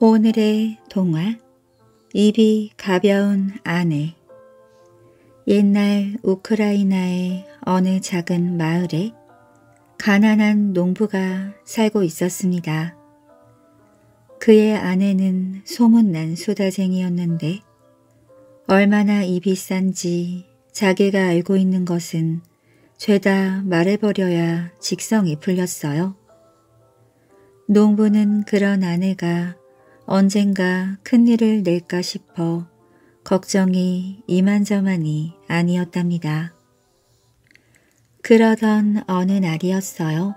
오늘의 동화 입이 가벼운 아내 옛날 우크라이나의 어느 작은 마을에 가난한 농부가 살고 있었습니다. 그의 아내는 소문난 소다쟁이였는데 얼마나 입이 싼지 자기가 알고 있는 것은 죄다 말해버려야 직성이 풀렸어요. 농부는 그런 아내가 언젠가 큰일을 낼까 싶어 걱정이 이만저만이 아니었답니다. 그러던 어느 날이었어요.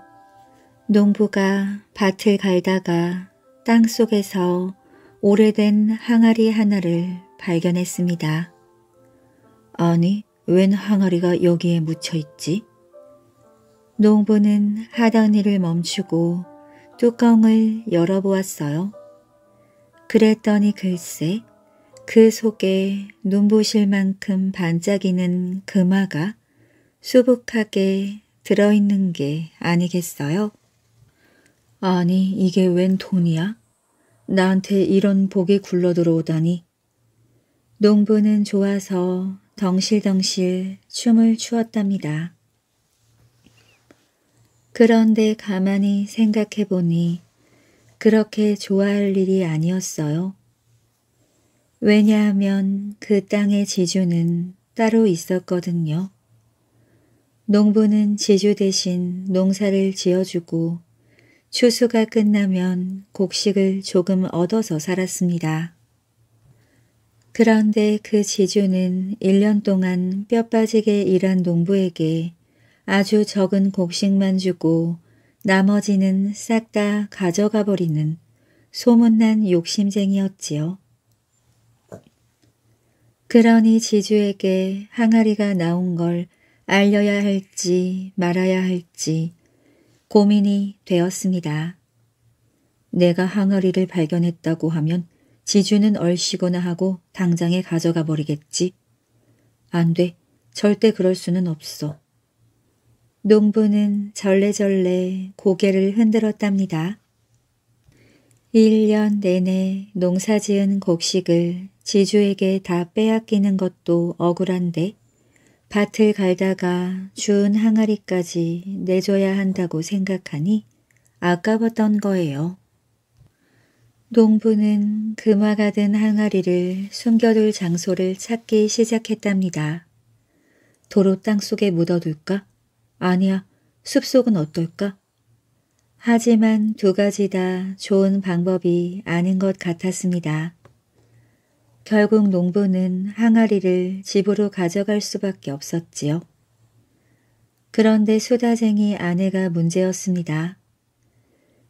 농부가 밭을 갈다가 땅속에서 오래된 항아리 하나를 발견했습니다. 아니, 웬 항아리가 여기에 묻혀있지? 농부는 하던 일을 멈추고 뚜껑을 열어보았어요. 그랬더니 글쎄 그 속에 눈부실 만큼 반짝이는 금화가 수북하게 들어있는 게 아니겠어요? 아니 이게 웬 돈이야? 나한테 이런 복이 굴러들어오다니. 농부는 좋아서 덩실덩실 춤을 추었답니다. 그런데 가만히 생각해보니 그렇게 좋아할 일이 아니었어요. 왜냐하면 그 땅의 지주는 따로 있었거든요. 농부는 지주 대신 농사를 지어주고 추수가 끝나면 곡식을 조금 얻어서 살았습니다. 그런데 그 지주는 1년 동안 뼈 빠지게 일한 농부에게 아주 적은 곡식만 주고 나머지는 싹 다 가져가 버리는 소문난 욕심쟁이였지요. 그러니 지주에게 항아리가 나온 걸 알려야 할지 말아야 할지 고민이 되었습니다. 내가 항아리를 발견했다고 하면 지주는 얼씨거나 하고 당장에 가져가 버리겠지. 안 돼. 절대 그럴 수는 없어. 농부는 절레절레 고개를 흔들었답니다. 1년 내내 농사지은 곡식을 지주에게 다 빼앗기는 것도 억울한데 밭을 갈다가 주운 항아리까지 내줘야 한다고 생각하니 아까웠던 거예요. 농부는 금화가 든 항아리를 숨겨둘 장소를 찾기 시작했답니다. 도로 땅속에 묻어둘까? 아니야, 숲속은 어떨까? 하지만 두 가지 다 좋은 방법이 아닌 것 같았습니다. 결국 농부는 항아리를 집으로 가져갈 수밖에 없었지요. 그런데 수다쟁이 아내가 문제였습니다.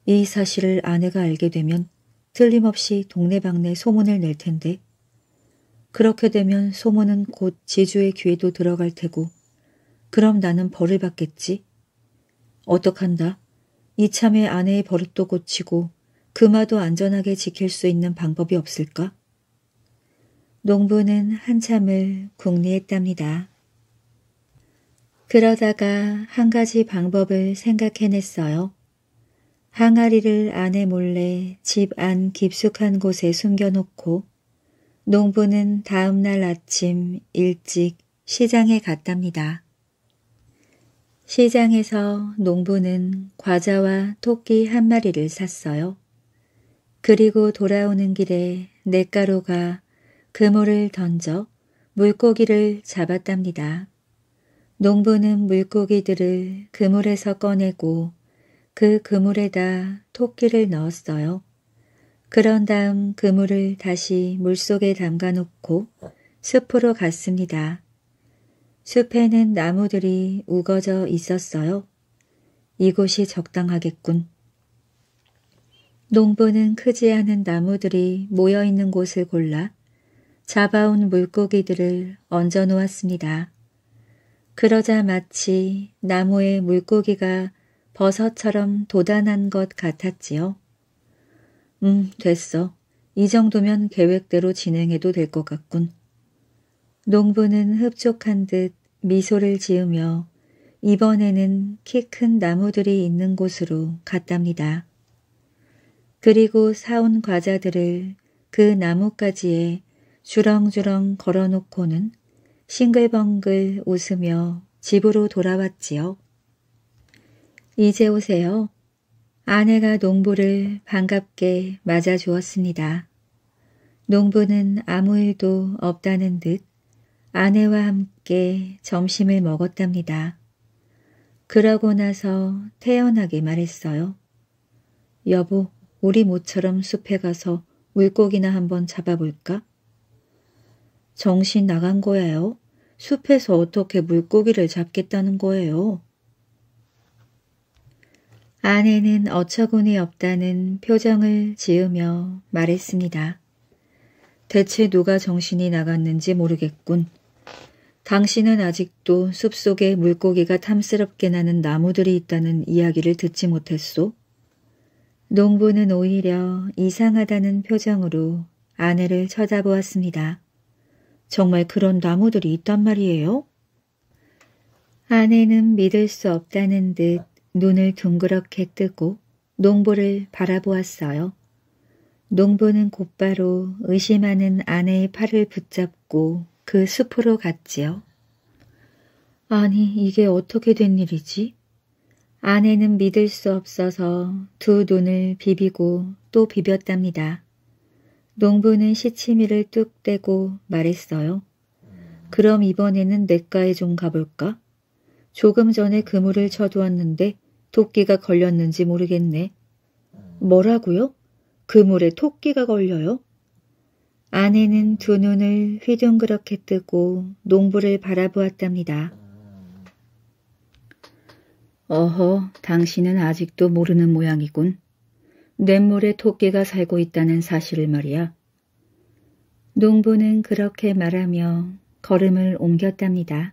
이 사실을 아내가 알게 되면 틀림없이 동네방네 소문을 낼 텐데 그렇게 되면 소문은 곧 지주의 귀에도 들어갈 테고 그럼 나는 벌을 받겠지. 어떡한다. 이참에 아내의 버릇도 고치고 그마도 안전하게 지킬 수 있는 방법이 없을까? 농부는 한참을 궁리했답니다. 그러다가 한 가지 방법을 생각해냈어요. 항아리를 아내 몰래 집 안 깊숙한 곳에 숨겨놓고 농부는 다음날 아침 일찍 시장에 갔답니다. 시장에서 농부는 과자와 토끼 한 마리를 샀어요. 그리고 돌아오는 길에 냇가루가 그물을 던져 물고기를 잡았답니다. 농부는 물고기들을 그물에서 꺼내고 그 그물에다 토끼를 넣었어요. 그런 다음 그물을 다시 물속에 담가 놓고 숲으로 갔습니다. 숲에는 나무들이 우거져 있었어요. 이곳이 적당하겠군. 농부는 크지 않은 나무들이 모여 있는 곳을 골라 잡아온 물고기들을 얹어 놓았습니다. 그러자 마치 나무에 물고기가 버섯처럼 도단한 것 같았지요. 음, 됐어. 이 정도면 계획대로 진행해도 될 것 같군. 농부는 흡족한 듯 미소를 지으며 이번에는 키 큰 나무들이 있는 곳으로 갔답니다. 그리고 사온 과자들을 그 나뭇가지에 주렁주렁 걸어놓고는 싱글벙글 웃으며 집으로 돌아왔지요. 이제 오세요. 아내가 농부를 반갑게 맞아주었습니다. 농부는 아무 일도 없다는 듯 아내와 함께 점심을 먹었답니다. 그러고 나서 태연하게 말했어요. 여보, 우리 모처럼 숲에 가서 물고기나 한번 잡아볼까? 정신 나간 거예요? 숲에서 어떻게 물고기를 잡겠다는 거예요? 아내는 어처구니 없다는 표정을 지으며 말했습니다. 대체 누가 정신이 나갔는지 모르겠군. 당신은 아직도 숲속에 물고기가 탐스럽게 나는 나무들이 있다는 이야기를 듣지 못했소? 농부는 오히려 이상하다는 표정으로 아내를 쳐다보았습니다. 정말 그런 나무들이 있단 말이에요? 아내는 믿을 수 없다는 듯 눈을 둥그렇게 뜨고 농부를 바라보았어요. 농부는 곧바로 의심하는 아내의 팔을 붙잡고 그 숲으로 갔지요. 아니, 이게 어떻게 된 일이지? 아내는 믿을 수 없어서 두 눈을 비비고 또 비볐답니다. 농부는 시치미를 뚝 떼고 말했어요. 그럼 이번에는 내과에좀 가볼까? 조금 전에 그물을 쳐두었는데 토끼가 걸렸는지 모르겠네. 뭐라고요? 그물에 토끼가 걸려요? 아내는 두 눈을 휘둥그렇게 뜨고 농부를 바라보았답니다. 어허, 당신은 아직도 모르는 모양이군. 냇물에 토끼가 살고 있다는 사실을 말이야. 농부는 그렇게 말하며 걸음을 옮겼답니다.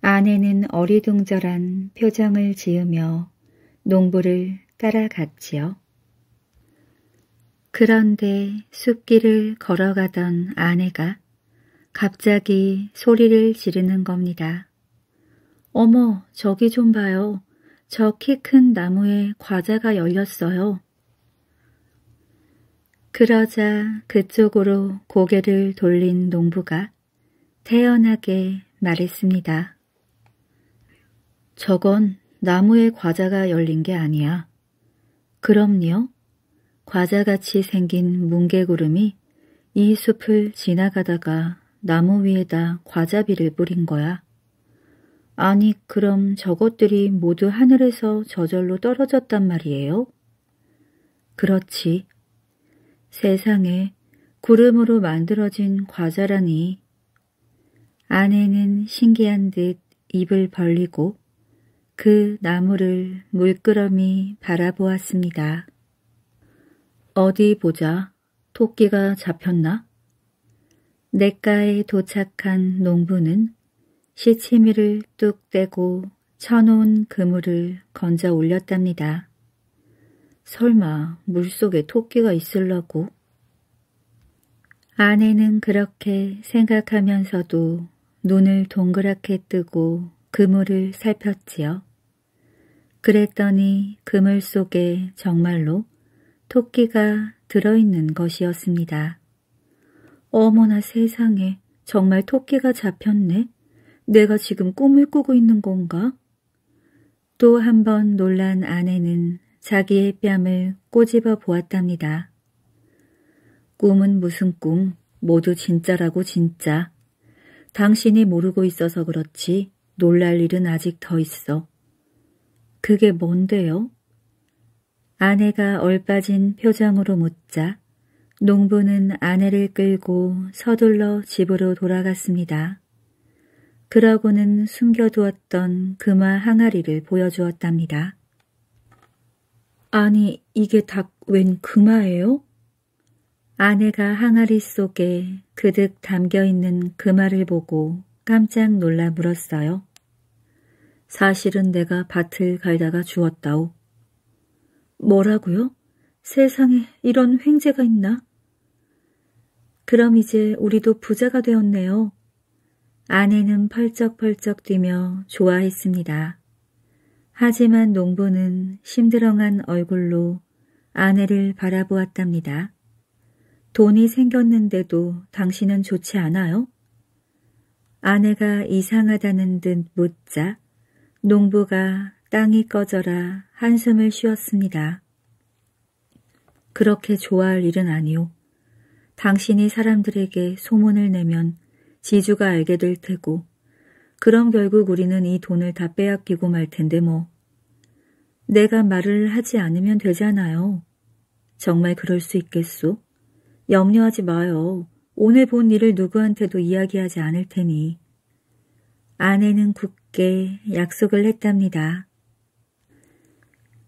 아내는 어리둥절한 표정을 지으며 농부를 따라갔지요. 그런데 숲길을 걸어가던 아내가 갑자기 소리를 지르는 겁니다. 어머, 저기 좀 봐요. 저 키 큰 나무에 과자가 열렸어요. 그러자 그쪽으로 고개를 돌린 농부가 태연하게 말했습니다. 저건 나무에 과자가 열린 게 아니야. 그럼요? 과자같이 생긴 뭉게구름이 이 숲을 지나가다가 나무 위에다 과자비를 뿌린 거야. 아니 그럼 저것들이 모두 하늘에서 저절로 떨어졌단 말이에요? 그렇지. 세상에 구름으로 만들어진 과자라니. 아내는 신기한 듯 입을 벌리고 그 나무를 물끄러미 바라보았습니다. 어디 보자. 토끼가 잡혔나? 내가에 도착한 농부는 시치미를 뚝 떼고 쳐놓은 그물을 건져 올렸답니다. 설마 물속에 토끼가 있을려고 아내는 그렇게 생각하면서도 눈을 동그랗게 뜨고 그물을 살폈지요. 그랬더니 그물 속에 정말로 토끼가 들어있는 것이었습니다. 어머나 세상에 정말 토끼가 잡혔네. 내가 지금 꿈을 꾸고 있는 건가? 또 한 번 놀란 아내는 자기의 뺨을 꼬집어 보았답니다. 꿈은 무슨 꿈, 모두 진짜라고 진짜. 당신이 모르고 있어서 그렇지 놀랄 일은 아직 더 있어. 그게 뭔데요? 아내가 얼빠진 표정으로 묻자 농부는 아내를 끌고 서둘러 집으로 돌아갔습니다. 그러고는 숨겨두었던 금화 항아리를 보여주었답니다. 아니, 이게 다 웬 금화예요? 아내가 항아리 속에 그득 담겨있는 금화를 보고 깜짝 놀라 물었어요. 사실은 내가 밭을 갈다가 주었다오 뭐라고요? 세상에 이런 횡재가 있나? 그럼 이제 우리도 부자가 되었네요. 아내는 펄쩍펄쩍 뛰며 좋아했습니다. 하지만 농부는 심드렁한 얼굴로 아내를 바라보았답니다. 돈이 생겼는데도 당신은 좋지 않아요? 아내가 이상하다는 듯 묻자 농부가 땅이 꺼져라 한숨을 쉬었습니다. 그렇게 좋아할 일은 아니오. 당신이 사람들에게 소문을 내면 지주가 알게 될 테고 그럼 결국 우리는 이 돈을 다 빼앗기고 말 텐데 뭐. 내가 말을 하지 않으면 되잖아요. 정말 그럴 수 있겠소? 염려하지 마요. 오늘 본 일을 누구한테도 이야기하지 않을 테니. 아내는 굳게 약속을 했답니다.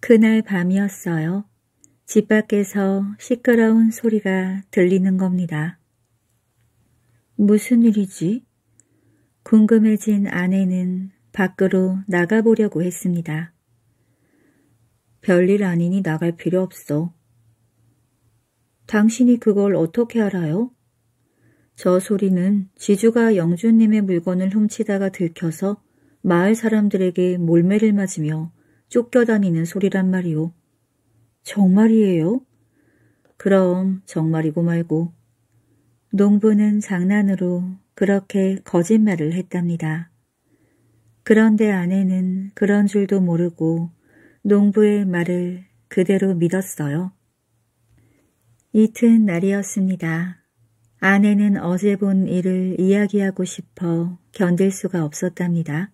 그날 밤이었어요. 집 밖에서 시끄러운 소리가 들리는 겁니다. 무슨 일이지? 궁금해진 아내는 밖으로 나가보려고 했습니다. 별일 아니니 나갈 필요 없어. 당신이 그걸 어떻게 알아요? 저 소리는 지주가 영주님의 물건을 훔치다가 들켜서 마을 사람들에게 몰매를 맞으며 쫓겨다니는 소리란 말이오. 정말이에요? 그럼 정말이고 말고. 농부는 장난으로 그렇게 거짓말을 했답니다. 그런데 아내는 그런 줄도 모르고 농부의 말을 그대로 믿었어요. 이튿날이었습니다. 아내는 어제 본 일을 이야기하고 싶어 견딜 수가 없었답니다.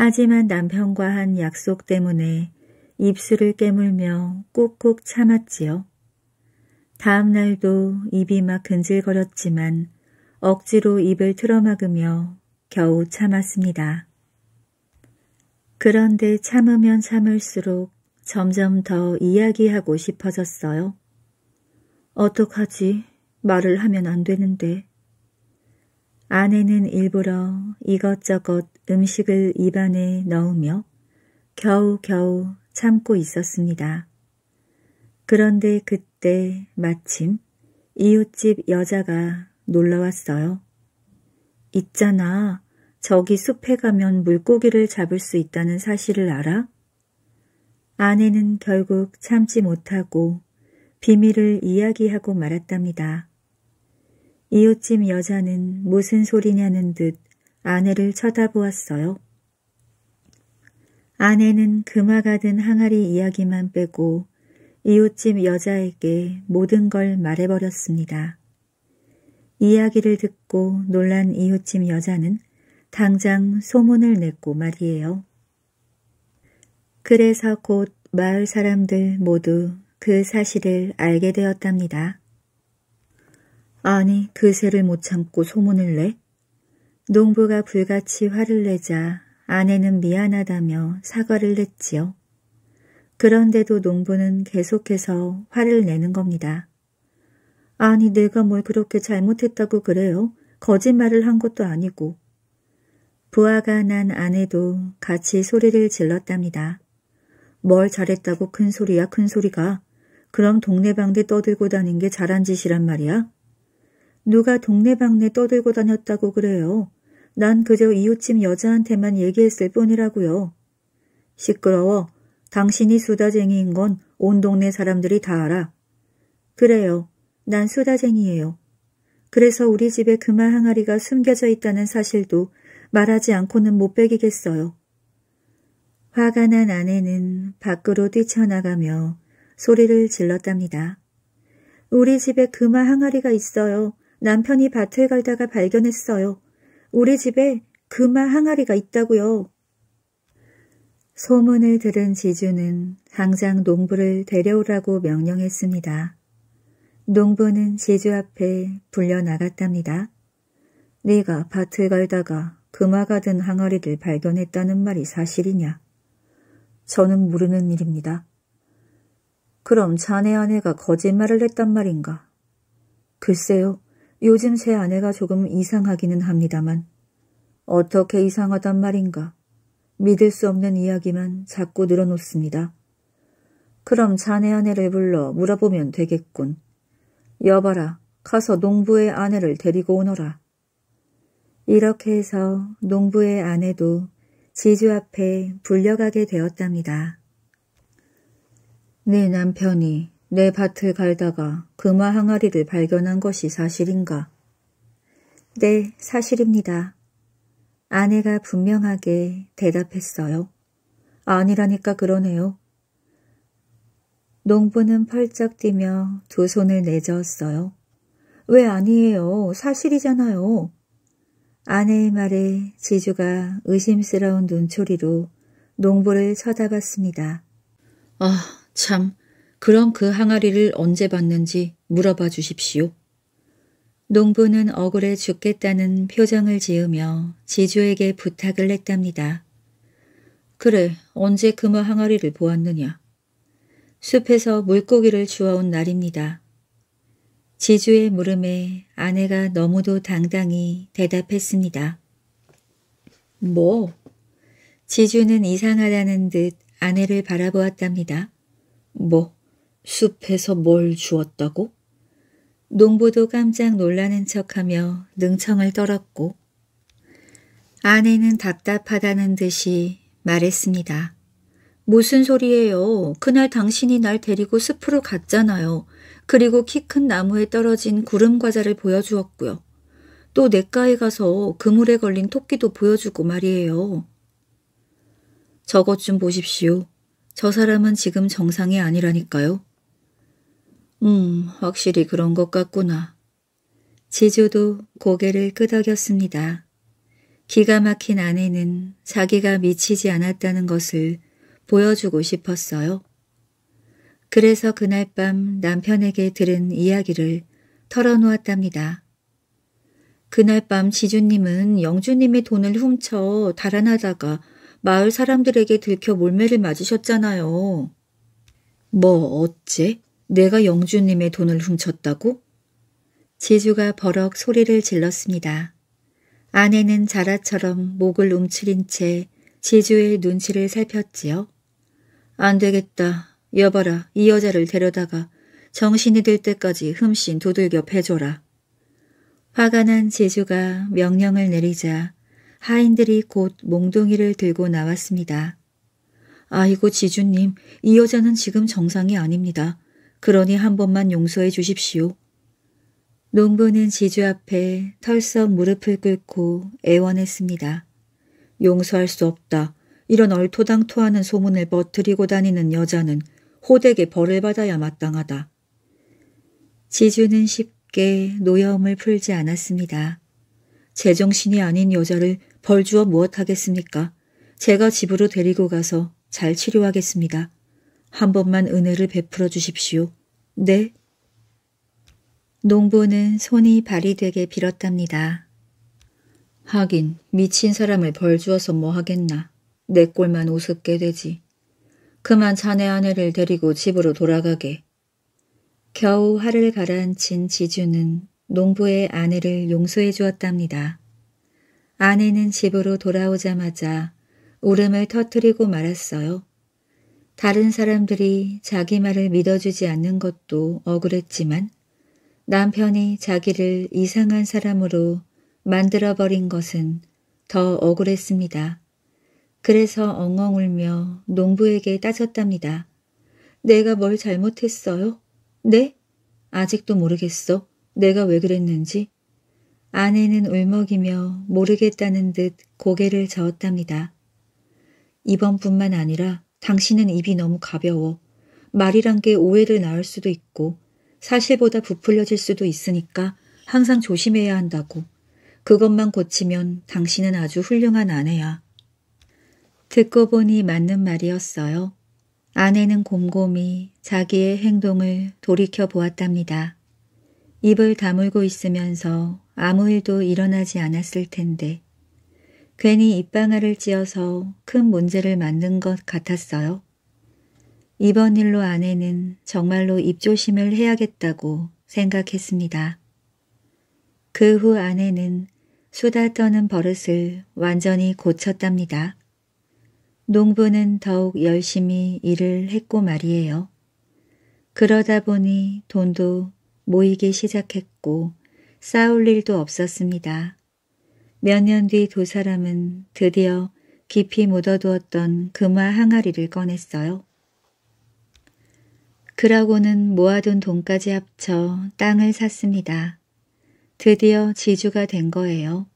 하지만 남편과 한 약속 때문에 입술을 깨물며 꾹꾹 참았지요. 다음 날도 입이 막 근질거렸지만 억지로 입을 틀어막으며 겨우 참았습니다. 그런데 참으면 참을수록 점점 더 이야기하고 싶어졌어요. 어떡하지? 말을 하면 안 되는데. 아내는 일부러 이것저것 음식을 입안에 넣으며 겨우겨우 참고 있었습니다. 그런데 그때 마침 이웃집 여자가 놀러왔어요. 있잖아. 저기 숲에 가면 물고기를 잡을 수 있다는 사실을 알아? 아내는 결국 참지 못하고 비밀을 이야기하고 말았답니다. 이웃집 여자는 무슨 소리냐는 듯 아내를 쳐다보았어요. 아내는 금화가 든 항아리 이야기만 빼고 이웃집 여자에게 모든 걸 말해버렸습니다. 이야기를 듣고 놀란 이웃집 여자는 당장 소문을 냈고 말이에요. 그래서 곧 마을 사람들 모두 그 사실을 알게 되었답니다. 아니, 그 새를 못 참고 소문을 내? 농부가 불같이 화를 내자 아내는 미안하다며 사과를 냈지요. 그런데도 농부는 계속해서 화를 내는 겁니다. 아니 내가 뭘 그렇게 잘못했다고 그래요? 거짓말을 한 것도 아니고. 부하가 난 아내도 같이 소리를 질렀답니다. 뭘 잘했다고 큰소리야 큰소리가. 그럼 동네방대 떠들고 다닌 게 잘한 짓이란 말이야? 누가 동네방네 떠들고 다녔다고 그래요. 난 그저 이웃집 여자한테만 얘기했을 뿐이라고요. 시끄러워. 당신이 수다쟁이인 건 온 동네 사람들이 다 알아. 그래요. 난 수다쟁이예요. 그래서 우리 집에 금화 항아리가 숨겨져 있다는 사실도 말하지 않고는 못 베기겠어요. 화가 난 아내는 밖으로 뛰쳐나가며 소리를 질렀답니다. 우리 집에 금화 항아리가 있어요. 남편이 밭을 갈다가 발견했어요. 우리 집에 금화 항아리가 있다고요. 소문을 들은 지주는 당장 농부를 데려오라고 명령했습니다. 농부는 지주 앞에 불려 나갔답니다. 네가 밭을 갈다가 금화가 든 항아리를 발견했다는 말이 사실이냐? 저는 모르는 일입니다. 그럼 자네 아내가 거짓말을 했단 말인가? 글쎄요. 요즘 제 아내가 조금 이상하기는 합니다만 어떻게 이상하단 말인가. 믿을 수 없는 이야기만 자꾸 늘어놓습니다. 그럼 자네 아내를 불러 물어보면 되겠군. 여봐라, 가서 농부의 아내를 데리고 오너라. 이렇게 해서 농부의 아내도 지주 앞에 불려가게 되었답니다. 내 남편이 내 밭을 갈다가 금화 항아리를 발견한 것이 사실인가? 네, 사실입니다. 아내가 분명하게 대답했어요. 아니라니까 그러네요. 농부는 펄쩍 뛰며 두 손을 내저었어요. 왜 아니에요? 사실이잖아요. 아내의 말에 지주가 의심스러운 눈초리로 농부를 쳐다봤습니다. 아, 참. 그럼 그 항아리를 언제 봤는지 물어봐 주십시오. 농부는 억울해 죽겠다는 표정을 지으며 지주에게 부탁을 했답니다. 그래, 언제 그어 항아리를 보았느냐? 숲에서 물고기를 주워온 날입니다. 지주의 물음에 아내가 너무도 당당히 대답했습니다. 뭐? 지주는 이상하다는 듯 아내를 바라보았답니다. 뭐? 숲에서 뭘 주었다고? 농부도 깜짝 놀라는 척하며 능청을 떨었고 아내는 답답하다는 듯이 말했습니다. 무슨 소리예요. 그날 당신이 날 데리고 숲으로 갔잖아요. 그리고 키 큰 나무에 떨어진 구름과자를 보여주었고요. 또 냇가에 가서 그물에 걸린 토끼도 보여주고 말이에요. 저것 좀 보십시오. 저 사람은 지금 정상이 아니라니까요. 음, 확실히 그런 것 같구나. 지조도 고개를 끄덕였습니다. 기가 막힌 아내는 자기가 미치지 않았다는 것을 보여주고 싶었어요. 그래서 그날 밤 남편에게 들은 이야기를 털어놓았답니다. 그날 밤 지주님은 영주님의 돈을 훔쳐 달아나다가 마을 사람들에게 들켜 몰매를 맞으셨잖아요. 뭐 어째? 내가 영주님의 돈을 훔쳤다고? 지주가 버럭 소리를 질렀습니다. 아내는 자라처럼 목을 움츠린 채 지주의 눈치를 살폈지요. 안 되겠다. 여봐라, 이 여자를 데려다가 정신이 들 때까지 흠씬 두들겨 패줘라. 화가 난 지주가 명령을 내리자 하인들이 곧 몽둥이를 들고 나왔습니다. 아이고 지주님, 이 여자는 지금 정상이 아닙니다. 그러니 한 번만 용서해 주십시오. 농부는 지주 앞에 털썩 무릎을 꿇고 애원했습니다. 용서할 수 없다. 이런 얼토당토하는 소문을 버트리고 다니는 여자는 호되게 벌을 받아야 마땅하다. 지주는 쉽게 노여움을 풀지 않았습니다. 제정신이 아닌 여자를 벌주어 무엇하겠습니까? 제가 집으로 데리고 가서 잘 치료하겠습니다. 한 번만 은혜를 베풀어 주십시오. 네. 농부는 손이 발이 되게 빌었답니다. 하긴 미친 사람을 벌 주어서 뭐 하겠나. 내 꼴만 우습게 되지. 그만 자네 아내를 데리고 집으로 돌아가게. 겨우 화를 가라앉힌 지주는 농부의 아내를 용서해 주었답니다. 아내는 집으로 돌아오자마자 울음을 터뜨리고 말았어요. 다른 사람들이 자기 말을 믿어주지 않는 것도 억울했지만 남편이 자기를 이상한 사람으로 만들어버린 것은 더 억울했습니다. 그래서 엉엉 울며 농부에게 따졌답니다. 내가 뭘 잘못했어요? 네? 아직도 모르겠어. 내가 왜 그랬는지. 아내는 울먹이며 모르겠다는 듯 고개를 저었답니다. 이번뿐만 아니라 당신은 입이 너무 가벼워. 말이란 게 오해를 낳을 수도 있고 사실보다 부풀려질 수도 있으니까 항상 조심해야 한다고. 그것만 고치면 당신은 아주 훌륭한 아내야. 듣고 보니 맞는 말이었어요. 아내는 곰곰이 자기의 행동을 돌이켜 보았답니다. 입을 다물고 있으면서 아무 일도 일어나지 않았을 텐데 괜히 입방아를 찧어서 큰 문제를 만든 것 같았어요. 이번 일로 아내는 정말로 입조심을 해야겠다고 생각했습니다. 그 후 아내는 수다 떠는 버릇을 완전히 고쳤답니다. 농부는 더욱 열심히 일을 했고 말이에요. 그러다 보니 돈도 모이기 시작했고 싸울 일도 없었습니다. 몇년뒤두 사람은 드디어 깊이 묻어두었던 금화 항아리를 꺼냈어요. 그라고는 모아둔 돈까지 합쳐 땅을 샀습니다. 드디어 지주가 된 거예요.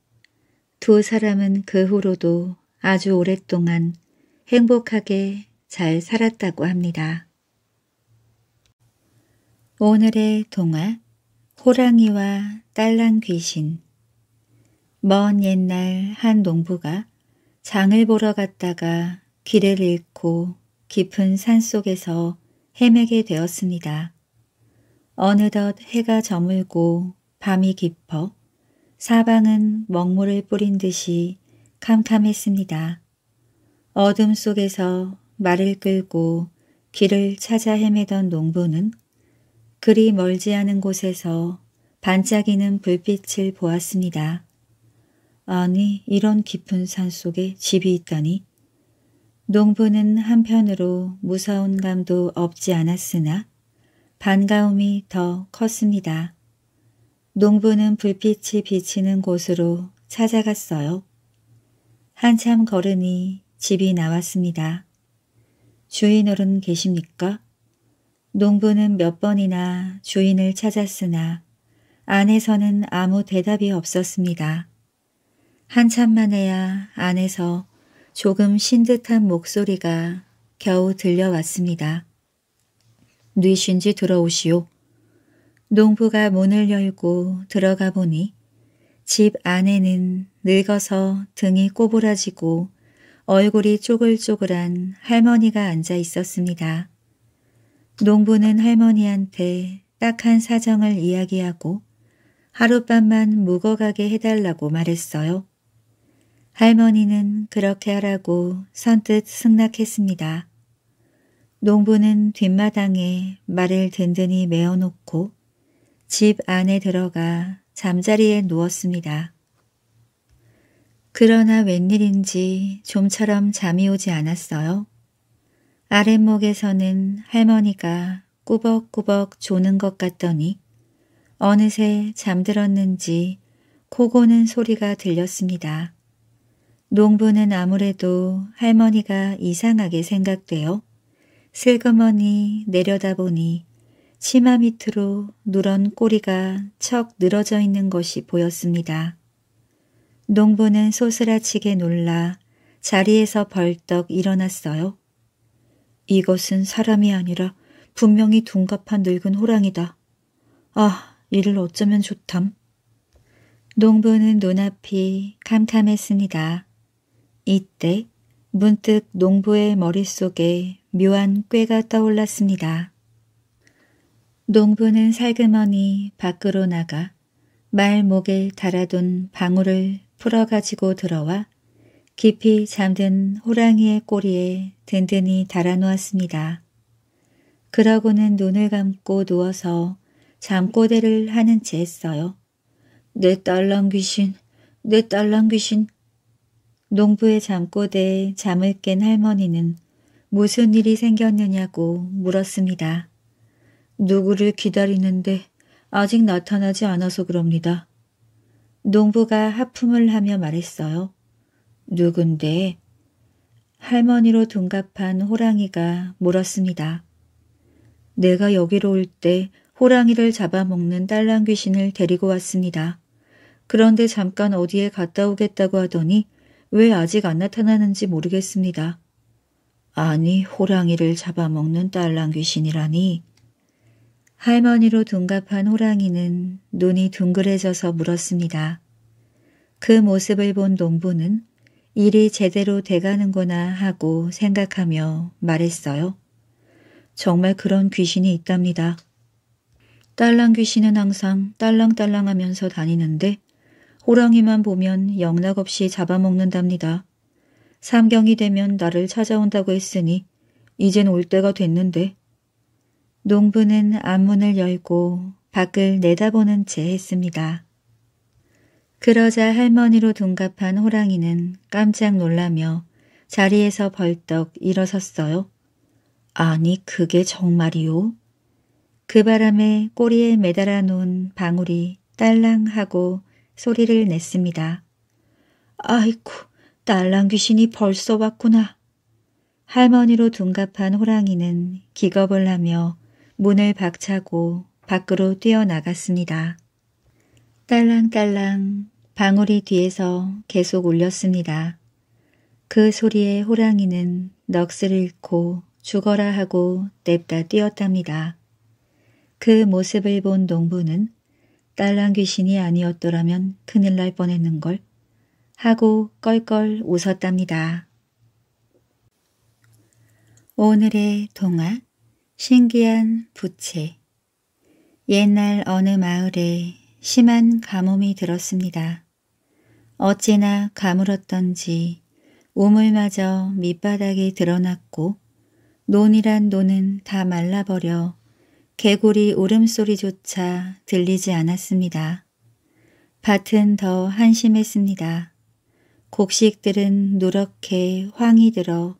두 사람은 그 후로도 아주 오랫동안 행복하게 잘 살았다고 합니다. 오늘의 동화 호랑이와 딸랑 귀신 먼 옛날 한 농부가 장을 보러 갔다가 길을 잃고 깊은 산속에서 헤매게 되었습니다. 어느덧 해가 저물고 밤이 깊어 사방은 먹물을 뿌린 듯이 캄캄했습니다. 어둠 속에서 말을 끌고 길을 찾아 헤매던 농부는 그리 멀지 않은 곳에서 반짝이는 불빛을 보았습니다. 아니 이런 깊은 산속에 집이 있다니. 농부는 한편으로 무서운 감도 없지 않았으나 반가움이 더 컸습니다. 농부는 불빛이 비치는 곳으로 찾아갔어요. 한참 걸으니 집이 나왔습니다. 주인어른 계십니까? 농부는 몇 번이나 주인을 찾았으나 안에서는 아무 대답이 없었습니다. 한참 만에야 안에서 조금 신 듯한 목소리가 겨우 들려왔습니다. 뉘신지 들어오시오. 농부가 문을 열고 들어가 보니 집 안에는 늙어서 등이 꼬부라지고 얼굴이 쪼글쪼글한 할머니가 앉아 있었습니다. 농부는 할머니한테 딱한 사정을 이야기하고 하룻밤만 묵어가게 해달라고 말했어요. 할머니는 그렇게 하라고 선뜻 승낙했습니다. 농부는 뒷마당에 말을 든든히 메어놓고 집 안에 들어가 잠자리에 누웠습니다. 그러나 웬일인지 좀처럼 잠이 오지 않았어요. 아랫목에서는 할머니가 꾸벅꾸벅 조는 것 같더니 어느새 잠들었는지 코 고는 소리가 들렸습니다. 농부는 아무래도 할머니가 이상하게 생각되어 슬그머니 내려다보니 치마 밑으로 누런 꼬리가 척 늘어져 있는 것이 보였습니다. 농부는 소스라치게 놀라 자리에서 벌떡 일어났어요. 이것은 사람이 아니라 분명히 둔갑한 늙은 호랑이다. 아, 이를 어쩌면 좋담. 농부는 눈앞이 캄캄했습니다. 이때 문득 농부의 머릿속에 묘한 꾀가 떠올랐습니다. 농부는 살그머니 밖으로 나가 말 목에 달아둔 방울을 풀어가지고 들어와 깊이 잠든 호랑이의 꼬리에 든든히 달아놓았습니다. 그러고는 눈을 감고 누워서 잠꼬대를 하는 채 했어요. 내 딸랑 귀신, 내 딸랑 귀신 농부의 잠꼬대에 잠을 깬 할머니는 무슨 일이 생겼느냐고 물었습니다. 누구를 기다리는데 아직 나타나지 않아서 그럽니다. 농부가 하품을 하며 말했어요. 누군데? 할머니로 둔갑한 호랑이가 물었습니다. 내가 여기로 올 때 호랑이를 잡아먹는 딸랑 귀신을 데리고 왔습니다. 그런데 잠깐 어디에 갔다 오겠다고 하더니 왜 아직 안 나타나는지 모르겠습니다. 아니 호랑이를 잡아먹는 딸랑 귀신이라니. 할머니로 둔갑한 호랑이는 눈이 둥그레져서 물었습니다. 그 모습을 본 농부는 일이 제대로 돼가는구나 하고 생각하며 말했어요. 정말 그런 귀신이 있답니다. 딸랑 귀신은 항상 딸랑딸랑 하면서 다니는데 호랑이만 보면 영락없이 잡아먹는답니다. 삼경이 되면 나를 찾아온다고 했으니 이젠 올 때가 됐는데. 농부는 앞문을 열고 밖을 내다보는 채 했습니다. 그러자 할머니로 둔갑한 호랑이는 깜짝 놀라며 자리에서 벌떡 일어섰어요. 아니 그게 정말이오그 바람에 꼬리에 매달아 놓은 방울이 딸랑하고 소리를 냈습니다. 아이쿠, 딸랑 귀신이 벌써 왔구나. 할머니로 둔갑한 호랑이는 기겁을 하며 문을 박차고 밖으로 뛰어나갔습니다. 딸랑딸랑 방울이 뒤에서 계속 울렸습니다. 그 소리에 호랑이는 넋을 잃고 죽어라 하고 냅다 뛰었답니다. 그 모습을 본 농부는 딸랑 귀신이 아니었더라면 큰일 날 뻔했는걸 하고 껄껄 웃었답니다. 오늘의 동화 신기한 부채 옛날 어느 마을에 심한 가뭄이 들었습니다. 어찌나 가물었던지 우물마저 밑바닥에 드러났고 논이란 논은 다 말라버려 개구리 울음소리조차 들리지 않았습니다. 밭은 더 한심했습니다. 곡식들은 누렇게 황이 들어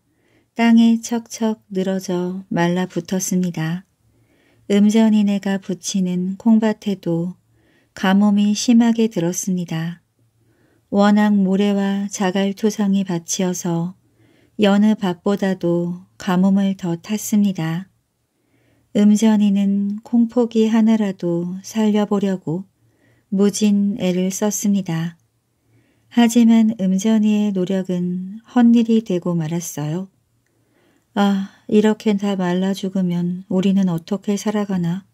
땅에 척척 늘어져 말라붙었습니다. 음전이네가 붙이는 콩밭에도 가뭄이 심하게 들었습니다. 워낙 모래와 자갈토성이 받치어서 여느 밭보다도 가뭄을 더 탔습니다. 음전이는 콩포기 하나라도 살려보려고 무진 애를 썼습니다. 하지만 음전이의 노력은 헛일이 되고 말았어요. 아, 이렇게 다 말라 죽으면 우리는 어떻게 살아가나?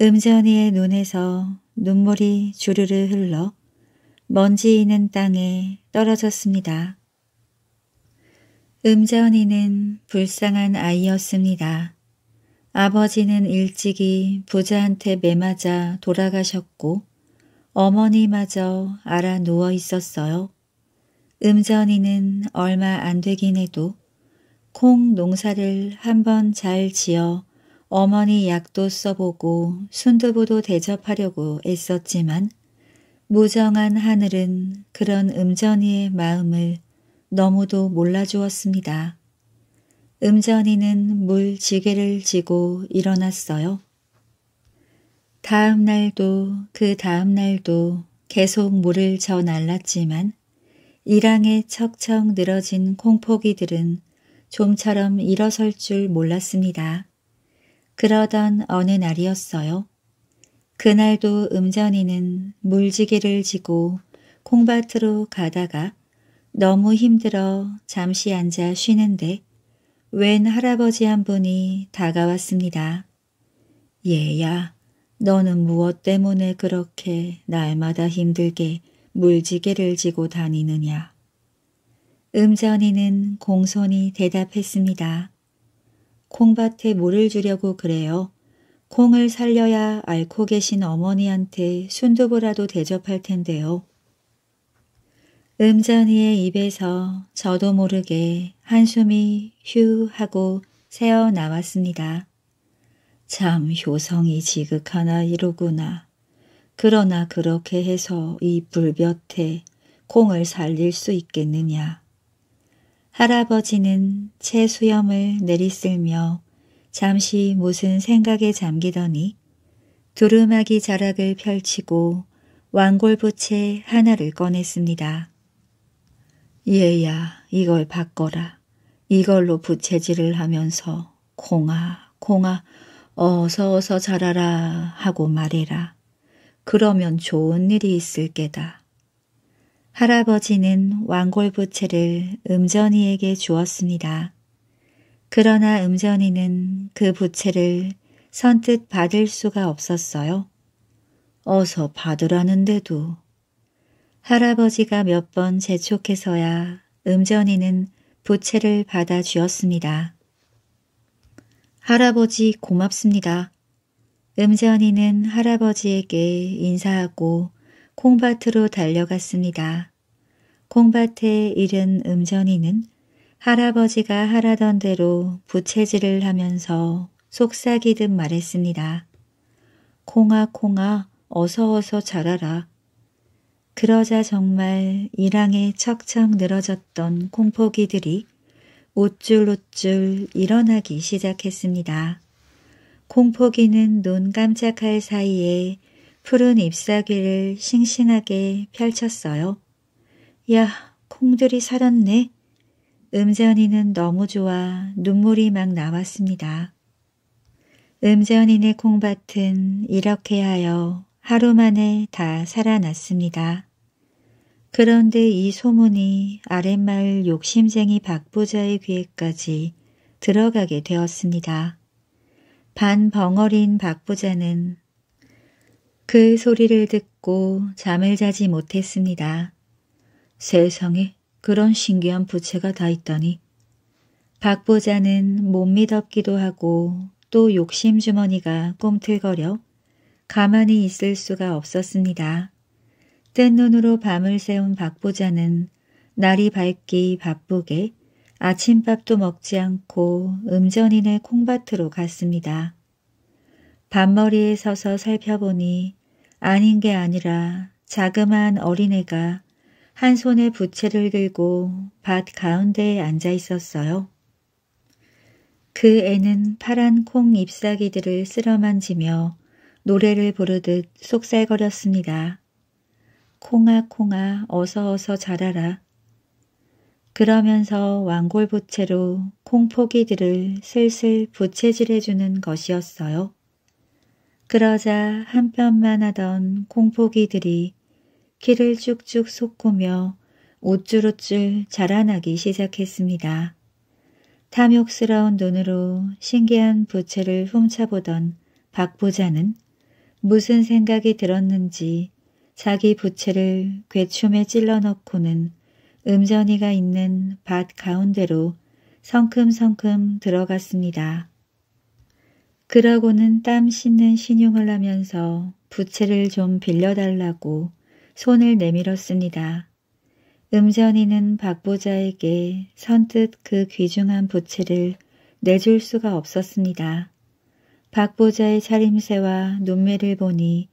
음전이의 눈에서 눈물이 주르르 흘러 먼지 있는 땅에 떨어졌습니다. 음전이는 불쌍한 아이였습니다. 아버지는 일찍이 부자한테 매맞아 돌아가셨고 어머니마저 알아 누워 있었어요. 음전이는 얼마 안 되긴 해도 콩 농사를 한번 잘 지어 어머니 약도 써보고 순두부도 대접하려고 애썼지만 무정한 하늘은 그런 음전이의 마음을 너무도 몰라주었습니다. 음전이는 물 지게를 지고 일어났어요. 다음 날도 그 다음 날도 계속 물을 저 날랐지만 이랑에 척척 늘어진 콩포기들은 좀처럼 일어설 줄 몰랐습니다. 그러던 어느 날이었어요. 그날도 음전이는 물지게를 지고 콩밭으로 가다가 너무 힘들어 잠시 앉아 쉬는데 웬 할아버지 한 분이 다가왔습니다. 얘야, 너는 무엇 때문에 그렇게 날마다 힘들게 물지개를 지고 다니느냐. 음전이는 공손히 대답했습니다. 콩밭에 물을 주려고 그래요. 콩을 살려야 앓고 계신 어머니한테 순두부라도 대접할 텐데요. 음전이의 입에서 저도 모르게 한숨이 휴 하고 새어 나왔습니다. 참 효성이 지극하나 이러구나. 그러나 그렇게 해서 이 불볕에 콩을 살릴 수 있겠느냐. 할아버지는 채수염을 내리쓸며 잠시 무슨 생각에 잠기더니 두루마기 자락을 펼치고 왕골부채 하나를 꺼냈습니다. 얘야 이걸 바꿔라. 이걸로 부채질을 하면서 공아공아 어서 어서 자라라 하고 말해라. 그러면 좋은 일이 있을 게다. 할아버지는 왕골부채를 음전이에게 주었습니다. 그러나 음전이는 그 부채를 선뜻 받을 수가 없었어요. 어서 받으라는데도 할아버지가 몇 번 재촉해서야 음전이는 부채를 받아 주었습니다. 할아버지 고맙습니다. 음전이는 할아버지에게 인사하고 콩밭으로 달려갔습니다. 콩밭에 이른 음전이는 할아버지가 하라던 대로 부채질을 하면서 속삭이듯 말했습니다. 콩아 콩아 어서 어서 자라라. 그러자 정말 일항에 척척 늘어졌던 콩포기들이 옷줄옷줄 일어나기 시작했습니다. 콩포기는 눈 깜짝할 사이에 푸른 잎사귀를 싱싱하게 펼쳤어요. 야, 콩들이 살았네. 음재언니는 너무 좋아 눈물이 막 나왔습니다. 음재언니네 콩밭은 이렇게 하여 하루 만에 다 살아났습니다. 그런데 이 소문이 아랫마을 욕심쟁이 박부자의 귀에까지 들어가게 되었습니다. 반벙어린 박부자는 그 소리를 듣고 잠을 자지 못했습니다. 세상에 그런 신기한 부채가 다 있다니. 박부자는 못 믿었기도 하고 또 욕심주머니가 꿈틀거려 가만히 있을 수가 없었습니다. 뜬 눈으로 밤을 새운 박 보자는 날이 밝기 바쁘게 아침밥도 먹지 않고 음전인의 콩밭으로 갔습니다. 밤머리에 서서 살펴보니 아닌 게 아니라 자그마한 어린애가 한 손에 부채를 들고 밭 가운데에 앉아 있었어요. 그 애는 파란 콩 잎사귀들을 쓸어만지며 노래를 부르듯 속살거렸습니다. 콩아콩아 어서어서 자라라. 그러면서 왕골부채로 콩포기들을 슬슬 부채질해주는 것이었어요. 그러자 한뼘만 하던 콩포기들이 키를 쭉쭉 솟구며 우쭈우쭈 자라나기 시작했습니다. 탐욕스러운 눈으로 신기한 부채를 훔쳐보던 박 부자는 무슨 생각이 들었는지 자기 부채를 괴춤에 찔러 넣고는 음전이가 있는 밭 가운데로 성큼성큼 들어갔습니다. 그러고는 땀 씻는 신용을 하면서 부채를 좀 빌려달라고 손을 내밀었습니다. 음전이는 박보자에게 선뜻 그 귀중한 부채를 내줄 수가 없었습니다. 박보자의 차림새와 눈매를 보니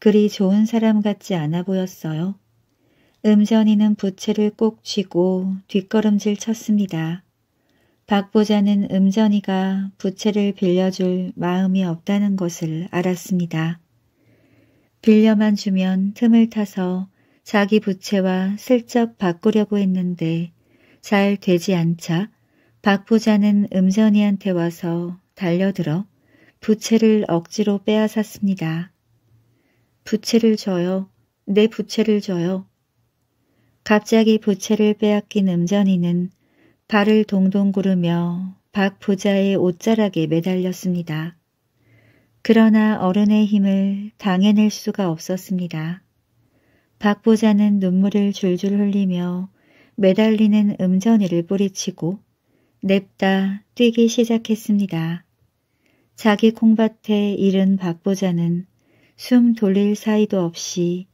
그리 좋은 사람 같지 않아 보였어요. 음전이는 부채를 꼭 쥐고 뒷걸음질 쳤습니다. 박 보자는 음전이가 부채를 빌려줄 마음이 없다는 것을 알았습니다. 빌려만 주면 틈을 타서 자기 부채와 슬쩍 바꾸려고 했는데 잘 되지 않자 박 보자는 음전이한테 와서 달려들어 부채를 억지로 빼앗았습니다. 부채를 줘요. 내 부채를 줘요. 갑자기 부채를 빼앗긴 음전이는 발을 동동 구르며 박 부자의 옷자락에 매달렸습니다. 그러나 어른의 힘을 당해낼 수가 없었습니다. 박 부자는 눈물을 줄줄 흘리며 매달리는 음전이를 뿌리치고 냅다 뛰기 시작했습니다. 자기 콩밭에 이른 박 부자는 숨 돌릴 사이도 없이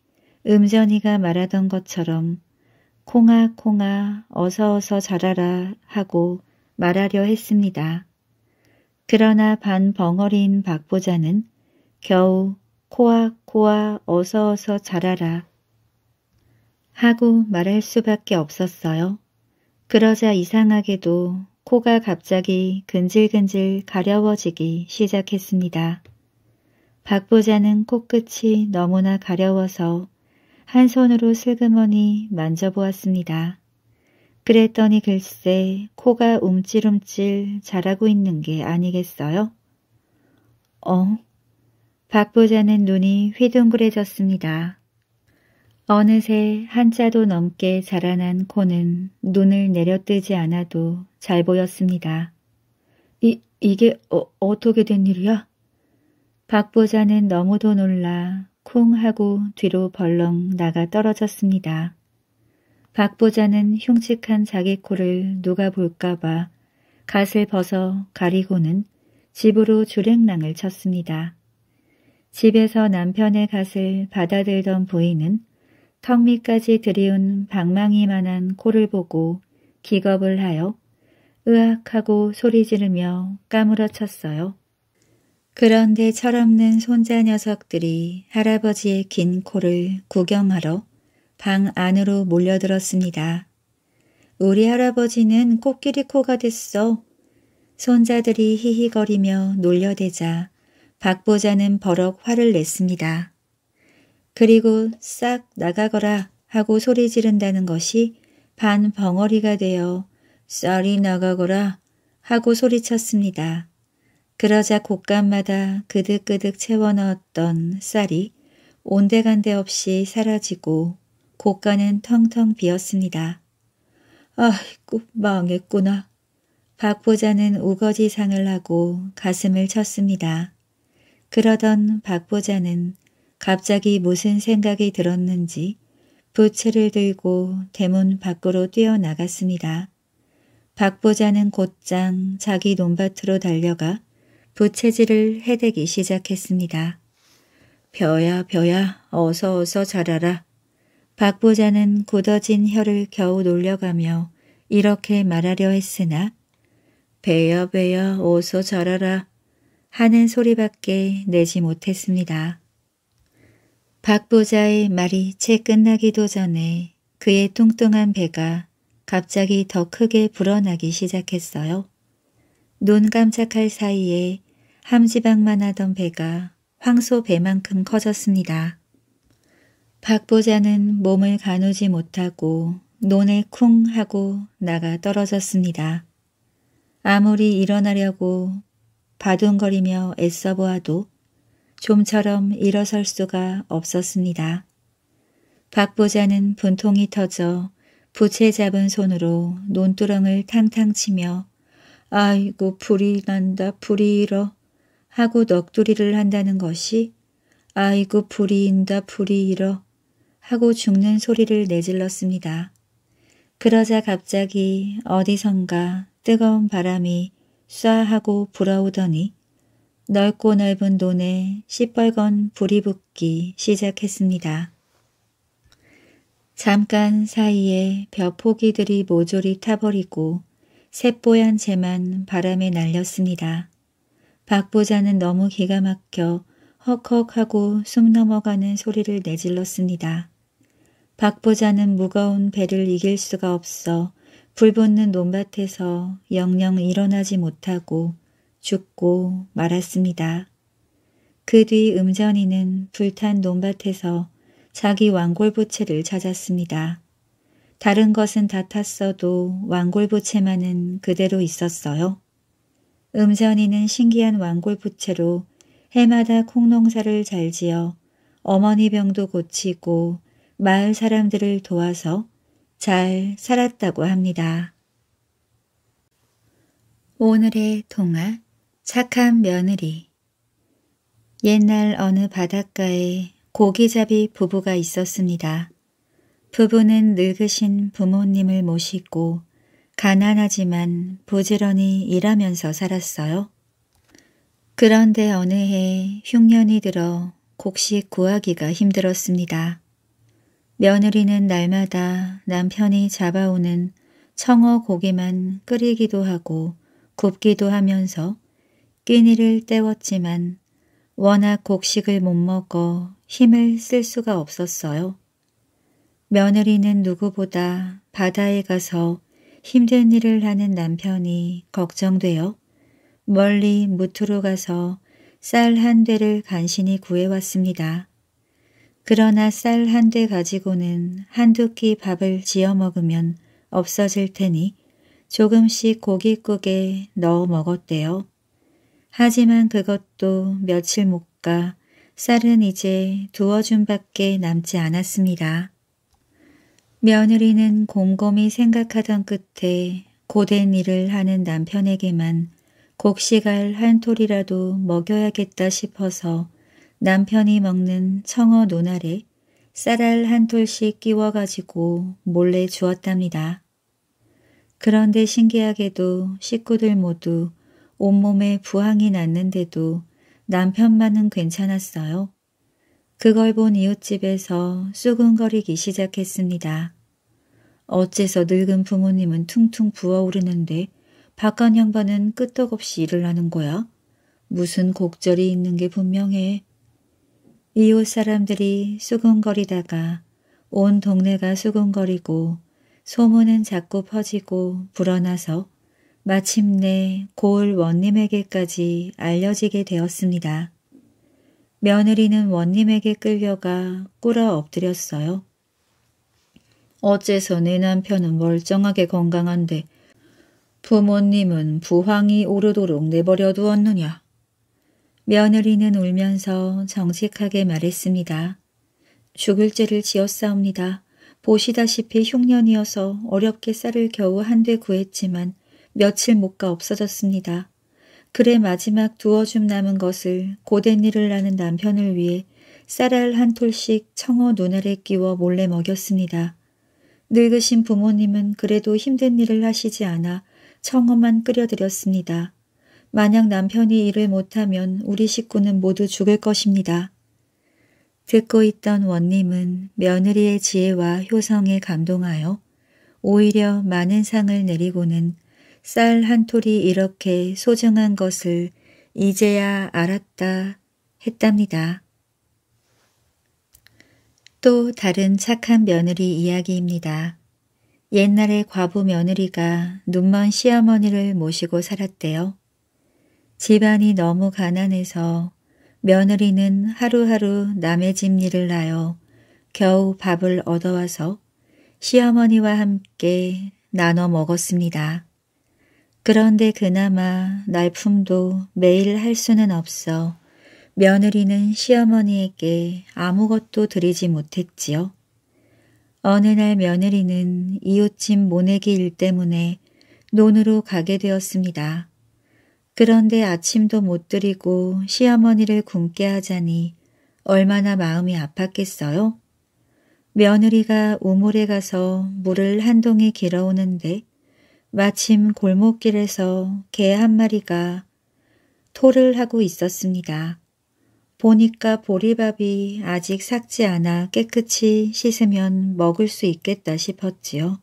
음전이가 말하던 것처럼 콩아 콩아 어서 어서 자라라 하고 말하려 했습니다. 그러나 반 벙어리인 박보자는 겨우 코아 코아 어서 어서 자라라 하고 말할 수밖에 없었어요. 그러자 이상하게도 코가 갑자기 근질근질 가려워지기 시작했습니다. 박 부자는 코끝이 너무나 가려워서 한 손으로 슬그머니 만져보았습니다. 그랬더니 글쎄 코가 움찔움찔 자라고 있는 게 아니겠어요? 어? 박 부자는 눈이 휘둥그레졌습니다. 어느새 한자도 넘게 자라난 코는 눈을 내려뜨지 않아도 잘 보였습니다. 이, 이게 어, 어떻게 된 일이야? 박보자는 너무도 놀라 쿵 하고 뒤로 벌렁 나가 떨어졌습니다. 박보자는 흉측한 자기 코를 누가 볼까봐 갓을 벗어 가리고는 집으로 주랭랑을 쳤습니다. 집에서 남편의 갓을 받아들던 부인은 턱 밑까지 드리운 방망이만한 코를 보고 기겁을 하여 으악하고 소리 지르며 까무러쳤어요. 그런데 철없는 손자 녀석들이 할아버지의 긴 코를 구경하러 방 안으로 몰려들었습니다. 우리 할아버지는 코끼리 코가 됐어. 손자들이 히히거리며 놀려대자 박 보자는 버럭 화를 냈습니다. 그리고 싹 나가거라 하고 소리 지른다는 것이 반 벙어리가 되어 쌀이 나가거라 하고 소리쳤습니다. 그러자 곳간마다 그득그득 채워 넣었던 쌀이 온데간데 없이 사라지고 곳간은 텅텅 비었습니다. 아이고 망했구나. 박 보자는 우거지상을 하고 가슴을 쳤습니다. 그러던 박 보자는 갑자기 무슨 생각이 들었는지 부채를 들고 대문 밖으로 뛰어나갔습니다. 박 보자는 곧장 자기 논밭으로 달려가 부채질을 해대기 시작했습니다. 벼야 벼야 어서 어서 자라라. 박 부자는 굳어진 혀를 겨우 놀려가며 이렇게 말하려 했으나 배야 배야 어서 자라라 하는 소리밖에 내지 못했습니다. 박 부자의 말이 채 끝나기도 전에 그의 뚱뚱한 배가 갑자기 더 크게 불어나기 시작했어요. 눈 깜짝할 사이에 함지방만 하던 배가 황소 배만큼 커졌습니다. 박 보자는 몸을 가누지 못하고 논에 쿵 하고 나가 떨어졌습니다. 아무리 일어나려고 바둥거리며 애써 보아도 좀처럼 일어설 수가 없었습니다. 박 보자는 분통이 터져 부채 잡은 손으로 논두렁을 탕탕 치며 아이고 불이 난다 불이 일어 하고 넋두리를 한다는 것이 아이고 불이 인다 불이 일어 하고 죽는 소리를 내질렀습니다. 그러자 갑자기 어디선가 뜨거운 바람이 쏴 하고 불어오더니 넓고 넓은 논에 시뻘건 불이 붙기 시작했습니다. 잠깐 사이에 벼포기들이 모조리 타버리고 새뽀얀 재만 바람에 날렸습니다. 박보자는 너무 기가 막혀 헉헉하고 숨 넘어가는 소리를 내질렀습니다. 박보자는 무거운 배를 이길 수가 없어 불붙는 논밭에서 영영 일어나지 못하고 죽고 말았습니다. 그 뒤 음전이는 불탄 논밭에서 자기 왕골부채를 찾았습니다. 다른 것은 다 탔어도 왕골부채만은 그대로 있었어요. 음전이는 신기한 왕골 부채로 해마다 콩농사를 잘 지어 어머니 병도 고치고 마을 사람들을 도와서 잘 살았다고 합니다. 오늘의 동화 착한 며느리 옛날 어느 바닷가에 고기잡이 부부가 있었습니다. 부부는 늙으신 부모님을 모시고 가난하지만 부지런히 일하면서 살았어요. 그런데 어느 해 흉년이 들어 곡식 구하기가 힘들었습니다. 며느리는 날마다 남편이 잡아오는 청어 고기만 끓이기도 하고 굽기도 하면서 끼니를 때웠지만 워낙 곡식을 못 먹어 힘을 쓸 수가 없었어요. 며느리는 누구보다 바다에 가서 힘든 일을 하는 남편이 걱정되어 멀리 무트로 가서 쌀 한 대를 간신히 구해왔습니다. 그러나 쌀 한 대 가지고는 한두 끼 밥을 지어 먹으면 없어질 테니 조금씩 고깃국에 넣어 먹었대요. 하지만 그것도 며칠 못 가 쌀은 이제 두어 줌밖에 남지 않았습니다. 며느리는 곰곰이 생각하던 끝에 고된 일을 하는 남편에게만 곡식알 한 톨이라도 먹여야겠다 싶어서 남편이 먹는 청어 논알에 쌀알 한 톨씩 끼워가지고 몰래 주었답니다. 그런데 신기하게도 식구들 모두 온몸에 부항이 났는데도 남편만은 괜찮았어요. 그걸 본 이웃집에서 쑥근거리기 시작했습니다. 어째서 늙은 부모님은 퉁퉁 부어오르는데 바깥 양반은 끄떡없이 일을 하는 거야? 무슨 곡절이 있는 게 분명해. 이웃 사람들이 수근거리다가 온 동네가 수근거리고 소문은 자꾸 퍼지고 불어나서 마침내 고을 원님에게까지 알려지게 되었습니다. 며느리는 원님에게 끌려가 꿇어 엎드렸어요. 어째서 내 남편은 멀쩡하게 건강한데 부모님은 부황이 오르도록 내버려 두었느냐. 며느리는 울면서 정직하게 말했습니다. 죽을 죄를 지었사옵니다. 보시다시피 흉년이어서 어렵게 쌀을 겨우 한 대 구했지만 며칠 못 가 없어졌습니다. 그의 마지막 두어 줌 남은 것을 고된 일을 하는 남편을 위해 쌀알 한 톨씩 청어 눈알에 끼워 몰래 먹였습니다. 늙으신 부모님은 그래도 힘든 일을 하시지 않아 청어만 끓여드렸습니다. 만약 남편이 일을 못하면 우리 식구는 모두 죽을 것입니다. 듣고 있던 원님은 며느리의 지혜와 효성에 감동하여 오히려 많은 상을 내리고는 쌀한 톨이 이렇게 소중한 것을 이제야 알았다 했답니다. 또 다른 착한 며느리 이야기입니다. 옛날에 과부 며느리가 눈먼 시어머니를 모시고 살았대요. 집안이 너무 가난해서 며느리는 하루하루 남의 집 일을 나요 겨우 밥을 얻어와서 시어머니와 함께 나눠 먹었습니다. 그런데 그나마 날품도 매일 할 수는 없어 며느리는 시어머니에게 아무것도 드리지 못했지요. 어느 날 며느리는 이웃집 모내기 일 때문에 논으로 가게 되었습니다. 그런데 아침도 못 드리고 시어머니를 굶게 하자니 얼마나 마음이 아팠겠어요? 며느리가 우물에 가서 물을 한 동이 길어오는데 마침 골목길에서 개 한 마리가 토를 하고 있었습니다. 보니까 보리밥이 아직 삭지 않아 깨끗이 씻으면 먹을 수 있겠다 싶었지요.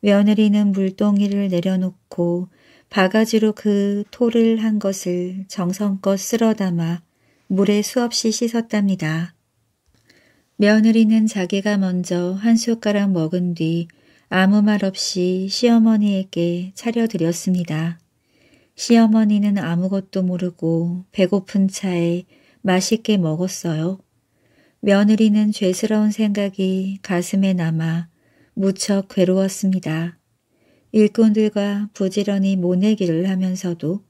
며느리는 물동이를 내려놓고 바가지로 그 토를 한 것을 정성껏 쓸어 담아 물에 수없이 씻었답니다. 며느리는 자기가 먼저 한 숟가락 먹은 뒤 아무 말 없이 시어머니에게 차려드렸습니다. 시어머니는 아무것도 모르고 배고픈 차에 맛있게 먹었어요. 며느리는 죄스러운 생각이 가슴에 남아 무척 괴로웠습니다. 일꾼들과 부지런히 모내기를 하면서도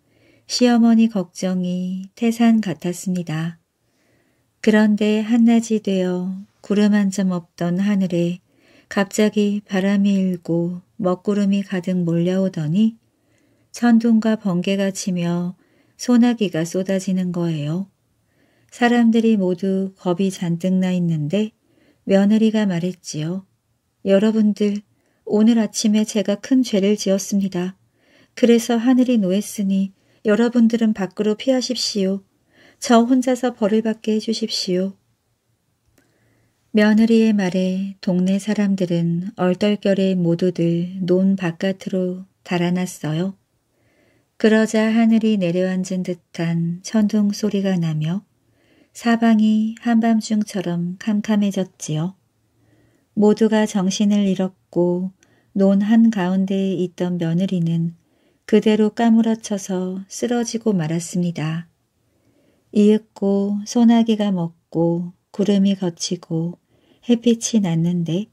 시어머니 걱정이 태산 같았습니다. 그런데 한낮이 되어 구름 한 점 없던 하늘에 갑자기 바람이 일고 먹구름이 가득 몰려오더니 천둥과 번개가 치며 소나기가 쏟아지는 거예요. 사람들이 모두 겁이 잔뜩 나 있는데 며느리가 말했지요. 여러분들 오늘 아침에 제가 큰 죄를 지었습니다. 그래서 하늘이 노했으니 여러분들은 밖으로 피하십시오. 저 혼자서 벌을 받게 해주십시오. 며느리의 말에 동네 사람들은 얼떨결에 모두들 논 바깥으로 달아났어요. 그러자 하늘이 내려앉은 듯한 천둥 소리가 나며 사방이 한밤중처럼 캄캄해졌지요. 모두가 정신을 잃었고 논 한가운데에 있던 며느리는 그대로 까무러쳐서 쓰러지고 말았습니다. 이윽고 소나기가 먹고 구름이 걷히고 햇빛이 났는데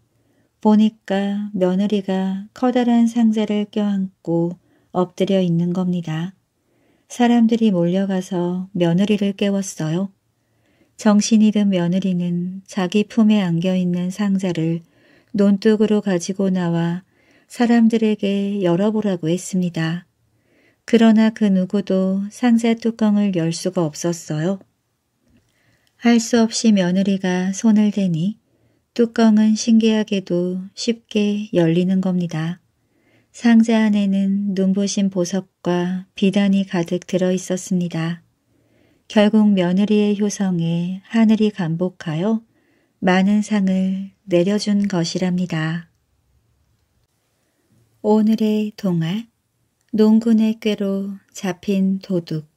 보니까 며느리가 커다란 상자를 껴안고 엎드려 있는 겁니다. 사람들이 몰려가서 며느리를 깨웠어요. 정신이 든 며느리는 자기 품에 안겨있는 상자를 논둑으로 가지고 나와 사람들에게 열어보라고 했습니다. 그러나 그 누구도 상자 뚜껑을 열 수가 없었어요. 할수 없이 며느리가 손을 대니 뚜껑은 신기하게도 쉽게 열리는 겁니다. 상자 안에는 눈부신 보석과 비단이 가득 들어 있었습니다. 결국 며느리의 효성에 하늘이 간복하여 많은 상을 내려준 것이랍니다. 오늘의 동화 농군의 꾀로 잡힌 도둑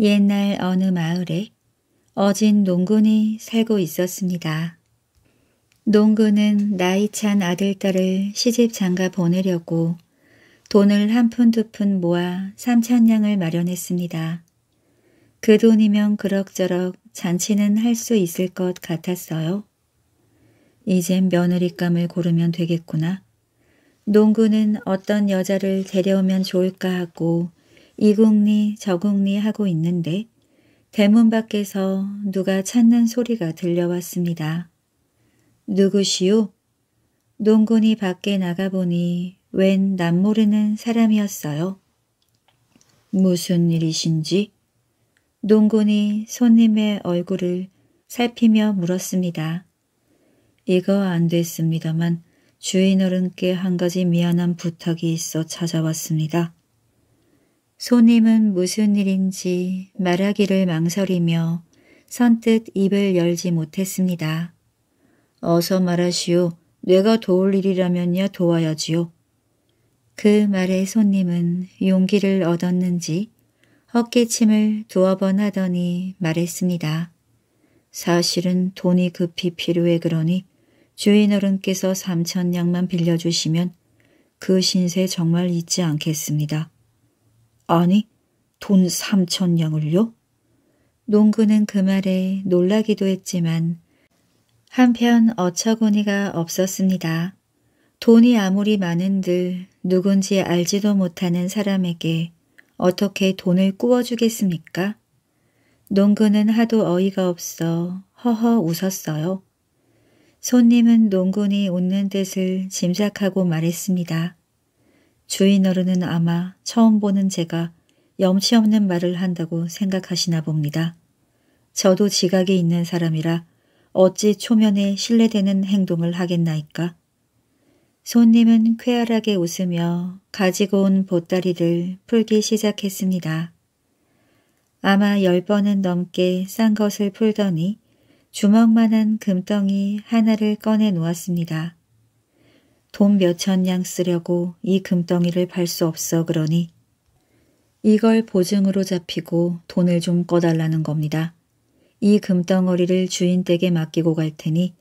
옛날 어느 마을에 어진 농군이 살고 있었습니다. 농군은 나이 찬 아들딸을 시집 장가 보내려고 돈을 한 푼 두푼 푼 모아 삼천냥을 마련했습니다. 그 돈이면 그럭저럭 잔치는 할 수 있을 것 같았어요. 이젠 며느리감을 고르면 되겠구나. 농군은 어떤 여자를 데려오면 좋을까 하고 이국리 저국리 하고 있는데 대문 밖에서 누가 찾는 소리가 들려왔습니다. 누구시오? 농군이 밖에 나가보니 웬 남모르는 사람이었어요. 무슨 일이신지? 농군이 손님의 얼굴을 살피며 물었습니다. 이거 안 됐습니다만 주인 어른께 한 가지 미안한 부탁이 있어 찾아왔습니다. 손님은 무슨 일인지 말하기를 망설이며 선뜻 입을 열지 못했습니다. 어서 말하시오. 내가 도울 일이라면야 도와야지요. 그 말에 손님은 용기를 얻었는지 헛기침을 두어 번 하더니 말했습니다. 사실은 돈이 급히 필요해 그러니 주인 어른께서 삼천냥만 빌려주시면 그 신세 정말 잊지 않겠습니다. 아니, 돈 3천 냥을요 농구는 그 말에 놀라기도 했지만 한편 어처구니가 없었습니다. 돈이 아무리 많은들 누군지 알지도 못하는 사람에게 어떻게 돈을 꾸어주겠습니까? 농구는 하도 어이가 없어 허허 웃었어요. 손님은 농군이 웃는 뜻을 짐작하고 말했습니다. 주인 어른은 아마 처음 보는 제가 염치 없는 말을 한다고 생각하시나 봅니다. 저도 지각이 있는 사람이라 어찌 초면에 신뢰되는 행동을 하겠나이까. 손님은 쾌활하게 웃으며 가지고 온 보따리를 풀기 시작했습니다. 아마 열 번은 넘게 싼 것을 풀더니 주먹만한 금덩이 하나를 꺼내 놓았습니다. 돈 몇천 냥 쓰려고 이 금덩이를 팔 수 없어 그러니 이걸 보증으로 잡히고 돈을 좀 꺼달라는 겁니다. 이 금덩어리를 주인 댁에 맡기고 갈 테니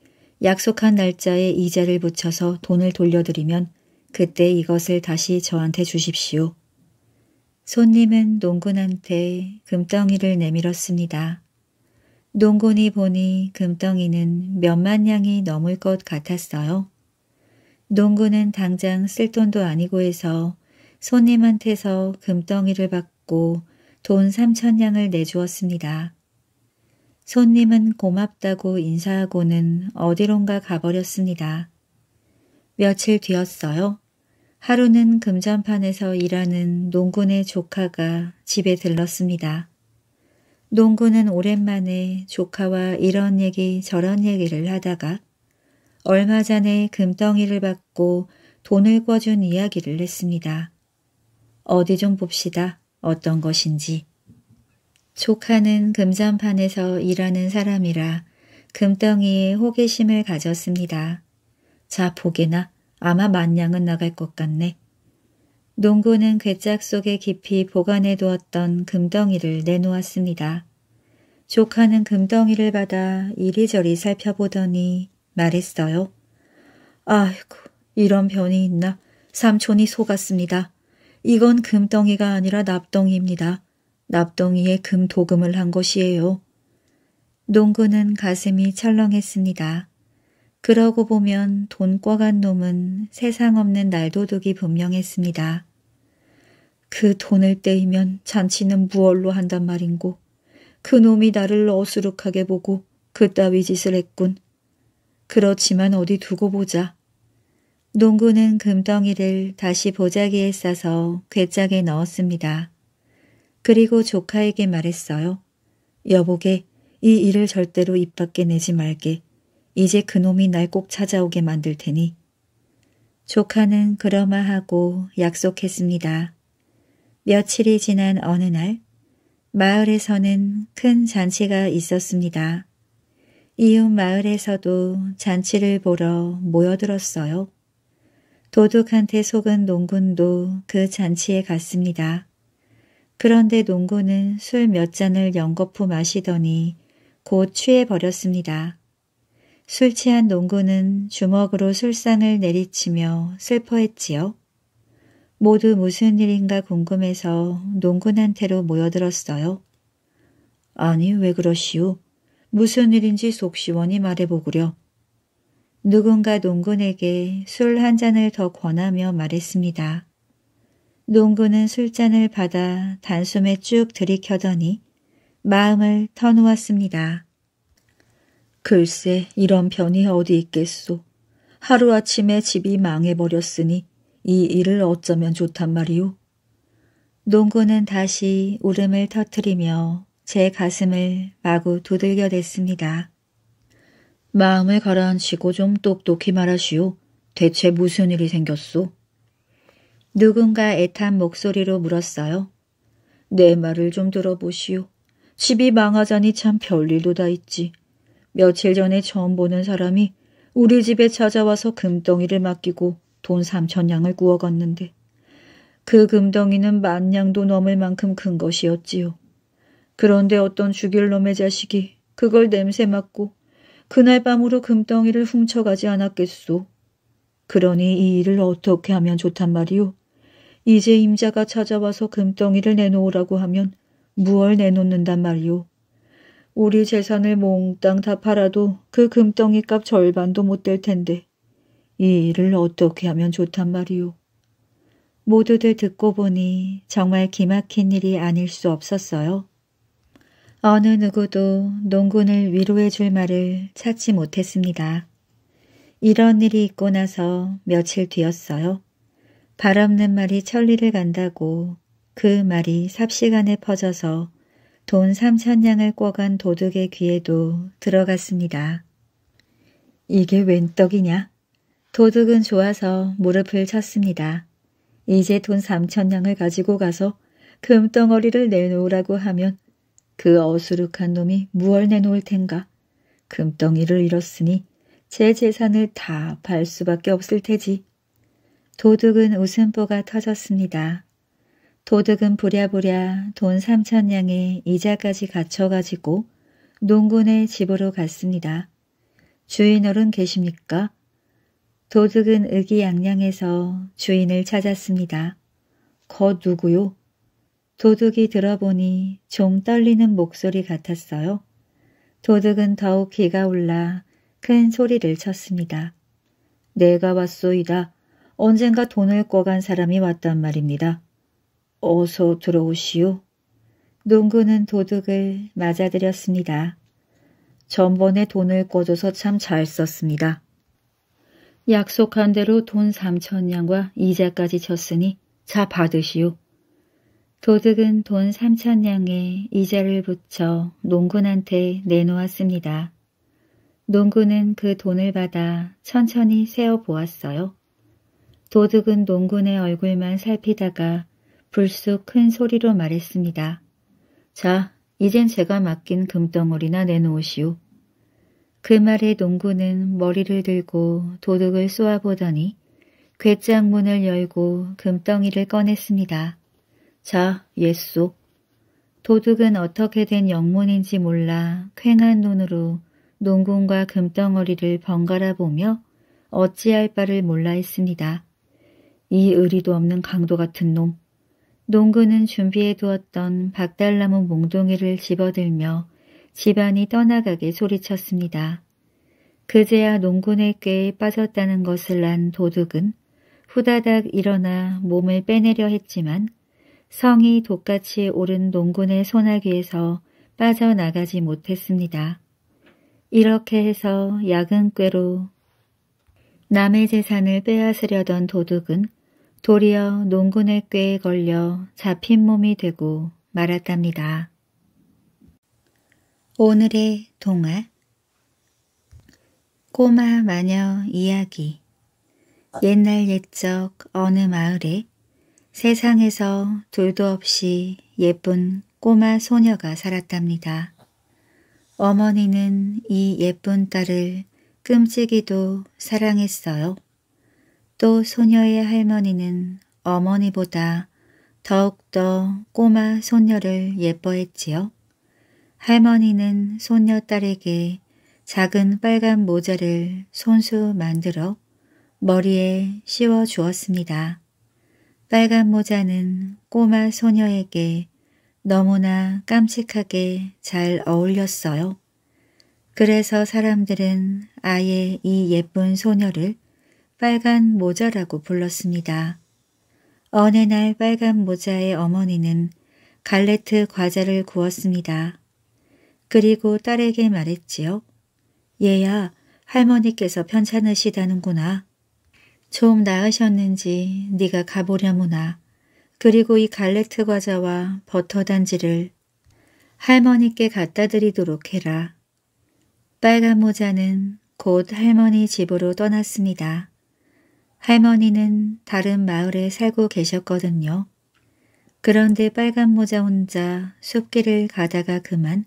약속한 날짜에 이자를 붙여서 돈을 돌려드리면 그때 이것을 다시 저한테 주십시오. 손님은 농군한테 금덩이를 내밀었습니다. 농군이 보니 금덩이는 몇만 양이 넘을 것 같았어요. 농구는 당장 쓸 돈도 아니고 해서 손님한테서 금덩이를 받고 돈 3천냥을 내주었습니다. 손님은 고맙다고 인사하고는 어디론가 가버렸습니다. 며칠 뒤였어요. 하루는 금전판에서 일하는 농군의 조카가 집에 들렀습니다. 농군은 오랜만에 조카와 이런 얘기 저런 얘기를 하다가 얼마 전에 금덩이를 받고 돈을 꿔준 이야기를 했습니다. 어디 좀 봅시다. 어떤 것인지. 조카는 금전판에서 일하는 사람이라 금덩이에 호기심을 가졌습니다. 자 보게나 아마 만냥은 나갈 것 같네. 농구는 괴짝 속에 깊이 보관해 두었던 금덩이를 내놓았습니다. 조카는 금덩이를 받아 이리저리 살펴보더니 말했어요. 아이고, 이런 변이 있나. 삼촌이 속았습니다. 이건 금덩이가 아니라 납덩이입니다. 납덩이에 금 도금을 한 것이에요. 농구는 가슴이 철렁했습니다. 그러고 보면 돈 꿔간 놈은 세상 없는 날도둑이 분명했습니다. 그 돈을 떼이면 잔치는 무얼로 한단 말인고. 그놈이 나를 어수룩하게 보고 그따위 짓을 했군. 그렇지만 어디 두고 보자. 농구는 금덩이를 다시 보자기에 싸서 괴짝에 넣었습니다. 그리고 조카에게 말했어요. 여보게, 이 일을 절대로 입 밖에 내지 말게. 이제 그놈이 날 꼭 찾아오게 만들 테니. 조카는 그러마 하고 약속했습니다. 며칠이 지난 어느 날, 마을에서는 큰 잔치가 있었습니다. 이웃 마을에서도 잔치를 보러 모여들었어요. 도둑한테 속은 농군도 그 잔치에 갔습니다. 그런데 농군은 술 몇 잔을 연거푸 마시더니 곧 취해버렸습니다. 술 취한 농군은 주먹으로 술상을 내리치며 슬퍼했지요. 모두 무슨 일인가 궁금해서 농군한테로 모여들었어요. 아니 왜 그러시오? 무슨 일인지 속시원히 말해보구려. 누군가 농군에게 술 한 잔을 더 권하며 말했습니다. 농군은 술잔을 받아 단숨에 쭉 들이켜더니 마음을 터놓았습니다. 글쎄 이런 변이 어디 있겠소. 하루아침에 집이 망해버렸으니 이 일을 어쩌면 좋단 말이오. 농구는 다시 울음을 터트리며 제 가슴을 마구 두들겨 댔습니다. 마음을 가라앉히고 좀 똑똑히 말하시오. 대체 무슨 일이 생겼소? 누군가 애탄 목소리로 물었어요. 내 말을 좀 들어보시오. 집이 망하자니 참 별일도 다 있지. 며칠 전에 처음 보는 사람이 우리 집에 찾아와서 금덩이를 맡기고 돈 3천냥을 구워갔는데 그 금덩이는 만냥도 넘을 만큼 큰 것이었지요. 그런데 어떤 죽일 놈의 자식이 그걸 냄새 맡고 그날 밤으로 금덩이를 훔쳐가지 않았겠소. 그러니 이 일을 어떻게 하면 좋단 말이오. 이제 임자가 찾아와서 금덩이를 내놓으라고 하면 무얼 내놓는단 말이오. 우리 재산을 몽땅 다 팔아도 그 금덩이 값 절반도 못 될 텐데 이 일을 어떻게 하면 좋단 말이오. 모두들 듣고 보니 정말 기막힌 일이 아닐 수 없었어요. 어느 누구도 농군을 위로해 줄 말을 찾지 못했습니다. 이런 일이 있고 나서 며칠 뒤였어요. 바람는 말이 천리를 간다고 그 말이 삽시간에 퍼져서 돈 3천냥을 꿔간 도둑의 귀에도 들어갔습니다. 이게 웬 떡이냐? 도둑은 좋아서 무릎을 쳤습니다. 이제 돈 3천냥을 가지고 가서 금덩어리를 내놓으라고 하면 그 어수룩한 놈이 무얼 내놓을 텐가. 금덩이를 잃었으니 제 재산을 다 팔 수밖에 없을 테지. 도둑은 웃음보가 터졌습니다. 도둑은 부랴부랴 돈 3천냥에 이자까지 갖춰가지고 농군의 집으로 갔습니다. 주인어른 계십니까? 도둑은 의기양양해서 주인을 찾았습니다. 거 누구요? 도둑이 들어보니 좀 떨리는 목소리 같았어요. 도둑은 더욱 기가 올라 큰 소리를 쳤습니다. 내가 왔소이다. 언젠가 돈을 꿔간 사람이 왔단 말입니다. 어서 들어오시오. 농구는 도둑을 맞아들였습니다. 전번에 돈을 꿔줘서 참 잘 썼습니다. 약속한 대로 돈 3천냥과 이자까지 쳤으니 자 받으시오. 도둑은 돈 3천냥에 이자를 붙여 농군한테 내놓았습니다. 농군은 그 돈을 받아 천천히 세어보았어요. 도둑은 농군의 얼굴만 살피다가 불쑥 큰 소리로 말했습니다. 자, 이젠 제가 맡긴 금덩어리나 내놓으시오. 그 말에 농군은 머리를 들고 도둑을 쏘아보더니 괴짝문을 열고 금덩이를 꺼냈습니다. 자, 예쏘. 도둑은 어떻게 된 영문인지 몰라 쾌한 눈으로 농군과 금덩어리를 번갈아 보며 어찌할 바를 몰라 했습니다. 이 의리도 없는 강도 같은 놈. 농군은 준비해 두었던 박달나무 몽둥이를 집어들며 집안이 떠나가게 소리쳤습니다. 그제야 농군의 꾀에 빠졌다는 것을 난 도둑은 후다닥 일어나 몸을 빼내려 했지만 성이 독같이 오른 농군의 소나귀에서 빠져나가지 못했습니다. 이렇게 해서 야근꾀로 남의 재산을 빼앗으려던 도둑은 도리어 농군의 꾀에 걸려 잡힌 몸이 되고 말았답니다. 오늘의 동화 꼬마 마녀 이야기 옛날 옛적 어느 마을에 세상에서 둘도 없이 예쁜 꼬마 소녀가 살았답니다. 어머니는 이 예쁜 딸을 끔찍이도 사랑했어요. 또 소녀의 할머니는 어머니보다 더욱더 꼬마 소녀를 예뻐했지요. 할머니는 소녀 딸에게 작은 빨간 모자를 손수 만들어 머리에 씌워 주었습니다. 빨간 모자는 꼬마 소녀에게 너무나 깜찍하게 잘 어울렸어요. 그래서 사람들은 아예 이 예쁜 소녀를 빨간 모자라고 불렀습니다. 어느 날 빨간 모자의 어머니는 갈레트 과자를 구웠습니다. 그리고 딸에게 말했지요. 얘야, 할머니께서 편찮으시다는구나. 좀 나으셨는지 네가 가보려무나 그리고 이 갈렉트 과자와 버터 단지를 할머니께 갖다 드리도록 해라. 빨간 모자는 곧 할머니 집으로 떠났습니다. 할머니는 다른 마을에 살고 계셨거든요. 그런데 빨간 모자 혼자 숲길을 가다가 그만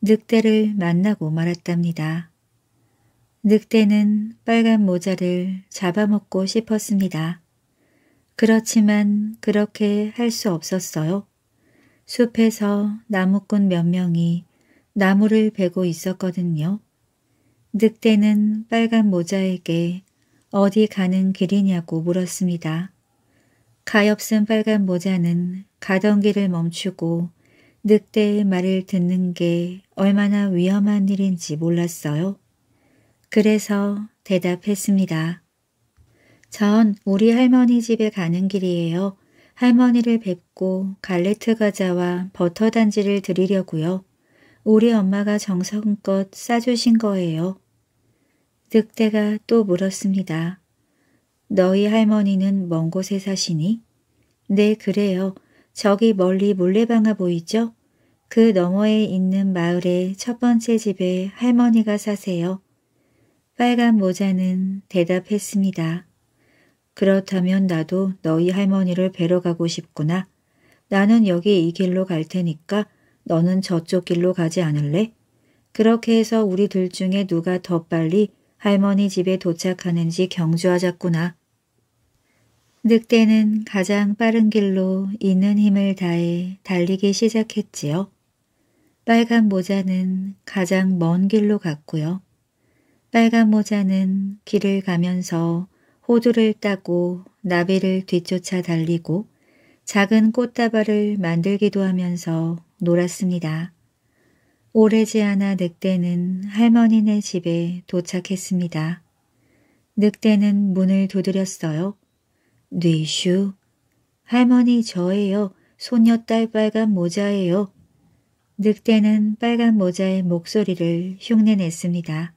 늑대를 만나고 말았답니다. 늑대는 빨간 모자를 잡아먹고 싶었습니다. 그렇지만 그렇게 할 수 없었어요. 숲에서 나무꾼 몇 명이 나무를 베고 있었거든요. 늑대는 빨간 모자에게 어디 가는 길이냐고 물었습니다. 가엾은 빨간 모자는 가던 길을 멈추고 늑대의 말을 듣는 게 얼마나 위험한 일인지 몰랐어요. 그래서 대답했습니다. 전 우리 할머니 집에 가는 길이에요. 할머니를 뵙고 갈레트 과자와 버터 단지를 드리려고요. 우리 엄마가 정성껏 싸주신 거예요. 늑대가 또 물었습니다. 너희 할머니는 먼 곳에 사시니? 네, 그래요. 저기 멀리 물레방아 보이죠? 그 너머에 있는 마을의 첫 번째 집에 할머니가 사세요. 빨간 모자는 대답했습니다. 그렇다면 나도 너희 할머니를 뵈러 가고 싶구나. 나는 여기 이 길로 갈 테니까 너는 저쪽 길로 가지 않을래? 그렇게 해서 우리 둘 중에 누가 더 빨리 할머니 집에 도착하는지 경주하자꾸나. 늑대는 가장 빠른 길로 있는 힘을 다해 달리기 시작했지요. 빨간 모자는 가장 먼 길로 갔고요. 빨간 모자는 길을 가면서 호두를 따고 나비를 뒤쫓아 달리고 작은 꽃다발을 만들기도 하면서 놀았습니다. 오래지 않아 늑대는 할머니네 집에 도착했습니다. 늑대는 문을 두드렸어요. 뉘슈. 할머니 저예요. 손녀딸 빨간 모자예요. 늑대는 빨간 모자의 목소리를 흉내냈습니다.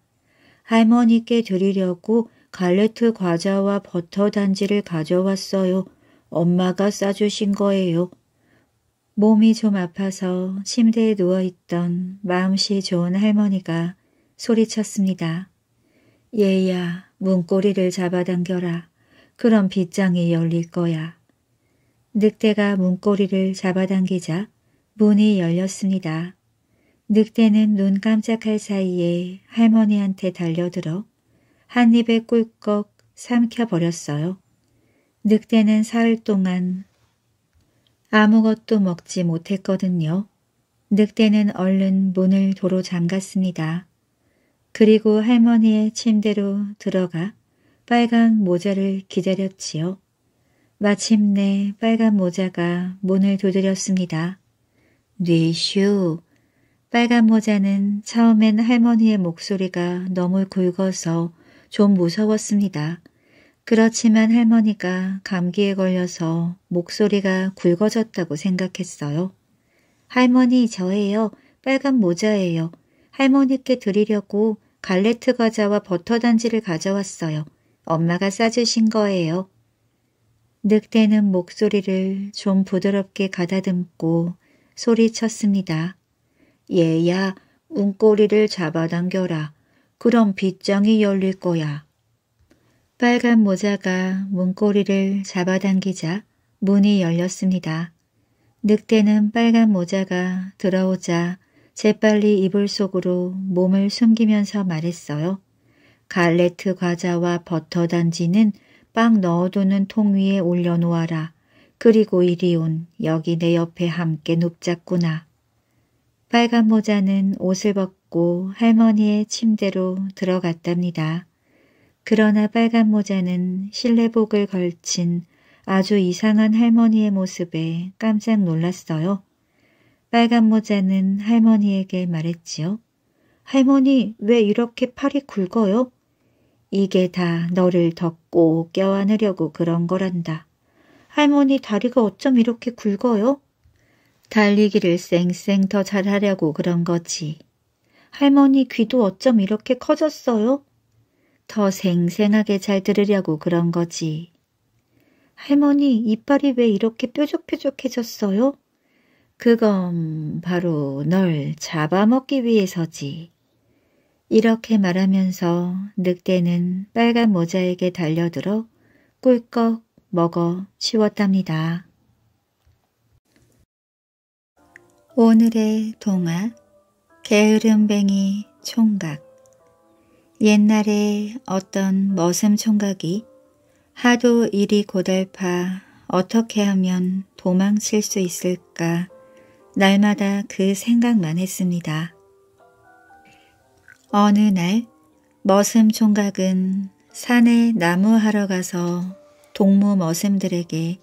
할머니께 드리려고 갈레트 과자와 버터 단지를 가져왔어요. 엄마가 싸주신 거예요. 몸이 좀 아파서 침대에 누워있던 마음씨 좋은 할머니가 소리쳤습니다. 얘야, 문고리를 잡아당겨라. 그럼 빗장이 열릴 거야. 늑대가 문고리를 잡아당기자 문이 열렸습니다. 늑대는 눈 깜짝할 사이에 할머니한테 달려들어 한 입에 꿀꺽 삼켜버렸어요. 늑대는 사흘 동안 아무것도 먹지 못했거든요. 늑대는 얼른 문을 도로 잠갔습니다. 그리고 할머니의 침대로 들어가 빨간 모자를 기다렸지요. 마침내 빨간 모자가 문을 두드렸습니다. 뇌슈, 네, 빨간 모자는 처음엔 할머니의 목소리가 너무 굵어서 좀 무서웠습니다. 그렇지만 할머니가 감기에 걸려서 목소리가 굵어졌다고 생각했어요. 할머니 저예요. 빨간 모자예요. 할머니께 드리려고 갈레트 과자와 버터 단지를 가져왔어요. 엄마가 싸주신 거예요. 늑대는 목소리를 좀 부드럽게 가다듬고 소리쳤습니다. 얘야 문고리를 잡아당겨라. 그럼 빗장이 열릴 거야. 빨간 모자가 문고리를 잡아당기자 문이 열렸습니다. 늑대는 빨간 모자가 들어오자 재빨리 이불 속으로 몸을 숨기면서 말했어요. 갈레트 과자와 버터 단지는 빵 넣어두는 통 위에 올려놓아라. 그리고 이리 온 여기 내 옆에 함께 눕자꾸나. 빨간 모자는 옷을 벗고 할머니의 침대로 들어갔답니다. 그러나 빨간 모자는 실내복을 걸친 아주 이상한 할머니의 모습에 깜짝 놀랐어요. 빨간 모자는 할머니에게 말했지요. 할머니 왜 이렇게 팔이 굵어요? 이게 다 너를 덮고 껴안으려고 그런 거란다. 할머니 다리가 어쩜 이렇게 굵어요? 달리기를 쌩쌩 더 잘하려고 그런 거지. 할머니 귀도 어쩜 이렇게 커졌어요? 더 생생하게 잘 들으려고 그런 거지. 할머니 이빨이 왜 이렇게 뾰족뾰족해졌어요? 그건 바로 널 잡아먹기 위해서지. 이렇게 말하면서 늑대는 빨간 모자에게 달려들어 꿀꺽 먹어 치웠답니다. 오늘의 동화 게으름뱅이 총각 옛날에 어떤 머슴 총각이 하도 일이 고달파 어떻게 하면 도망칠 수 있을까 날마다 그 생각만 했습니다. 어느 날 머슴 총각은 산에 나무하러 가서 동무 머슴들에게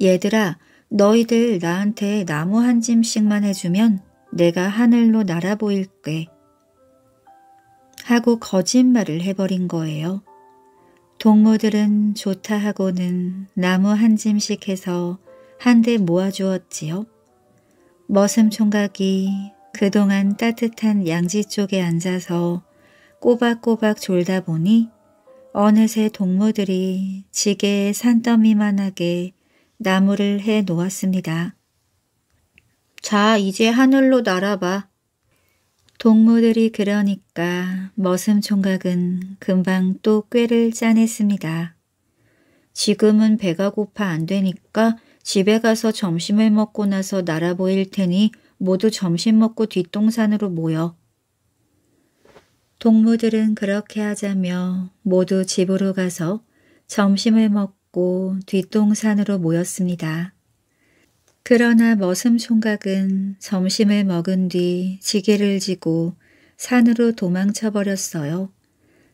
얘들아 너희들 나한테 나무 한 짐씩만 해주면 내가 하늘로 날아보일게. 하고 거짓말을 해버린 거예요. 동무들은 좋다 하고는 나무 한 짐씩 해서 한 대 모아주었지요. 머슴 총각이 그동안 따뜻한 양지 쪽에 앉아서 꼬박꼬박 졸다 보니 어느새 동무들이 지게에 산더미만하게 나무를 해 놓았습니다. 자, 이제 하늘로 날아봐. 동무들이 그러니까 머슴 총각은 금방 또 꾀를 짜냈습니다. 지금은 배가 고파 안 되니까 집에 가서 점심을 먹고 나서 날아 보일 테니 모두 점심 먹고 뒷동산으로 모여. 동무들은 그렇게 하자며 모두 집으로 가서 점심을 먹고 걷고 뒷동산으로 모였습니다. 그러나 머슴 총각은 점심을 먹은 뒤 지게를 지고 산으로 도망쳐 버렸어요.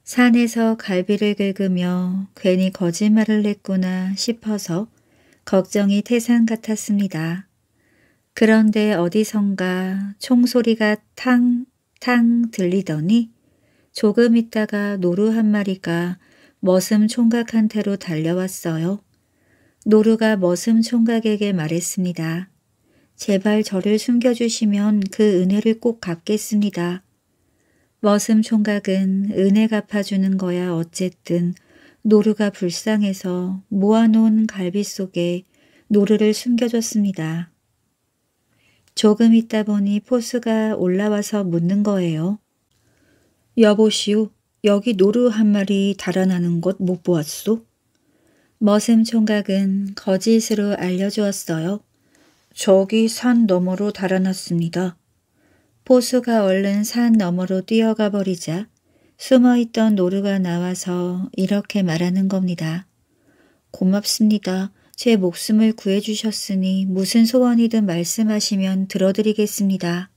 산에서 갈비를 긁으며 괜히 거짓말을 했구나 싶어서 걱정이 태산 같았습니다. 그런데 어디선가 총소리가 탕탕 들리더니 조금 있다가 노루 한 마리가 머슴 총각한테로 달려왔어요. 노루가 머슴 총각에게 말했습니다. 제발 저를 숨겨주시면 그 은혜를 꼭 갚겠습니다. 머슴 총각은 은혜 갚아주는 거야 어쨌든 노루가 불쌍해서 모아놓은 갈비 속에 노루를 숨겨줬습니다. 조금 있다 보니 포스가 올라와서 묻는 거예요. 여보시오, 여기 노루 한 마리 달아나는 곳 못 보았소? 머슴 총각은 거짓으로 알려주었어요. 저기 산 너머로 달아났습니다. 포수가 얼른 산 너머로 뛰어가 버리자 숨어있던 노루가 나와서 이렇게 말하는 겁니다. 고맙습니다. 제 목숨을 구해주셨으니 무슨 소원이든 말씀하시면 들어드리겠습니다.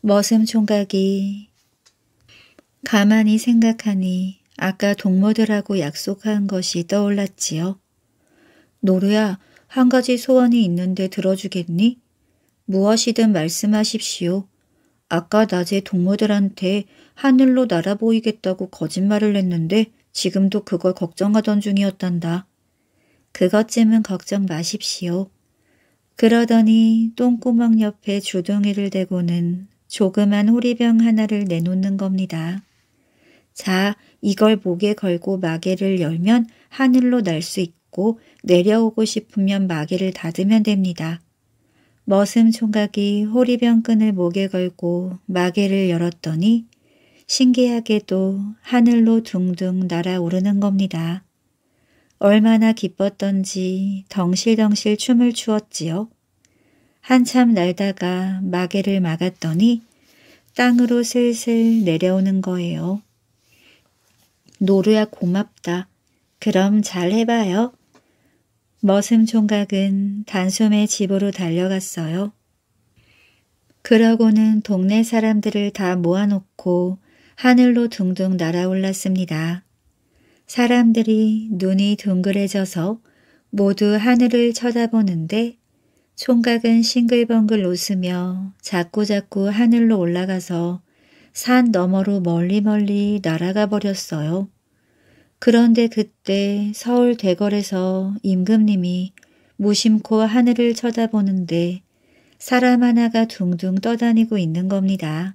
머슴 총각이 가만히 생각하니 아까 동무들하고 약속한 것이 떠올랐지요. 노루야, 한 가지 소원이 있는데 들어주겠니? 무엇이든 말씀하십시오. 아까 낮에 동무들한테 하늘로 날아보이겠다고 거짓말을 했는데 지금도 그걸 걱정하던 중이었단다. 그것쯤은 걱정 마십시오. 그러더니 똥구멍 옆에 주둥이를 대고는 조그만 호리병 하나를 내놓는 겁니다. 자, 이걸 목에 걸고 마개를 열면 하늘로 날 수 있고 내려오고 싶으면 마개를 닫으면 됩니다. 머슴 총각이 호리병끈을 목에 걸고 마개를 열었더니 신기하게도 하늘로 둥둥 날아오르는 겁니다. 얼마나 기뻤던지 덩실덩실 춤을 추었지요. 한참 날다가 마개를 막았더니 땅으로 슬슬 내려오는 거예요. 노루야 고맙다. 그럼 잘 해봐요. 머슴 총각은 단숨에 집으로 달려갔어요. 그러고는 동네 사람들을 다 모아놓고 하늘로 둥둥 날아올랐습니다. 사람들이 눈이 둥그레져서 모두 하늘을 쳐다보는데 총각은 싱글벙글 웃으며 자꾸자꾸 하늘로 올라가서 산 너머로 멀리멀리 날아가 버렸어요. 그런데 그때 서울 대궐에서 임금님이 무심코 하늘을 쳐다보는데 사람 하나가 둥둥 떠다니고 있는 겁니다.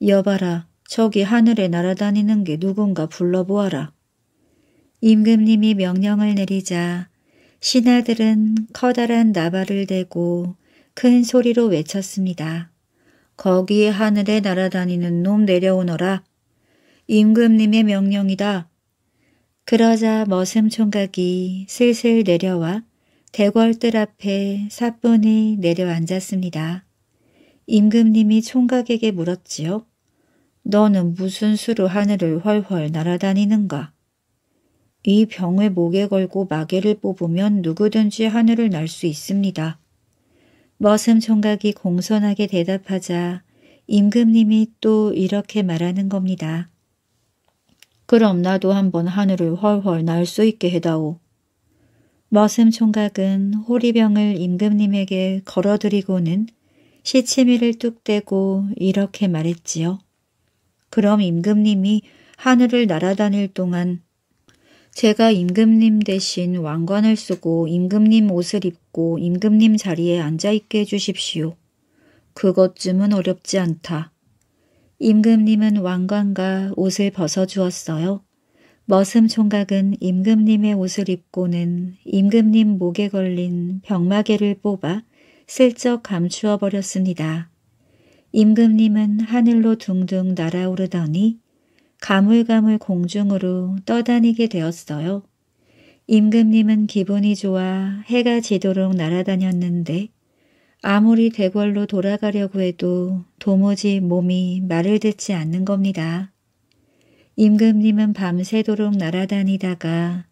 여봐라, 저기 하늘에 날아다니는 게 누군가 불러보아라. 임금님이 명령을 내리자 신하들은 커다란 나발을 대고 큰 소리로 외쳤습니다. 거기 하늘에 날아다니는 놈 내려오너라. 임금님의 명령이다. 그러자 머슴 총각이 슬슬 내려와 대궐뜰 앞에 사뿐히 내려앉았습니다. 임금님이 총각에게 물었지요. 너는 무슨 수로 하늘을 훨훨 날아다니는가? 이 병을 목에 걸고 마개를 뽑으면 누구든지 하늘을 날 수 있습니다. 머슴 총각이 공손하게 대답하자 임금님이 또 이렇게 말하는 겁니다. 그럼 나도 한번 하늘을 훨훨 날 수 있게 해다오. 머슴 총각은 호리병을 임금님에게 걸어드리고는 시치미를 뚝 떼고 이렇게 말했지요. 그럼 임금님이 하늘을 날아다닐 동안 제가 임금님 대신 왕관을 쓰고 임금님 옷을 입고 임금님 자리에 앉아있게 해주십시오. 그것쯤은 어렵지 않다. 임금님은 왕관과 옷을 벗어주었어요. 머슴 총각은 임금님의 옷을 입고는 임금님 목에 걸린 병마개를 뽑아 슬쩍 감추어 버렸습니다. 임금님은 하늘로 둥둥 날아오르더니 가물가물 공중으로 떠다니게 되었어요. 임금님은 기분이 좋아 해가 지도록 날아다녔는데 아무리 대궐로 돌아가려고 해도 도무지 몸이 말을 듣지 않는 겁니다. 임금님은 밤새도록 날아다니다가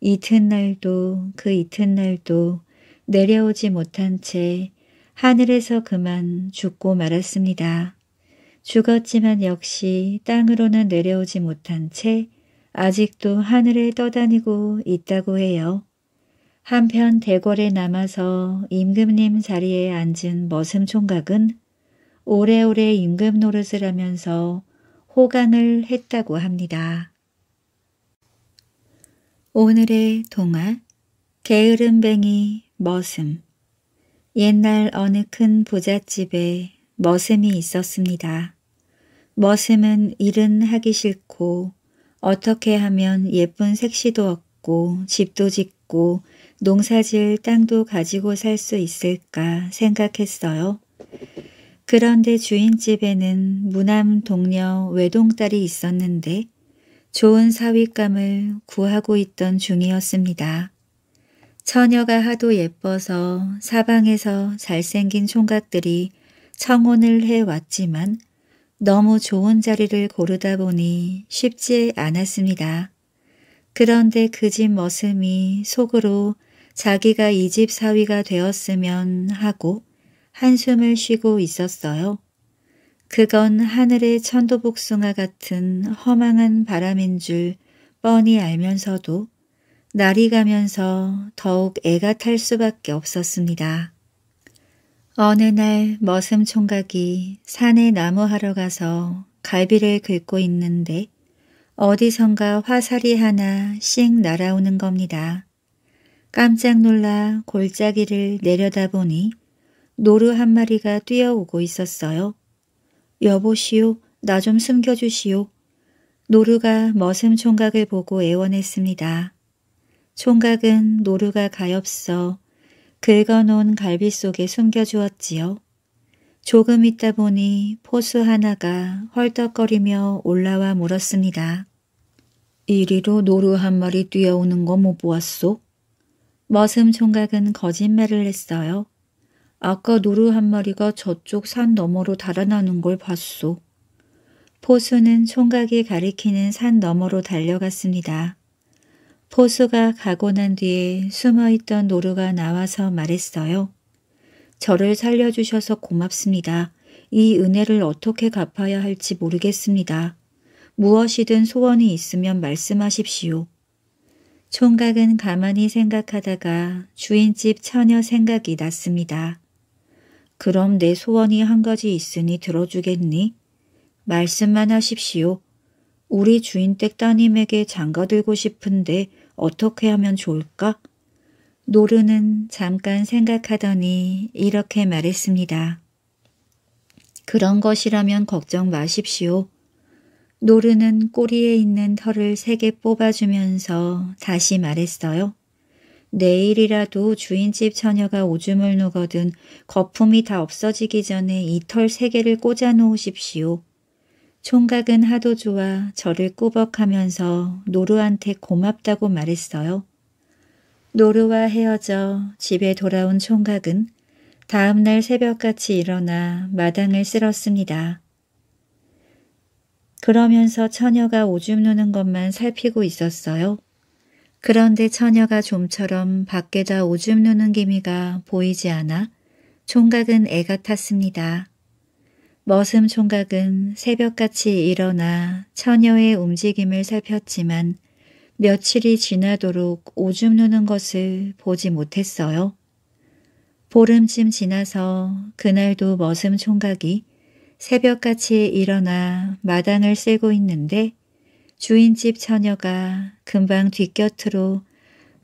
이튿날도 그 이튿날도 내려오지 못한 채 하늘에서 그만 죽고 말았습니다. 죽었지만 역시 땅으로는 내려오지 못한 채 아직도 하늘에 떠다니고 있다고 해요. 한편 대궐에 남아서 임금님 자리에 앉은 머슴 총각은 오래오래 임금 노릇을 하면서 호강을 했다고 합니다. 오늘의 동화 게으름뱅이 머슴 옛날 어느 큰 부잣집에 머슴이 있었습니다. 머슴은 일은 하기 싫고 어떻게 하면 예쁜 색시도 얻고 집도 짓고 농사질 땅도 가지고 살 수 있을까 생각했어요. 그런데 주인집에는 무남 동녀 외동딸이 있었는데 좋은 사윗감을 구하고 있던 중이었습니다. 처녀가 하도 예뻐서 사방에서 잘생긴 총각들이 청혼을 해왔지만 너무 좋은 자리를 고르다 보니 쉽지 않았습니다. 그런데 그 집 머슴이 속으로 자기가 이 집 사위가 되었으면 하고 한숨을 쉬고 있었어요. 그건 하늘의 천도복숭아 같은 허망한 바람인 줄 뻔히 알면서도 날이 가면서 더욱 애가 탈 수밖에 없었습니다. 어느 날 머슴 총각이 산에 나무하러 가서 갈비를 긁고 있는데 어디선가 화살이 하나 씩 날아오는 겁니다. 깜짝 놀라 골짜기를 내려다보니 노루 한 마리가 뛰어오고 있었어요. 여보시오, 나 좀 숨겨주시오. 노루가 머슴 총각을 보고 애원했습니다. 총각은 노루가 가엾어 긁어놓은 갈비 속에 숨겨주었지요. 조금 있다 보니 포수 하나가 헐떡거리며 올라와 물었습니다. 이리로 노루 한 마리 뛰어오는 거 못 보았소? 머슴 총각은 거짓말을 했어요. 아까 노루 한 마리가 저쪽 산 너머로 달아나는 걸 봤소. 포수는 총각이 가리키는 산 너머로 달려갔습니다. 포수가 가고 난 뒤에 숨어있던 노루가 나와서 말했어요. 저를 살려주셔서 고맙습니다. 이 은혜를 어떻게 갚아야 할지 모르겠습니다. 무엇이든 소원이 있으면 말씀하십시오. 총각은 가만히 생각하다가 주인집 처녀 생각이 났습니다. 그럼 내 소원이 한 가지 있으니 들어주겠니? 말씀만 하십시오. 우리 주인댁 따님에게 장가들고 싶은데 어떻게 하면 좋을까? 노르는 잠깐 생각하더니 이렇게 말했습니다. 그런 것이라면 걱정 마십시오. 노르는 꼬리에 있는 털을 세 개 뽑아주면서 다시 말했어요. 내일이라도 주인집 처녀가 오줌을 누거든 거품이 다 없어지기 전에 이 털 세 개를 꽂아 놓으십시오. 총각은 하도 좋아 저를 꾸벅하면서 노르한테 고맙다고 말했어요. 노르와 헤어져 집에 돌아온 총각은 다음날 새벽같이 일어나 마당을 쓸었습니다. 그러면서 처녀가 오줌 누는 것만 살피고 있었어요. 그런데 처녀가 좀처럼 밖에다 오줌 누는 기미가 보이지 않아 총각은 애가 탔습니다. 머슴 총각은 새벽같이 일어나 처녀의 움직임을 살폈지만 며칠이 지나도록 오줌 누는 것을 보지 못했어요. 보름쯤 지나서 그날도 머슴 총각이 새벽같이 일어나 마당을 쐬고 있는데 주인집 처녀가 금방 뒷곁으로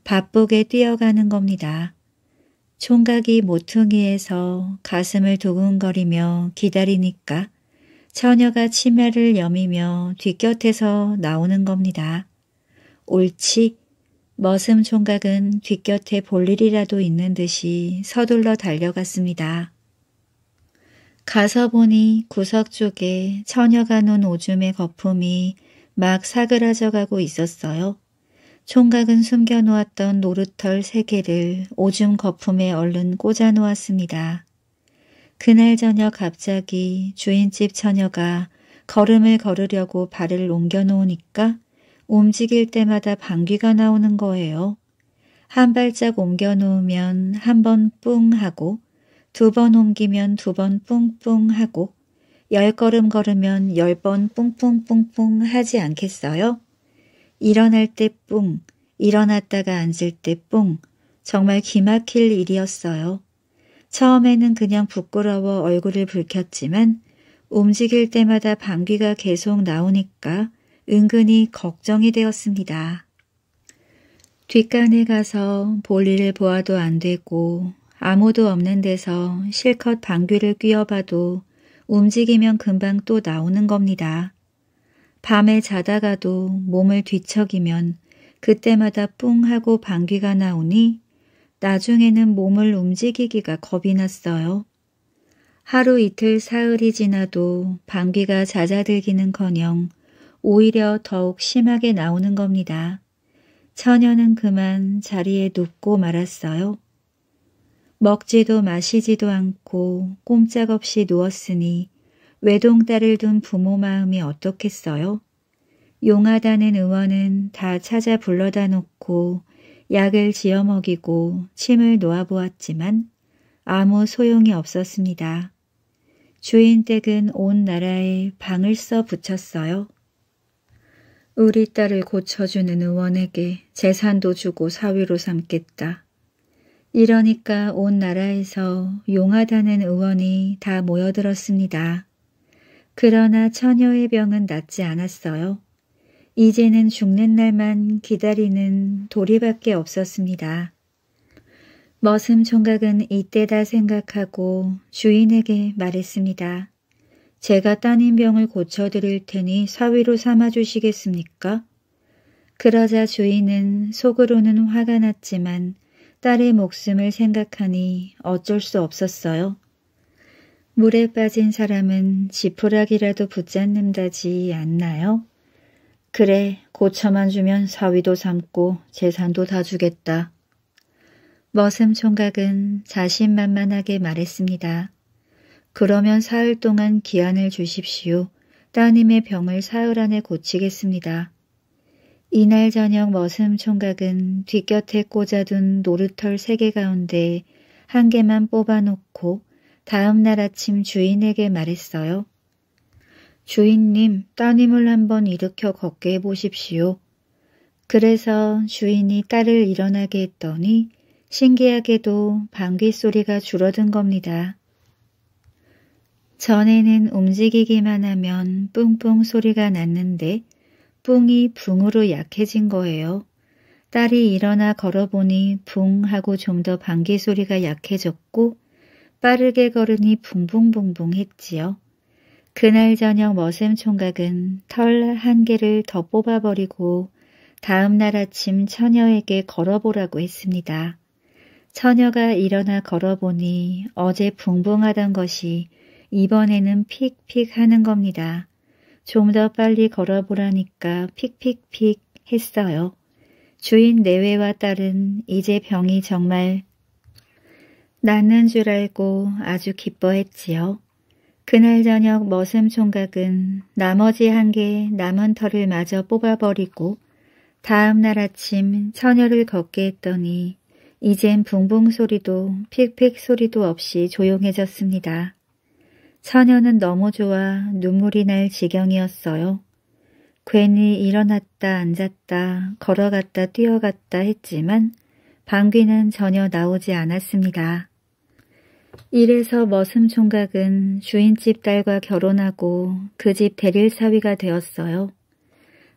바쁘게 뛰어가는 겁니다. 총각이 모퉁이에서 가슴을 두근거리며 기다리니까 처녀가 치매를 여미며 뒷곁에서 나오는 겁니다. 옳지. 머슴 총각은 뒷곁에 볼일이라도 있는 듯이 서둘러 달려갔습니다. 가서 보니 구석 쪽에 처녀가 놓은 오줌의 거품이 막 사그라져 가고 있었어요. 총각은 숨겨놓았던 노루털 세 개를 오줌 거품에 얼른 꽂아놓았습니다. 그날 저녁 갑자기 주인집 처녀가 걸음을 걸으려고 발을 옮겨놓으니까 움직일 때마다 방귀가 나오는 거예요. 한 발짝 옮겨놓으면 한 번 뿡 하고 두번 옮기면 두 번 뿡뿡 하고 열 걸음 걸으면 열 번 뿡뿡뿡뿡 하지 않겠어요? 일어날 때 뿡, 일어났다가 앉을 때 뿡, 정말 기막힐 일이었어요. 처음에는 그냥 부끄러워 얼굴을 붉혔지만 움직일 때마다 방귀가 계속 나오니까 은근히 걱정이 되었습니다. 뒷간에 가서 볼일을 보아도 안 되고 아무도 없는 데서 실컷 방귀를 뀌어봐도 움직이면 금방 또 나오는 겁니다. 밤에 자다가도 몸을 뒤척이면 그때마다 뿡 하고 방귀가 나오니 나중에는 몸을 움직이기가 겁이 났어요. 하루 이틀 사흘이 지나도 방귀가 잦아들기는커녕 오히려 더욱 심하게 나오는 겁니다. 처녀는 그만 자리에 눕고 말았어요. 먹지도 마시지도 않고 꼼짝없이 누웠으니 외동딸을 둔 부모 마음이 어떻겠어요? 용하다는 의원은 다 찾아 불러다 놓고 약을 지어 먹이고 침을 놓아보았지만 아무 소용이 없었습니다. 주인 댁은 온 나라에 방을 써 붙였어요. 우리 딸을 고쳐주는 의원에게 재산도 주고 사위로 삼겠다. 이러니까 온 나라에서 용하다는 의원이 다 모여들었습니다. 그러나 처녀의 병은 낫지 않았어요. 이제는 죽는 날만 기다리는 도리밖에 없었습니다. 머슴 총각은 이때다 생각하고 주인에게 말했습니다. 제가 따님 병을 고쳐드릴 테니 사위로 삼아주시겠습니까? 그러자 주인은 속으로는 화가 났지만 딸의 목숨을 생각하니 어쩔 수 없었어요. 물에 빠진 사람은 지푸라기라도 붙잡는다지 않나요? 그래, 고쳐만 주면 사위도 삼고 재산도 다 주겠다. 머슴 총각은 자신만만하게 말했습니다. 그러면 사흘 동안 기한을 주십시오. 따님의 병을 사흘 안에 고치겠습니다. 이날 저녁 머슴 총각은 뒷곁에 꽂아둔 노루털 세 개 가운데 한 개만 뽑아놓고 다음 날 아침 주인에게 말했어요. 주인님, 따님을 한번 일으켜 걷게 해보십시오. 그래서 주인이 딸을 일어나게 했더니 신기하게도 방귀 소리가 줄어든 겁니다. 전에는 움직이기만 하면 뿡뿡 소리가 났는데 뿡이 붕으로 약해진 거예요. 딸이 일어나 걸어보니 붕 하고 좀 더 방귀 소리가 약해졌고 빠르게 걸으니 붕붕붕붕 했지요. 그날 저녁 머슴 총각은 털 한 개를 더 뽑아버리고 다음날 아침 처녀에게 걸어보라고 했습니다. 처녀가 일어나 걸어보니 어제 붕붕하던 것이 이번에는 픽픽 하는 겁니다. 좀더 빨리 걸어보라니까 픽픽픽 했어요. 주인 내외와 딸은 이제 병이 정말 낫는 줄 알고 아주 기뻐했지요. 그날 저녁 머슴 총각은 나머지 한 개 남은 털을 마저 뽑아버리고 다음 날 아침 처녀를 걷게 했더니 이젠 붕붕 소리도 픽픽 소리도 없이 조용해졌습니다. 처녀는 너무 좋아 눈물이 날 지경이었어요. 괜히 일어났다 앉았다 걸어갔다 뛰어갔다 했지만 방귀는 전혀 나오지 않았습니다. 이래서 머슴 총각은 주인집 딸과 결혼하고 그 집 대릴사위가 되었어요.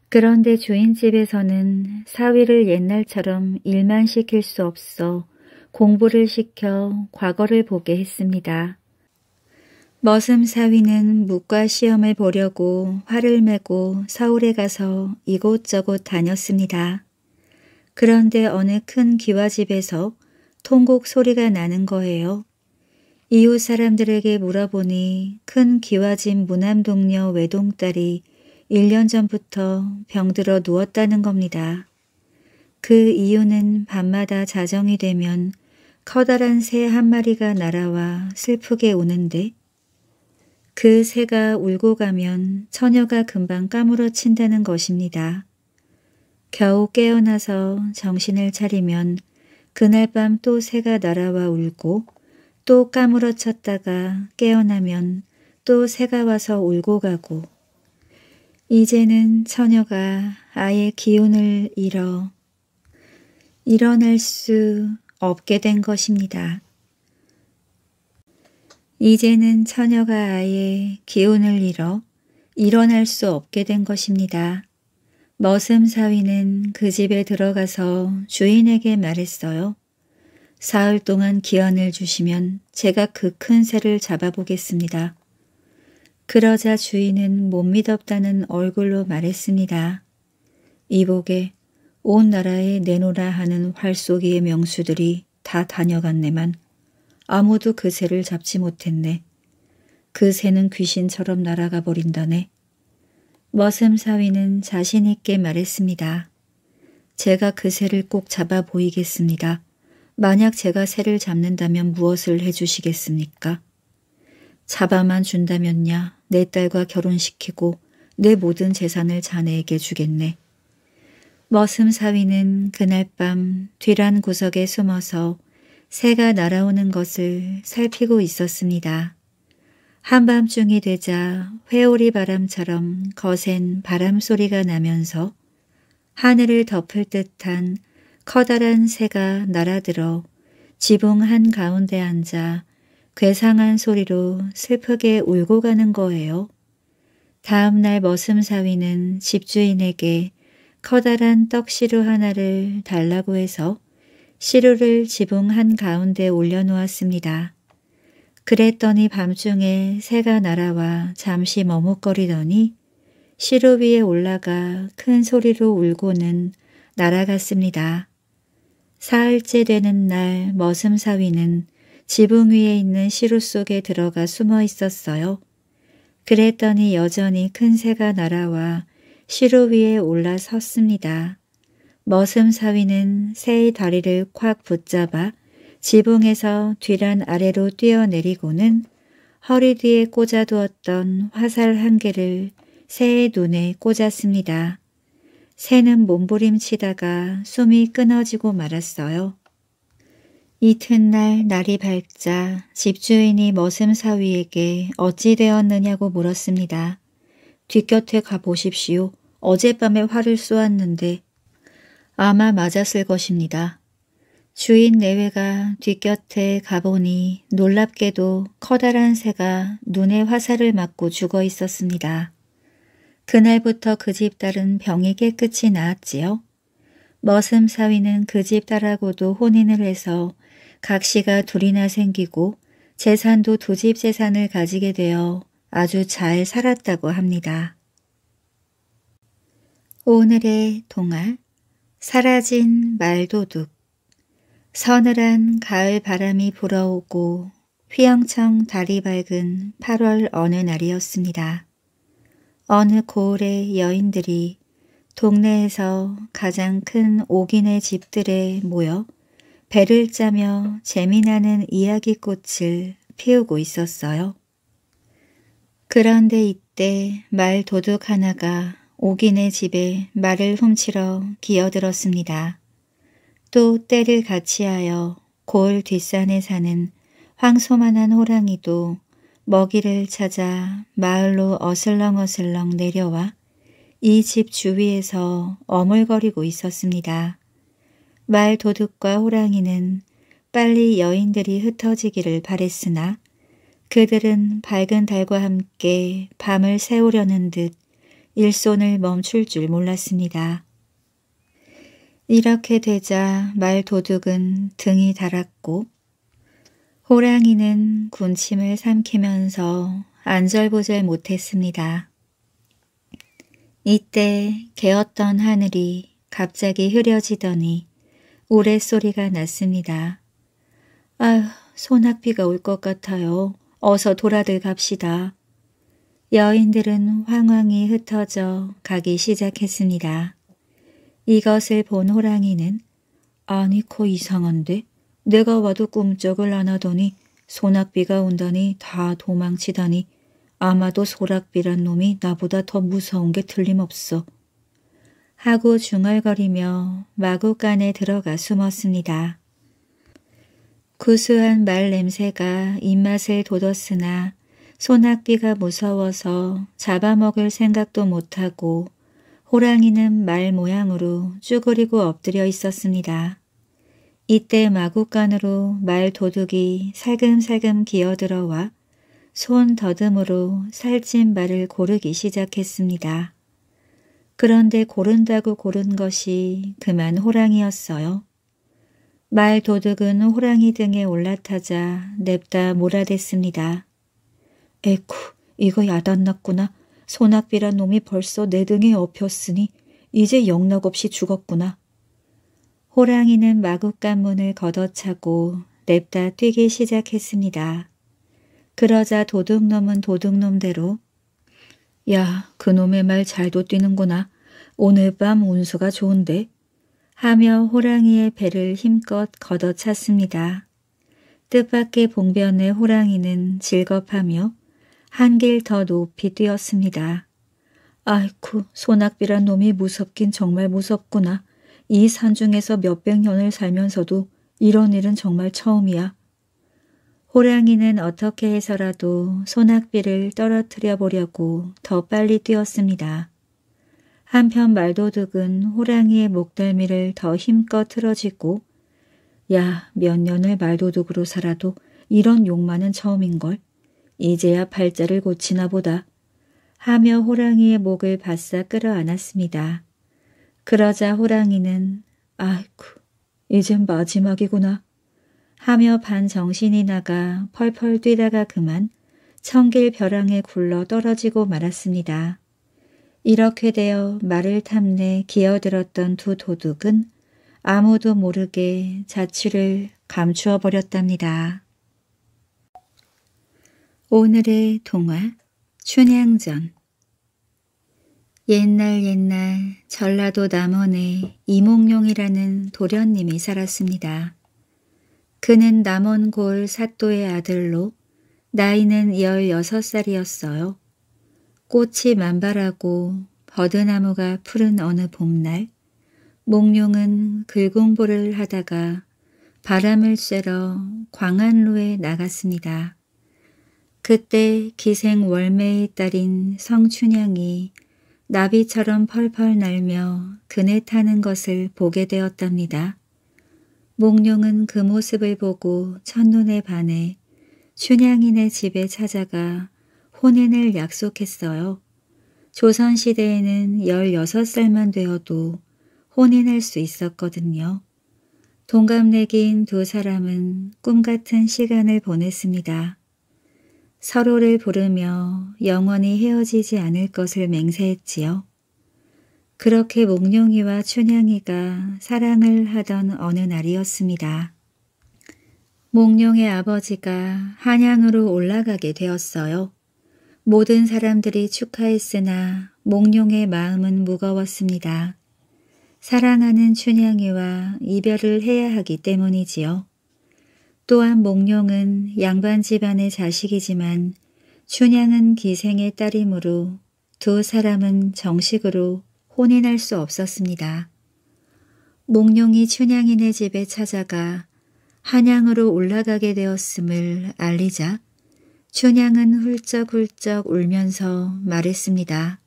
그런데 주인집에서는 사위를 옛날처럼 일만 시킬 수 없어 공부를 시켜 과거를 보게 했습니다. 머슴사위는 묵과 시험을 보려고 화를 메고 서울에 가서 이곳저곳 다녔습니다. 그런데 어느 큰 기와집에서 통곡 소리가 나는 거예요. 이웃 사람들에게 물어보니 큰 기와집 무남동녀 외동딸이 1년 전부터 병들어 누웠다는 겁니다. 그 이유는 밤마다 자정이 되면 커다란 새 한 마리가 날아와 슬프게 우는데 그 새가 울고 가면 처녀가 금방 까무러친다는 것입니다. 겨우 깨어나서 정신을 차리면 그날 밤 또 새가 날아와 울고 또 까무러쳤다가 깨어나면 또 새가 와서 울고 가고 이제는 처녀가 아예 기운을 잃어 일어날 수 없게 된 것입니다. 이제는 처녀가 아예 기운을 잃어 일어날 수 없게 된 것입니다. 머슴 사위는 그 집에 들어가서 주인에게 말했어요. 사흘 동안 기한을 주시면 제가 그 큰 새를 잡아보겠습니다. 그러자 주인은 못 믿었다는 얼굴로 말했습니다. 이복에 온 나라에 내노라 하는 활쏘기의 명수들이 다 다녀갔네만 아무도 그 새를 잡지 못했네. 그 새는 귀신처럼 날아가 버린다네. 머슴 사위는 자신 있게 말했습니다. 제가 그 새를 꼭 잡아 보이겠습니다. 만약 제가 새를 잡는다면 무엇을 해주시겠습니까? 잡아만 준다면야 내 딸과 결혼시키고 내 모든 재산을 자네에게 주겠네. 머슴 사위는 그날 밤 뒤란 구석에 숨어서 새가 날아오는 것을 살피고 있었습니다. 한밤중이 되자 회오리 바람처럼 거센 바람 소리가 나면서 하늘을 덮을 듯한 커다란 새가 날아들어 지붕 한가운데 앉아 괴상한 소리로 슬프게 울고 가는 거예요. 다음날 머슴사위는 집주인에게 커다란 떡시루 하나를 달라고 해서 시루를 지붕 한 가운데 올려놓았습니다. 그랬더니 밤중에 새가 날아와 잠시 머뭇거리더니 시루 위에 올라가 큰 소리로 울고는 날아갔습니다. 사흘째 되는 날 머슴사위는 지붕 위에 있는 시루 속에 들어가 숨어 있었어요. 그랬더니 여전히 큰 새가 날아와 시루 위에 올라섰습니다. 머슴 사위는 새의 다리를 콱 붙잡아 지붕에서 뒤란 아래로 뛰어내리고는 허리 뒤에 꽂아두었던 화살 한 개를 새의 눈에 꽂았습니다. 새는 몸부림치다가 숨이 끊어지고 말았어요. 이튿날 날이 밝자 집주인이 머슴 사위에게 어찌 되었느냐고 물었습니다. 뒤곁에 가보십시오. 어젯밤에 화를 쏘았는데 아마 맞았을 것입니다. 주인 내외가 뒤곁에 가보니 놀랍게도 커다란 새가 눈에 화살을 맞고 죽어 있었습니다. 그날부터 그 집 딸은 병이 깨끗이 나았지요. 머슴 사위는 그 집 딸하고도 혼인을 해서 각시가 둘이나 생기고 재산도 두 집 재산을 가지게 되어 아주 잘 살았다고 합니다. 오늘의 동화 사라진 말도둑 서늘한 가을 바람이 불어오고 휘영청 달이 밝은 8월 어느 날이었습니다. 어느 고을의 여인들이 동네에서 가장 큰 옥인의 집들에 모여 배를 짜며 재미나는 이야기꽃을 피우고 있었어요. 그런데 이때 말도둑 하나가 오기네 집에 말을 훔치러 기어들었습니다. 또 때를 같이하여 고을 뒷산에 사는 황소만한 호랑이도 먹이를 찾아 마을로 어슬렁어슬렁 내려와 이 집 주위에서 어물거리고 있었습니다. 말 도둑과 호랑이는 빨리 여인들이 흩어지기를 바랬으나 그들은 밝은 달과 함께 밤을 새우려는 듯 일손을 멈출 줄 몰랐습니다. 이렇게 되자 말 도둑은 등이 달았고 호랑이는 군침을 삼키면서 안절부절 못했습니다. 이때 개었던 하늘이 갑자기 흐려지더니 우레소리가 났습니다. 아휴, 소낙비가 올 것 같아요. 어서 돌아들 갑시다. 여인들은 황황히 흩어져 가기 시작했습니다. 이것을 본 호랑이는 아니 코 이상한데 내가 와도 꿈쩍을 안 하더니 소낙비가 온다니 다 도망치다니 아마도 소락비란 놈이 나보다 더 무서운 게 틀림없어. 하고 중얼거리며 마구간에 들어가 숨었습니다. 구수한 말 냄새가 입맛을 돋웠으나 소낙비가 무서워서 잡아먹을 생각도 못하고 호랑이는 말 모양으로 쭈그리고 엎드려 있었습니다. 이때 마구간으로 말 도둑이 살금살금 기어들어와 손 더듬으로 살찐 말을 고르기 시작했습니다. 그런데 고른다고 고른 것이 그만 호랑이였어요. 말 도둑은 호랑이 등에 올라타자 냅다 몰아댔습니다. 에쿠, 이거 야단났구나. 소낙비란 놈이 벌써 내 등에 엎혔으니 이제 영락없이 죽었구나. 호랑이는 마구간 문을 걷어차고 냅다 뛰기 시작했습니다. 그러자 도둑놈은 도둑놈대로 야, 그놈의 말 잘도 뛰는구나. 오늘 밤 운수가 좋은데. 하며 호랑이의 배를 힘껏 걷어찼습니다. 뜻밖의 봉변에 호랑이는 즐겁하며 한길더 높이 뛰었습니다. 아이쿠, 소낙비란 놈이 무섭긴 정말 무섭구나. 이 산중에서 몇백 년을 살면서도 이런 일은 정말 처음이야. 호랑이는 어떻게 해서라도 소낙비를 떨어뜨려 보려고 더 빨리 뛰었습니다. 한편 말도둑은 호랑이의 목덜미를 더 힘껏 틀어지고 야, 몇 년을 말도둑으로 살아도 이런 욕만은 처음인걸. 이제야 팔자를 고치나 보다 하며 호랑이의 목을 바싹 끌어안았습니다. 그러자 호랑이는 아이쿠 이젠 마지막이구나 하며 반정신이 나가 펄펄 뛰다가 그만 청길 벼랑에 굴러 떨어지고 말았습니다. 이렇게 되어 말을 탐내 기어들었던 두 도둑은 아무도 모르게 자취를 감추어 버렸답니다. 오늘의 동화 춘향전 옛날 옛날 전라도 남원에 이몽룡이라는 도련님이 살았습니다. 그는 남원골 사또의 아들로 나이는 16살이었어요. 꽃이 만발하고 버드나무가 푸른 어느 봄날 몽룡은 글공부를 하다가 바람을 쐬러 광안루에 나갔습니다. 그때 기생 월매의 딸인 성춘향이 나비처럼 펄펄 날며 그네 타는 것을 보게 되었답니다. 목룡은 그 모습을 보고 첫눈에 반해 춘향이네 집에 찾아가 혼인을 약속했어요. 조선시대에는 16살만 되어도 혼인할 수 있었거든요. 동갑내기인 두 사람은 꿈같은 시간을 보냈습니다. 서로를 부르며 영원히 헤어지지 않을 것을 맹세했지요. 그렇게 목룡이와 춘향이가 사랑을 하던 어느 날이었습니다. 목룡의 아버지가 한양으로 올라가게 되었어요. 모든 사람들이 축하했으나 목룡의 마음은 무거웠습니다. 사랑하는 춘향이와 이별을 해야 하기 때문이지요. 또한 목룡은 양반 집안의 자식이지만 춘향은 기생의 딸이므로 두 사람은 정식으로 혼인할 수 없었습니다. 목룡이 춘향이네 집에 찾아가 한양으로 올라가게 되었음을 알리자 춘향은 훌쩍훌쩍 울면서 말했습니다.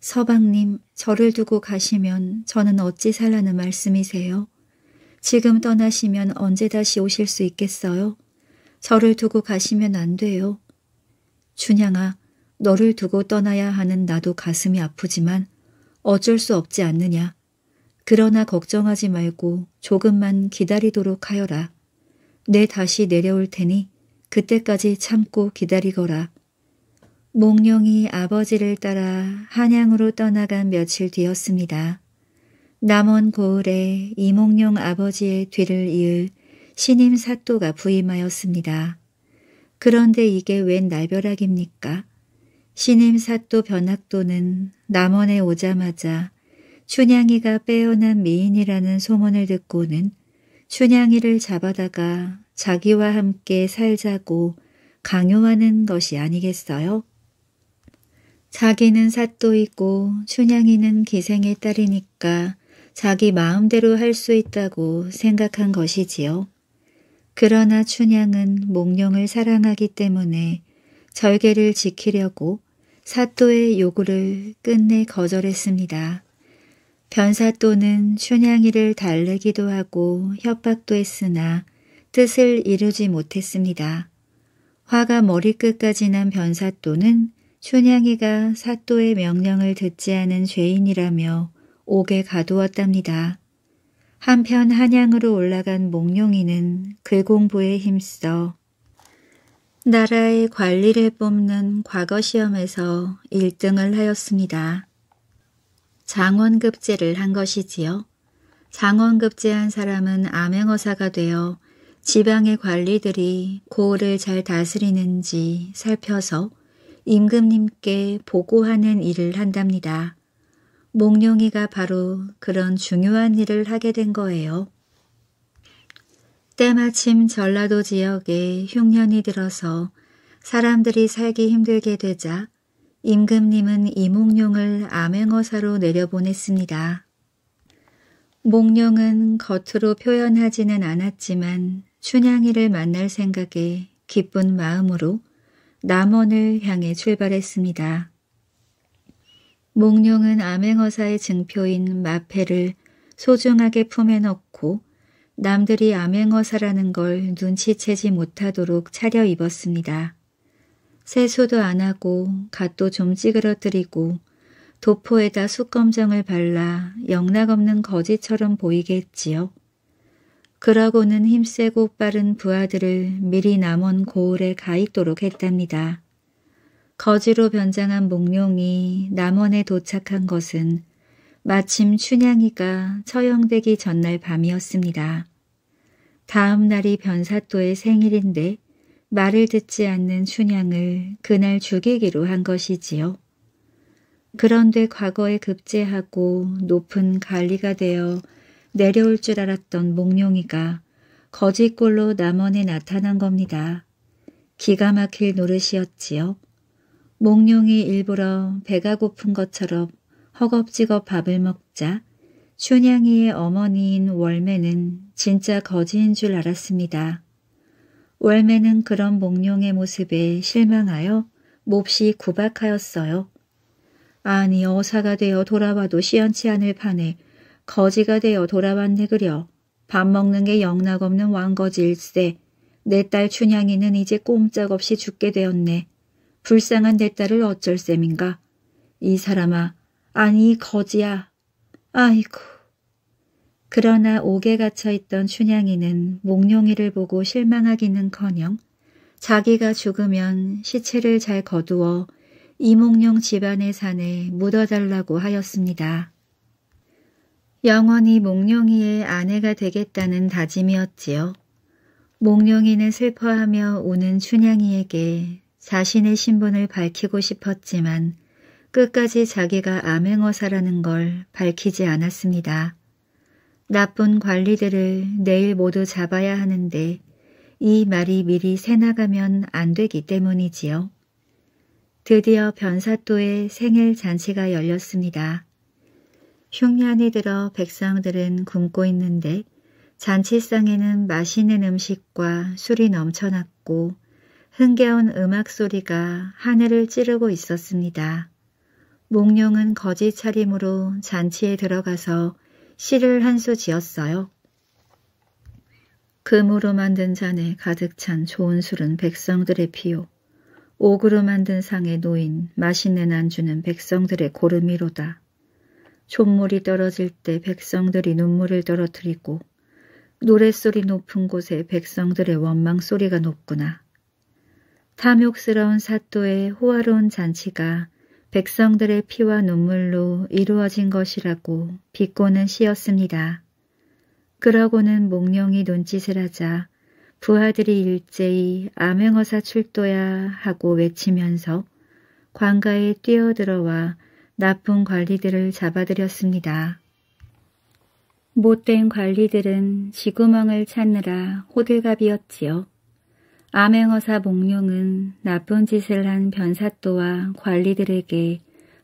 서방님, 저를 두고 가시면 저는 어찌 살라는 말씀이세요? 지금 떠나시면 언제 다시 오실 수 있겠어요? 저를 두고 가시면 안 돼요. 준양아 너를 두고 떠나야 하는 나도 가슴이 아프지만 어쩔 수 없지 않느냐. 그러나 걱정하지 말고 조금만 기다리도록 하여라. 내 다시 내려올 테니 그때까지 참고 기다리거라. 몽룡이 아버지를 따라 한양으로 떠나간 며칠 뒤였습니다. 남원 고을에 이몽룡 아버지의 뒤를 이을 신임 사또가 부임하였습니다. 그런데 이게 웬 날벼락입니까? 신임 사또 변학도는 남원에 오자마자 춘향이가 빼어난 미인이라는 소문을 듣고는 춘향이를 잡아다가 자기와 함께 살자고 강요하는 것이 아니겠어요? 자기는 사또이고 춘향이는 기생의 딸이니까 자기 마음대로 할 수 있다고 생각한 것이지요. 그러나 춘향은 몽룡을 사랑하기 때문에 절개를 지키려고 사또의 요구를 끝내 거절했습니다. 변사또는 춘향이를 달래기도 하고 협박도 했으나 뜻을 이루지 못했습니다. 화가 머리끝까지 난 변사또는 춘향이가 사또의 명령을 듣지 않은 죄인이라며 옥에 가두었답니다. 한편 한양으로 올라간 몽룡이는 글공부에 힘써 나라의 관리를 뽑는 과거 시험에서 1등을 하였습니다. 장원급제를 한 것이지요. 장원급제한 사람은 암행어사가 되어 지방의 관리들이 고을을 잘 다스리는지 살펴서 임금님께 보고하는 일을 한답니다. 몽룡이가 바로 그런 중요한 일을 하게 된 거예요. 때마침 전라도 지역에 흉년이 들어서 사람들이 살기 힘들게 되자 임금님은 이몽룡을 암행어사로 내려보냈습니다. 몽룡은 겉으로 표현하지는 않았지만 춘향이를 만날 생각에 기쁜 마음으로 남원을 향해 출발했습니다. 몽룡은 암행어사의 증표인 마패를 소중하게 품에 넣고 남들이 암행어사라는 걸 눈치채지 못하도록 차려 입었습니다. 세수도 안 하고 갓도 좀 찌그러뜨리고 도포에다 숯검정을 발라 영락없는 거지처럼 보이겠지요 그러고는 힘세고 빠른 부하들을 미리 남원 고을에 가 있도록 했답니다. 거지로 변장한 목룡이 남원에 도착한 것은 마침 춘향이가 처형되기 전날 밤이었습니다. 다음 날이 변사또의 생일인데 말을 듣지 않는 춘향을 그날 죽이기로 한 것이지요. 그런데 과거에 급제하고 높은 관리가 되어 내려올 줄 알았던 목룡이가 거짓골로 남원에 나타난 겁니다. 기가 막힐 노릇이었지요. 몽룡이 일부러 배가 고픈 것처럼 허겁지겁 밥을 먹자 춘향이의 어머니인 월매는 진짜 거지인 줄 알았습니다. 월매는 그런 몽룡의 모습에 실망하여 몹시 구박하였어요. 아니 어사가 되어 돌아와도 시원치 않을 판에 거지가 되어 돌아왔네 그려. 밥 먹는 게 영락없는 왕거지일세. 내 딸 춘향이는 이제 꼼짝없이 죽게 되었네. 불쌍한 내 딸을 어쩔 셈인가. 이 사람아, 아니 거지야. 아이고. 그러나 옥에 갇혀있던 춘향이는 목룡이를 보고 실망하기는커녕 자기가 죽으면 시체를 잘 거두어 이목룡 집안의 산에 묻어달라고 하였습니다. 영원히 목룡이의 아내가 되겠다는 다짐이었지요. 목룡이는 슬퍼하며 우는 춘향이에게 자신의 신분을 밝히고 싶었지만 끝까지 자기가 암행어사라는 걸 밝히지 않았습니다. 나쁜 관리들을 내일 모두 잡아야 하는데 이 말이 미리 새나가면 안 되기 때문이지요. 드디어 변사또의 생일 잔치가 열렸습니다. 흉년이 들어 백성들은 굶고 있는데 잔치상에는 맛있는 음식과 술이 넘쳐났고 흥겨운 음악 소리가 하늘을 찌르고 있었습니다. 몽룡은 거지 차림으로 잔치에 들어가서 시를 한 수 지었어요. 금으로 그 만든 잔에 가득 찬 좋은 술은 백성들의 피요. 옥으로 만든 상에 놓인 맛있는 안주는 백성들의 고름이로다. 촛물이 떨어질 때 백성들이 눈물을 떨어뜨리고 노랫소리 높은 곳에 백성들의 원망소리가 높구나. 탐욕스러운 사또의 호화로운 잔치가 백성들의 피와 눈물로 이루어진 것이라고 비꼬는 시였습니다. 그러고는 몽룡이 눈짓을 하자 부하들이 일제히 암행어사 출도야 하고 외치면서 관가에 뛰어들어와 나쁜 관리들을 잡아들였습니다. 못된 관리들은 지구멍을 찾느라 호들갑이었지요. 암행어사 목룡은 나쁜 짓을 한 변사또와 관리들에게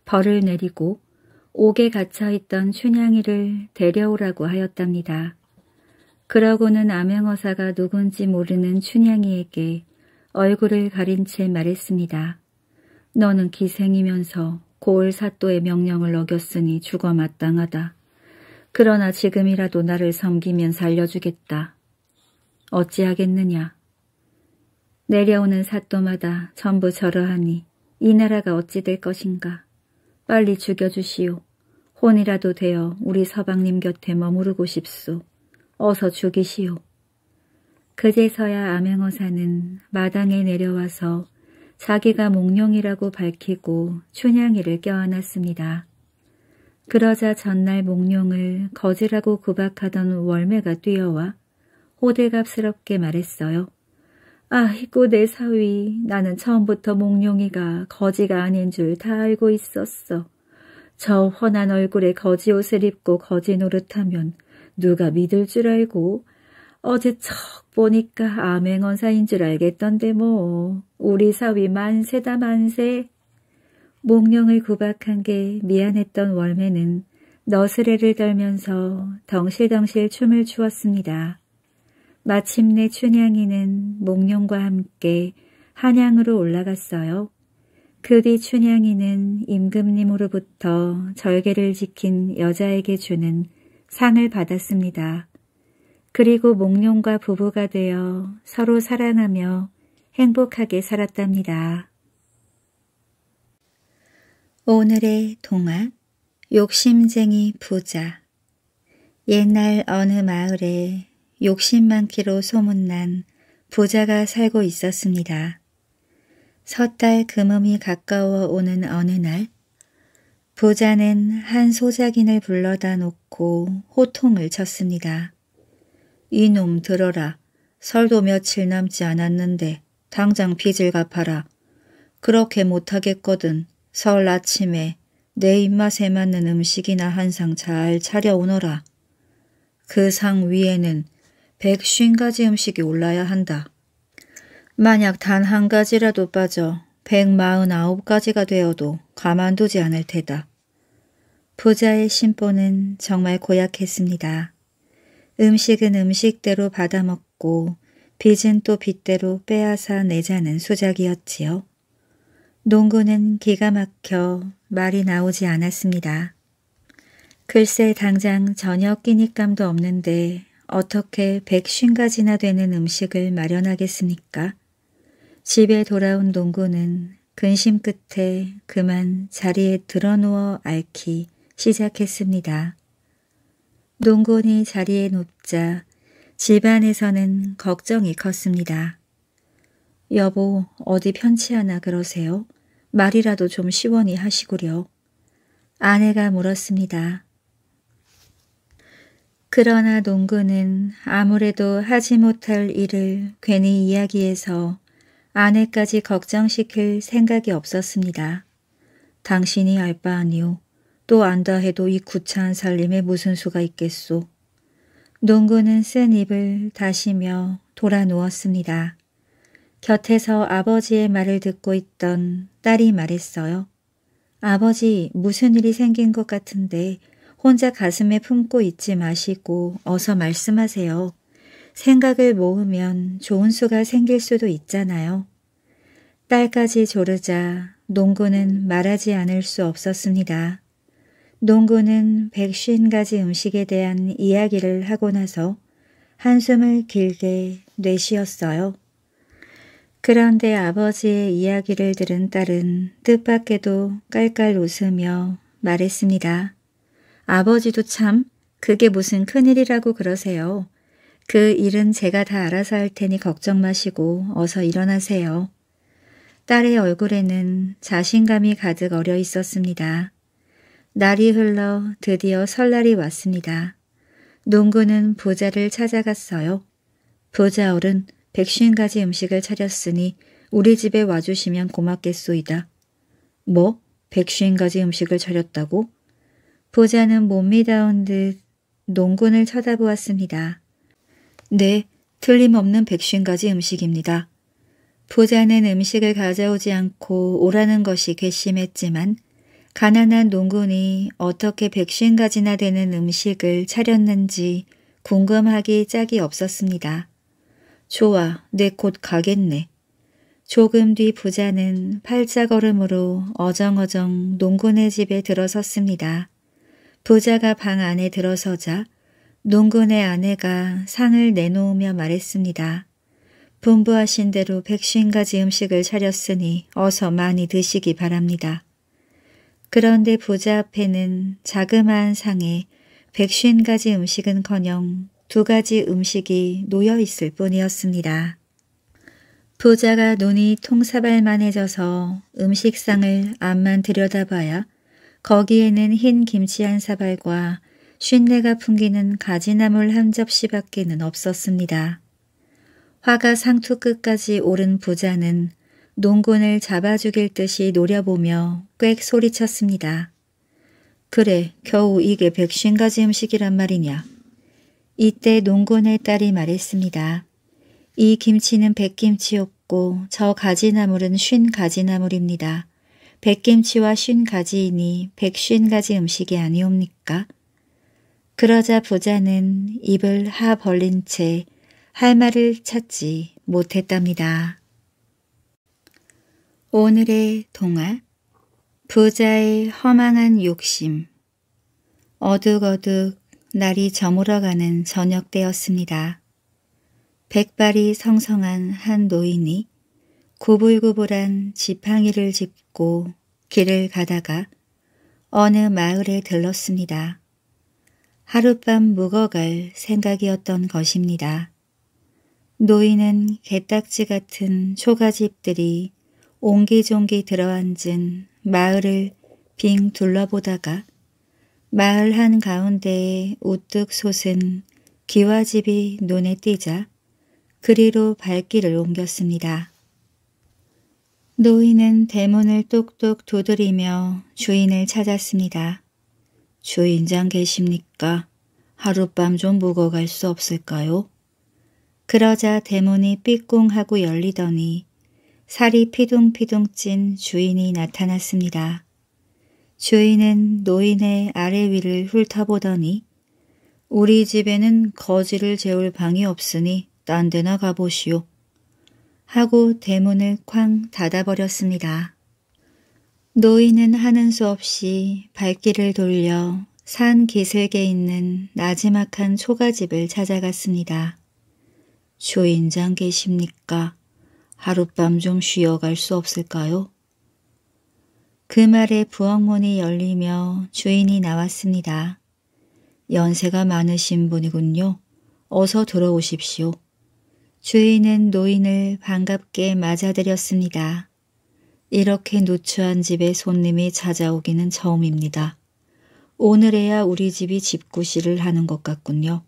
벌을 내리고 옥에 갇혀있던 춘향이를 데려오라고 하였답니다. 그러고는 암행어사가 누군지 모르는 춘향이에게 얼굴을 가린 채 말했습니다. 너는 기생이면서 고을사또의 명령을 어겼으니 죽어 마땅하다. 그러나 지금이라도 나를 섬기면 살려주겠다. 어찌하겠느냐. 내려오는 사또마다 전부 저러하니 이 나라가 어찌 될 것인가. 빨리 죽여주시오. 혼이라도 되어 우리 서방님 곁에 머무르고 싶소. 어서 죽이시오. 그제서야 암행어사는 마당에 내려와서 자기가 몽룡이라고 밝히고 춘향이를 껴안았습니다. 그러자 전날 몽룡을 거지라고 구박하던 월매가 뛰어와 호들갑스럽게 말했어요. 아이고 그 내 사위 나는 처음부터 몽룡이가 거지가 아닌 줄 다 알고 있었어. 저 훤한 얼굴에 거지 옷을 입고 거지 노릇하면 누가 믿을 줄 알고 어제 척 보니까 암행원사인 줄 알겠던데 뭐 우리 사위 만세다 만세. 몽룡을 구박한 게 미안했던 월매는 너스레를 떨면서 덩실덩실 춤을 추었습니다. 마침내 춘향이는 목룡과 함께 한양으로 올라갔어요. 그 뒤 춘향이는 임금님으로부터 절개를 지킨 여자에게 주는 상을 받았습니다. 그리고 목룡과 부부가 되어 서로 사랑하며 행복하게 살았답니다. 오늘의 동화 욕심쟁이 부자 옛날 어느 마을에 욕심 많기로 소문난 부자가 살고 있었습니다. 섣달 금음이 가까워 오는 어느 날 부자는 한 소작인을 불러다 놓고 호통을 쳤습니다. 이놈 들어라. 설도 며칠 남지 않았는데 당장 빚을 갚아라. 그렇게 못하겠거든. 설 아침에 내 입맛에 맞는 음식이나 한 상 잘 차려오너라. 그 상 위에는 150가지 음식이 올라야 한다. 만약 단 한 가지라도 빠져 149가지가 되어도 가만두지 않을 테다. 부자의 심보는 정말 고약했습니다. 음식은 음식대로 받아먹고 빚은 또 빚대로 빼앗아 내자는 수작이었지요. 농구는 기가 막혀 말이 나오지 않았습니다. 글쎄 당장 저녁 끼니감도 없는데 어떻게 백신가지나 되는 음식을 마련하겠습니까? 집에 돌아온 농구는 근심 끝에 그만 자리에 드러누워 앓기 시작했습니다. 농곤이 자리에 눕자 집안에서는 걱정이 컸습니다. 여보 어디 편치 않아 그러세요? 말이라도 좀 시원히 하시구려. 아내가 물었습니다. 그러나 농구는 아무래도 하지 못할 일을 괜히 이야기해서 아내까지 걱정시킬 생각이 없었습니다. 당신이 알 바 아니오. 또 안다 해도 이 구차한 살림에 무슨 수가 있겠소. 농구는 쓴 입을 다시며 돌아 누웠습니다. 곁에서 아버지의 말을 듣고 있던 딸이 말했어요. 아버지 무슨 일이 생긴 것 같은데 혼자 가슴에 품고 있지 마시고 어서 말씀하세요. 생각을 모으면 좋은 수가 생길 수도 있잖아요. 딸까지 조르자 농구는 말하지 않을 수 없었습니다. 농구는 백쉰 가지 음식에 대한 이야기를 하고 나서 한숨을 길게 내쉬었어요. 그런데 아버지의 이야기를 들은 딸은 뜻밖에도 깔깔 웃으며 말했습니다. 아버지도 참 그게 무슨 큰일이라고 그러세요. 그 일은 제가 다 알아서 할 테니 걱정 마시고 어서 일어나세요. 딸의 얼굴에는 자신감이 가득 어려 있었습니다. 날이 흘러 드디어 설날이 왔습니다. 농구는 부자를 찾아갔어요. 부자 어른 백신 가지 음식을 차렸으니 우리 집에 와주시면 고맙겠소이다. 뭐? 백신 가지 음식을 차렸다고? 부자는못 미다운 듯 농군을 쳐다보았습니다. 네, 틀림없는 백신가지 음식입니다. 부자는 음식을 가져오지 않고 오라는 것이 괘씸했지만 가난한 농군이 어떻게 백신가지나 되는 음식을 차렸는지 궁금하기 짝이 없었습니다. 좋아, 내 곧 가겠네. 조금 뒤 부자는 팔자걸음으로 어정어정 농군의 집에 들어섰습니다. 부자가방 안에 들어서자 농군의 아내가 상을 내놓으며 말했습니다. 분부하신 대로 백신까지 음식을 차렸으니 어서 많이 드시기 바랍니다. 그런데 부자 앞에는 자그마한 상에 백신까지 음식은커녕 두 가지 음식이 놓여 있을 뿐이었습니다. 부자가 눈이 통사발만해져서 음식상을 앞만 들여다봐야 거기에는 흰 김치 한 사발과 쉰내가 풍기는 가지나물 한 접시밖에는 없었습니다. 화가 상투 끝까지 오른 부자는 농군을 잡아 죽일 듯이 노려보며 꽥 소리쳤습니다. 그래, 겨우 이게 백신 가지 음식이란 말이냐. 이때 농군의 딸이 말했습니다. 이 김치는 백김치였고 저 가지나물은 쉰 가지나물입니다. 백김치와 쉰 가지이니 백쉰 가지 음식이 아니옵니까? 그러자 부자는 입을 하 벌린 채 할 말을 찾지 못했답니다. 오늘의 동화 부자의 허망한 욕심 어둑어둑 날이 저물어가는 저녁 때였습니다. 백발이 성성한 한 노인이 구불구불한 지팡이를 짚고 받고 길을 가다가 어느 마을에 들렀습니다. 하룻밤 묵어갈 생각이었던 것입니다. 노인은 개딱지 같은 초가집들이 옹기종기 들어앉은 마을을 빙 둘러보다가 마을 한가운데에 우뚝 솟은 기와집이 눈에 띄자 그리로 발길을 옮겼습니다. 노인은 대문을 똑똑 두드리며 주인을 찾았습니다. 주인장 계십니까? 하룻밤 좀 묵어갈 수 없을까요? 그러자 대문이 삐꿍하고 열리더니 살이 피둥피둥 찐 주인이 나타났습니다. 주인은 노인의 아래 위를 훑어보더니 우리 집에는 거지를 재울 방이 없으니 딴 데나 가보시오. 하고 대문을 쾅 닫아버렸습니다. 노인은 하는 수 없이 발길을 돌려 산 기슭에 있는 나지막한 초가집을 찾아갔습니다. 주인장 계십니까? 하룻밤 좀 쉬어갈 수 없을까요? 그 말에 부엌문이 열리며 주인이 나왔습니다. 연세가 많으신 분이군요. 어서 들어오십시오. 주인은 노인을 반갑게 맞아들였습니다. 이렇게 노추한 집에 손님이 찾아오기는 처음입니다. 오늘에야 우리 집이 집구실을 하는 것 같군요.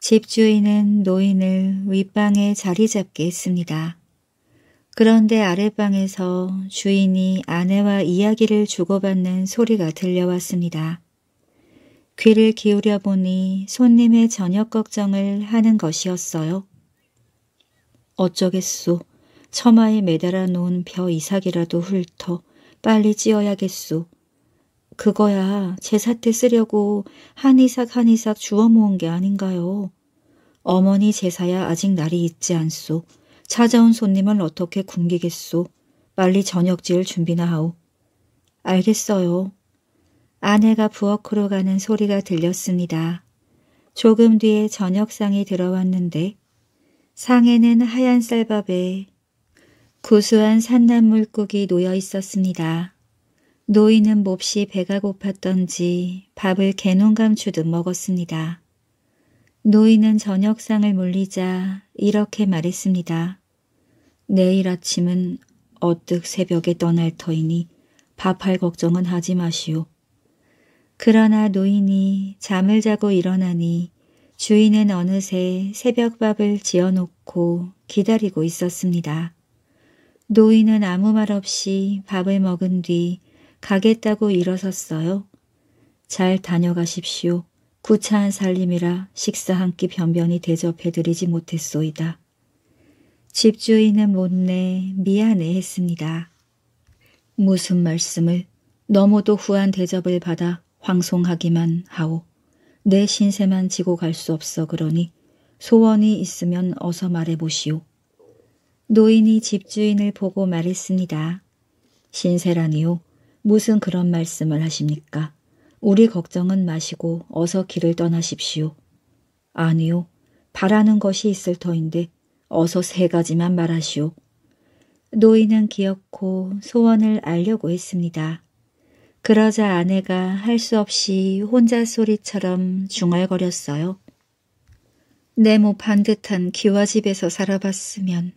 집주인은 노인을 윗방에 자리 잡게 했습니다. 그런데 아랫방에서 주인이 아내와 이야기를 주고받는 소리가 들려왔습니다. 귀를 기울여 보니 손님의 저녁 걱정을 하는 것이었어요. 어쩌겠소. 처마에 매달아 놓은 벼 이삭이라도 훑어 빨리 찌어야겠소. 그거야 제사 때 쓰려고 한 이삭 한 이삭 주워 모은 게 아닌가요. 어머니 제사야 아직 날이 있지 않소. 찾아온 손님을 어떻게 굶기겠소. 빨리 저녁 지을 준비나 하오. 알겠어요. 아내가 부엌으로 가는 소리가 들렸습니다. 조금 뒤에 저녁상이 들어왔는데 상에는 하얀 쌀밥에 구수한 산나물국이 놓여 있었습니다. 노인은 몹시 배가 고팠던지 밥을 개눈 감추듯 먹었습니다. 노인은 저녁상을 물리자 이렇게 말했습니다. 내일 아침은 어뜩 새벽에 떠날 터이니 밥할 걱정은 하지 마시오. 그러나 노인이 잠을 자고 일어나니 주인은 어느새 새벽밥을 지어놓고 기다리고 있었습니다. 노인은 아무 말 없이 밥을 먹은 뒤 가겠다고 일어섰어요. 잘 다녀가십시오. 구차한 살림이라 식사 한 끼 변변히 대접해드리지 못했소이다. 집주인은 못내 미안해했습니다. 무슨 말씀을 너무도 후한 대접을 받아 황송하기만 하오. 내 신세만 지고 갈 수 없어 그러니 소원이 있으면 어서 말해보시오. 노인이 집주인을 보고 말했습니다. 신세라니요. 무슨 그런 말씀을 하십니까? 우리 걱정은 마시고 어서 길을 떠나십시오. 아니요. 바라는 것이 있을 터인데 어서 세 가지만 말하시오. 노인은 기어코 소원을 알려고 했습니다. 그러자 아내가 할 수 없이 혼자 소리처럼 중얼거렸어요. 네모 뭐 반듯한 기와집에서 살아봤으면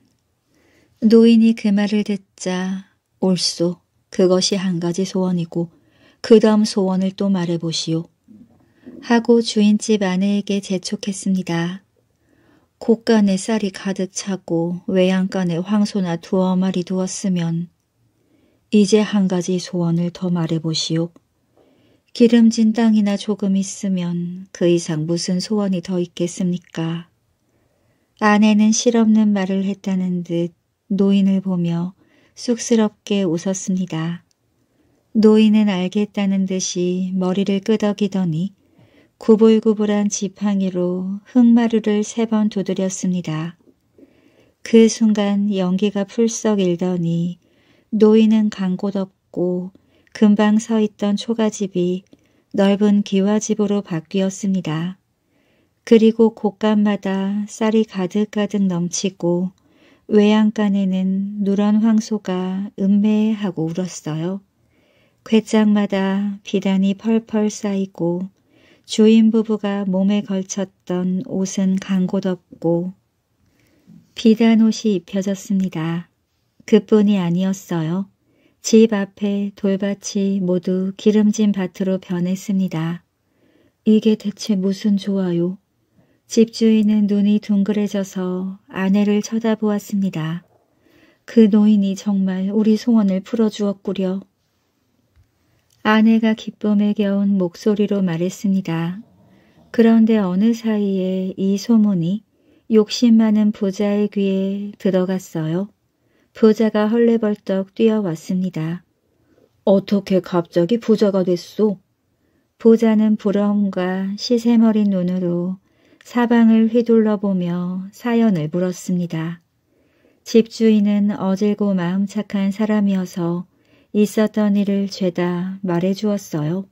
노인이 그 말을 듣자 옳소 그것이 한 가지 소원이고 그 다음 소원을 또 말해보시오. 하고 주인집 아내에게 재촉했습니다. 곳간에 쌀이 가득 차고 외양간에 황소나 두어 마리 두었으면 이제 한 가지 소원을 더 말해보시오. 기름진 땅이나 조금 있으면 그 이상 무슨 소원이 더 있겠습니까? 아내는 실없는 말을 했다는 듯 노인을 보며 쑥스럽게 웃었습니다. 노인은 알겠다는 듯이 머리를 끄덕이더니 구불구불한 지팡이로 흑마루를 세 번 두드렸습니다. 그 순간 연기가 풀썩 일더니 노인은 간곳 없고 금방 서 있던 초가집이 넓은 기와집으로 바뀌었습니다. 그리고 곳간마다 쌀이 가득가득 넘치고 외양간에는 누런 황소가 음매하고 울었어요. 괴짝마다 비단이 펄펄 쌓이고 주인 부부가 몸에 걸쳤던 옷은 간곳 없고 비단 옷이 입혀졌습니다. 그뿐이 아니었어요. 집 앞에 돌밭이 모두 기름진 밭으로 변했습니다. 이게 대체 무슨 좋아요? 집주인은 눈이 둥그레져서 아내를 쳐다보았습니다. 그 노인이 정말 우리 소원을 풀어주었구려. 아내가 기쁨에 겨운 목소리로 말했습니다. 그런데 어느 사이에 이 소문이 욕심 많은 부자의 귀에 들어갔어요. 부자가 헐레벌떡 뛰어왔습니다. 어떻게 갑자기 부자가 됐소? 부자는 부러움과 시세머린 눈으로 사방을 휘둘러보며 사연을 물었습니다. 집주인은 어질고 마음 착한 사람이어서 있었던 일을 죄다 말해주었어요.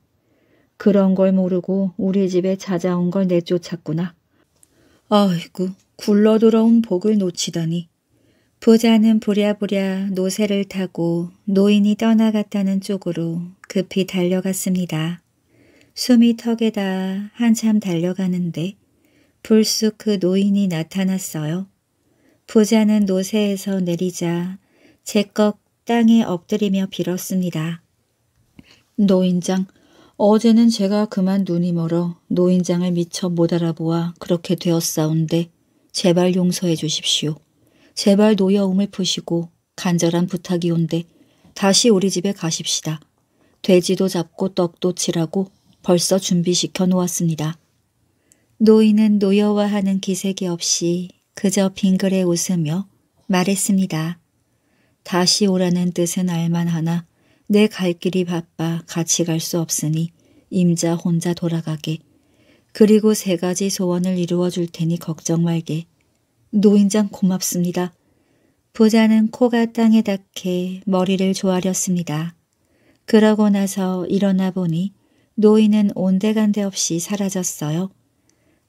그런 걸 모르고 우리 집에 찾아온 걸 내쫓았구나. 아이고 굴러들어온 복을 놓치다니. 부자는 부랴부랴 노새를 타고 노인이 떠나갔다는 쪽으로 급히 달려갔습니다. 숨이 턱에다 한참 달려가는데 불쑥 그 노인이 나타났어요. 부자는 노새에서 내리자 제꺽 땅에 엎드리며 빌었습니다. 노인장, 어제는 제가 그만 눈이 멀어 노인장을 미처 못 알아보아 그렇게 되었사온데 제발 용서해 주십시오. 제발 노여움을 푸시고 간절한 부탁이온대 다시 우리 집에 가십시다. 돼지도 잡고 떡도 칠하고 벌써 준비시켜 놓았습니다. 노인은 노여워하는 기색이 없이 그저 빙그레 웃으며 말했습니다. 다시 오라는 뜻은 알만하나 내 갈 길이 바빠 같이 갈 수 없으니 임자 혼자 돌아가게. 그리고 세 가지 소원을 이루어 줄 테니 걱정 말게. 노인장 고맙습니다. 부자는 코가 땅에 닿게 머리를 조아렸습니다. 그러고 나서 일어나 보니 노인은 온데간데 없이 사라졌어요.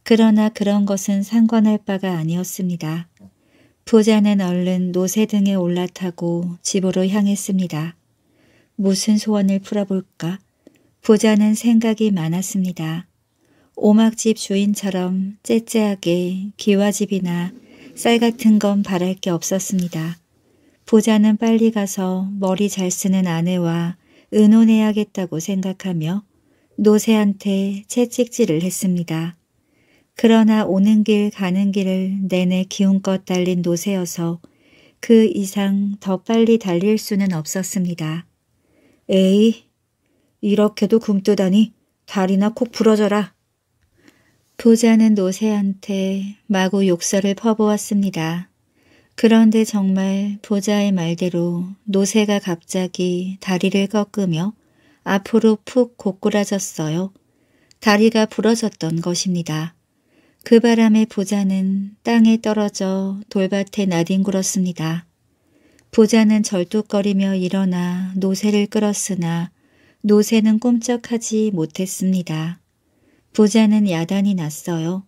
그러나 그런 것은 상관할 바가 아니었습니다. 부자는 얼른 노새 등에 올라타고 집으로 향했습니다. 무슨 소원을 풀어볼까? 부자는 생각이 많았습니다. 오막집 주인처럼 째째하게 기와집이나 쌀 같은 건 바랄 게 없었습니다. 보자는 빨리 가서 머리 잘 쓰는 아내와 의논해야겠다고 생각하며 노새한테 채찍질을 했습니다. 그러나 오는 길 가는 길을 내내 기운껏 달린 노새여서 그 이상 더 빨리 달릴 수는 없었습니다. 에이, 이렇게도 굶뜨다니 다리나 콕 부러져라. 부자는 노새한테 마구 욕설을 퍼부었습니다. 그런데 정말 보자의 말대로 노새가 갑자기 다리를 꺾으며 앞으로 푹 고꾸라졌어요. 다리가 부러졌던 것입니다. 그 바람에 보자는 땅에 떨어져 돌밭에 나뒹굴었습니다. 보자는 절뚝거리며 일어나 노새를 끌었으나 노새는 꼼짝하지 못했습니다. 부자는 야단이 났어요.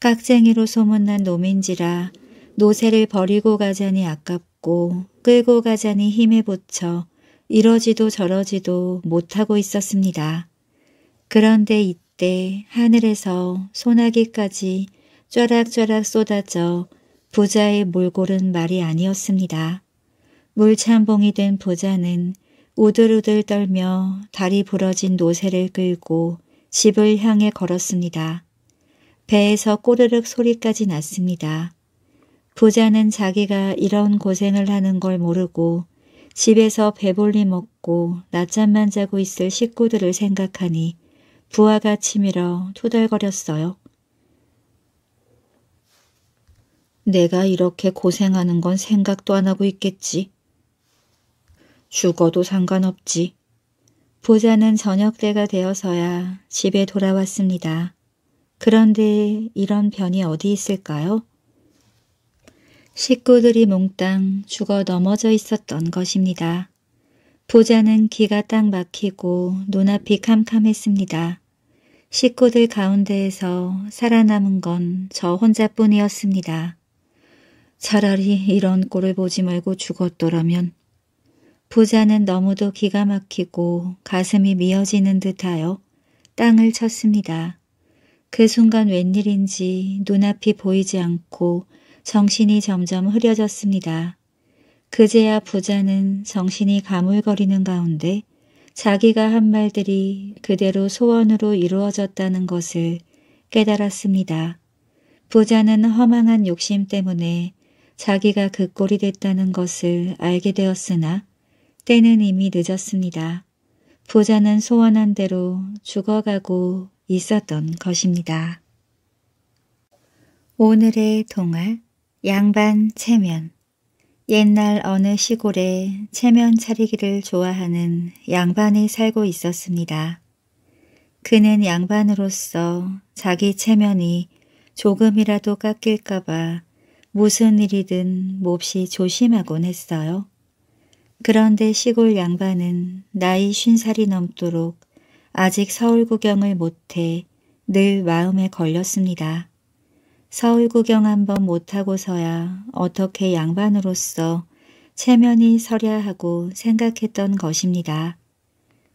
깍쟁이로 소문난 놈인지라 노새를 버리고 가자니 아깝고 끌고 가자니 힘에 붙여 이러지도 저러지도 못하고 있었습니다. 그런데 이때 하늘에서 소나기까지 쫘락쫘락 쏟아져 부자의 몰골은 말이 아니었습니다. 물찬봉이 된 부자는 우들우들 떨며 다리 부러진 노새를 끌고 집을 향해 걸었습니다. 배에서 꼬르륵 소리까지 났습니다. 부자는 자기가 이런 고생을 하는 걸 모르고 집에서 배불리 먹고 낮잠만 자고 있을 식구들을 생각하니 부하가 치밀어 투덜거렸어요. 내가 이렇게 고생하는 건 생각도 안 하고 있겠지. 죽어도 상관없지. 부자는 저녁 때가 되어서야 집에 돌아왔습니다. 그런데 이런 변이 어디 있을까요? 식구들이 몽땅 죽어 넘어져 있었던 것입니다. 부자는기가딱 막히고 눈앞이 캄캄했습니다. 식구들 가운데에서 살아남은 건 저 혼자뿐이었습니다. 차라리 이런 꼴을 보지 말고 죽었더라면 부자는 너무도 기가 막히고 가슴이 미어지는 듯하여 땅을 쳤습니다. 그 순간 웬일인지 눈앞이 보이지 않고 정신이 점점 흐려졌습니다. 그제야 부자는 정신이 가물거리는 가운데 자기가 한 말들이 그대로 소원으로 이루어졌다는 것을 깨달았습니다. 부자는 허망한 욕심 때문에 자기가 그 꼴이 됐다는 것을 알게 되었으나 때는 이미 늦었습니다. 부자는 소원한 대로 죽어가고 있었던 것입니다. 오늘의 동화 양반 체면 옛날 어느 시골에 체면 차리기를 좋아하는 양반이 살고 있었습니다. 그는 양반으로서 자기 체면이 조금이라도 깎일까봐 무슨 일이든 몹시 조심하곤 했어요. 그런데 시골 양반은 나이 쉰살이 넘도록 아직 서울 구경을 못해 늘 마음에 걸렸습니다. 서울 구경 한번 못하고서야 어떻게 양반으로서 체면이 서랴 하고 생각했던 것입니다.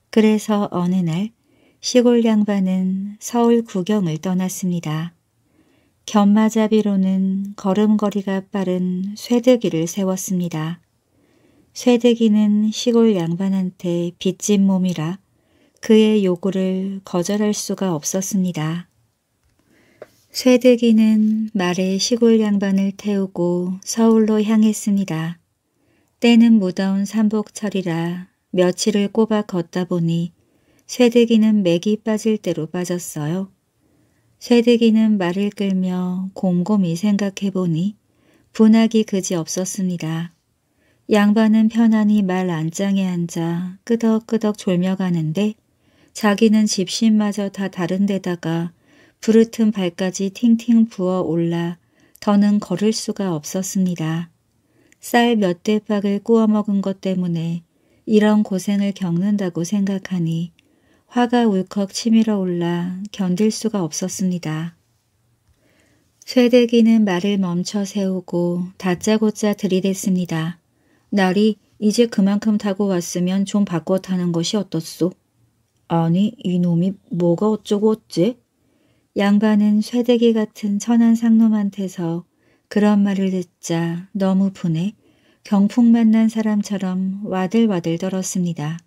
그래서 어느 날 시골 양반은 서울 구경을 떠났습니다. 견마잡이로는 걸음걸이가 빠른 쇠대기를 세웠습니다. 쇠대기는 시골 양반한테 빚진 몸이라 그의 요구를 거절할 수가 없었습니다. 쇠대기는 말에 시골 양반을 태우고 서울로 향했습니다. 때는 무더운 삼복철이라 며칠을 꼬박 걷다 보니 쇠대기는 맥이 빠질 대로 빠졌어요. 쇠대기는 말을 끌며 곰곰이 생각해보니 분하기 그지 없었습니다. 양반은 편안히 말 안장에 앉아 끄덕끄덕 졸며가는데 자기는 집신마저 다 다른 데다가 부르튼 발까지 팅팅 부어 올라 더는 걸을 수가 없었습니다. 쌀 몇 대박을 구워 먹은 것 때문에 이런 고생을 겪는다고 생각하니 화가 울컥 치밀어 올라 견딜 수가 없었습니다. 쇠대기는 말을 멈춰 세우고 다짜고짜 들이댔습니다. 날이 이제 그만큼 타고 왔으면 좀 바꿔 타는 것이 어떻소? 아니 이놈이 뭐가 어쩌고 어째? 양반은 쇠대기 같은 천한 상놈한테서 그런 말을 듣자 너무 분해 경풍 만난 사람처럼 와들와들 떨었습니다.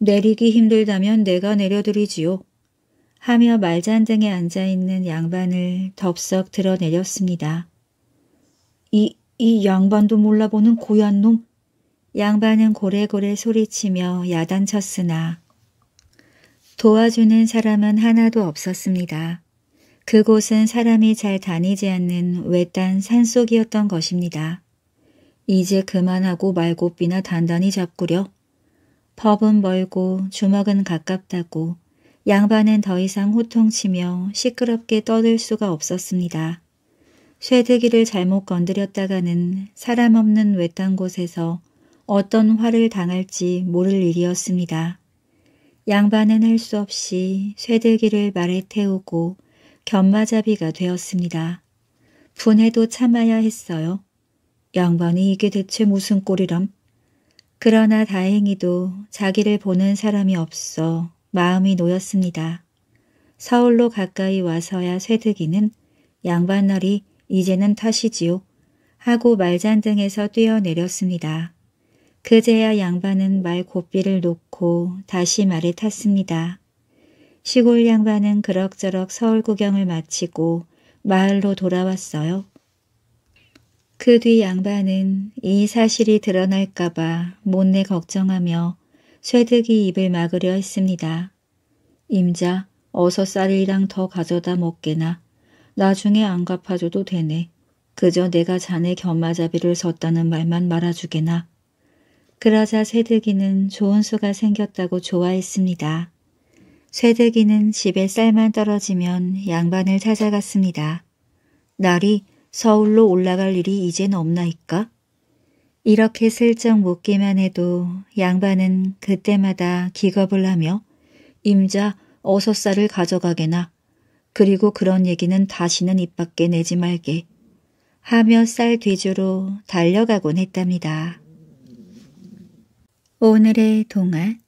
내리기 힘들다면 내가 내려드리지요. 하며 말잔등에 앉아있는 양반을 덥석 들어내렸습니다. 이, 이 양반도 몰라보는 고얀 놈. 양반은 고래고래 소리치며 야단쳤으나 도와주는 사람은 하나도 없었습니다. 그곳은 사람이 잘 다니지 않는 외딴 산속이었던 것입니다. 이제 그만하고 말고삐나 단단히 잡구려. 법은 멀고 주먹은 가깝다고 양반은 더 이상 호통치며 시끄럽게 떠들 수가 없었습니다. 쇠대기를 잘못 건드렸다가는 사람 없는 외딴 곳에서 어떤 화를 당할지 모를 일이었습니다. 양반은 할 수 없이 쇠대기를 말에 태우고 견마잡이가 되었습니다. 분해도 참아야 했어요. 양반이 이게 대체 무슨 꼴이람? 그러나 다행히도 자기를 보는 사람이 없어 마음이 놓였습니다. 서울로 가까이 와서야 쇠득기는 양반날이 이제는 탓시지요 하고 말잔등에서 뛰어내렸습니다. 그제야 양반은 말 고삐를 놓고 다시 말을 탔습니다. 시골 양반은 그럭저럭 서울 구경을 마치고 마을로 돌아왔어요. 그 뒤 양반은 이 사실이 드러날까봐 못내 걱정하며 쇠득이 입을 막으려 했습니다. 임자, 어서 쌀이랑 더 가져다 먹게나. 나중에 안 갚아줘도 되네. 그저 내가 자네 견마잡이를 섰다는 말만 말아주게나. 그러자 새득이는 좋은 수가 생겼다고 좋아했습니다. 새득이는 집에 쌀만 떨어지면 양반을 찾아갔습니다. 날이 서울로 올라갈 일이 이젠 없나이까? 이렇게 슬쩍 묻기만 해도 양반은 그때마다 기겁을 하며 임자 어서 쌀을 가져가게나 그리고 그런 얘기는 다시는 입 밖에 내지 말게 하며 쌀 뒤주로 달려가곤 했답니다. 오늘의 동안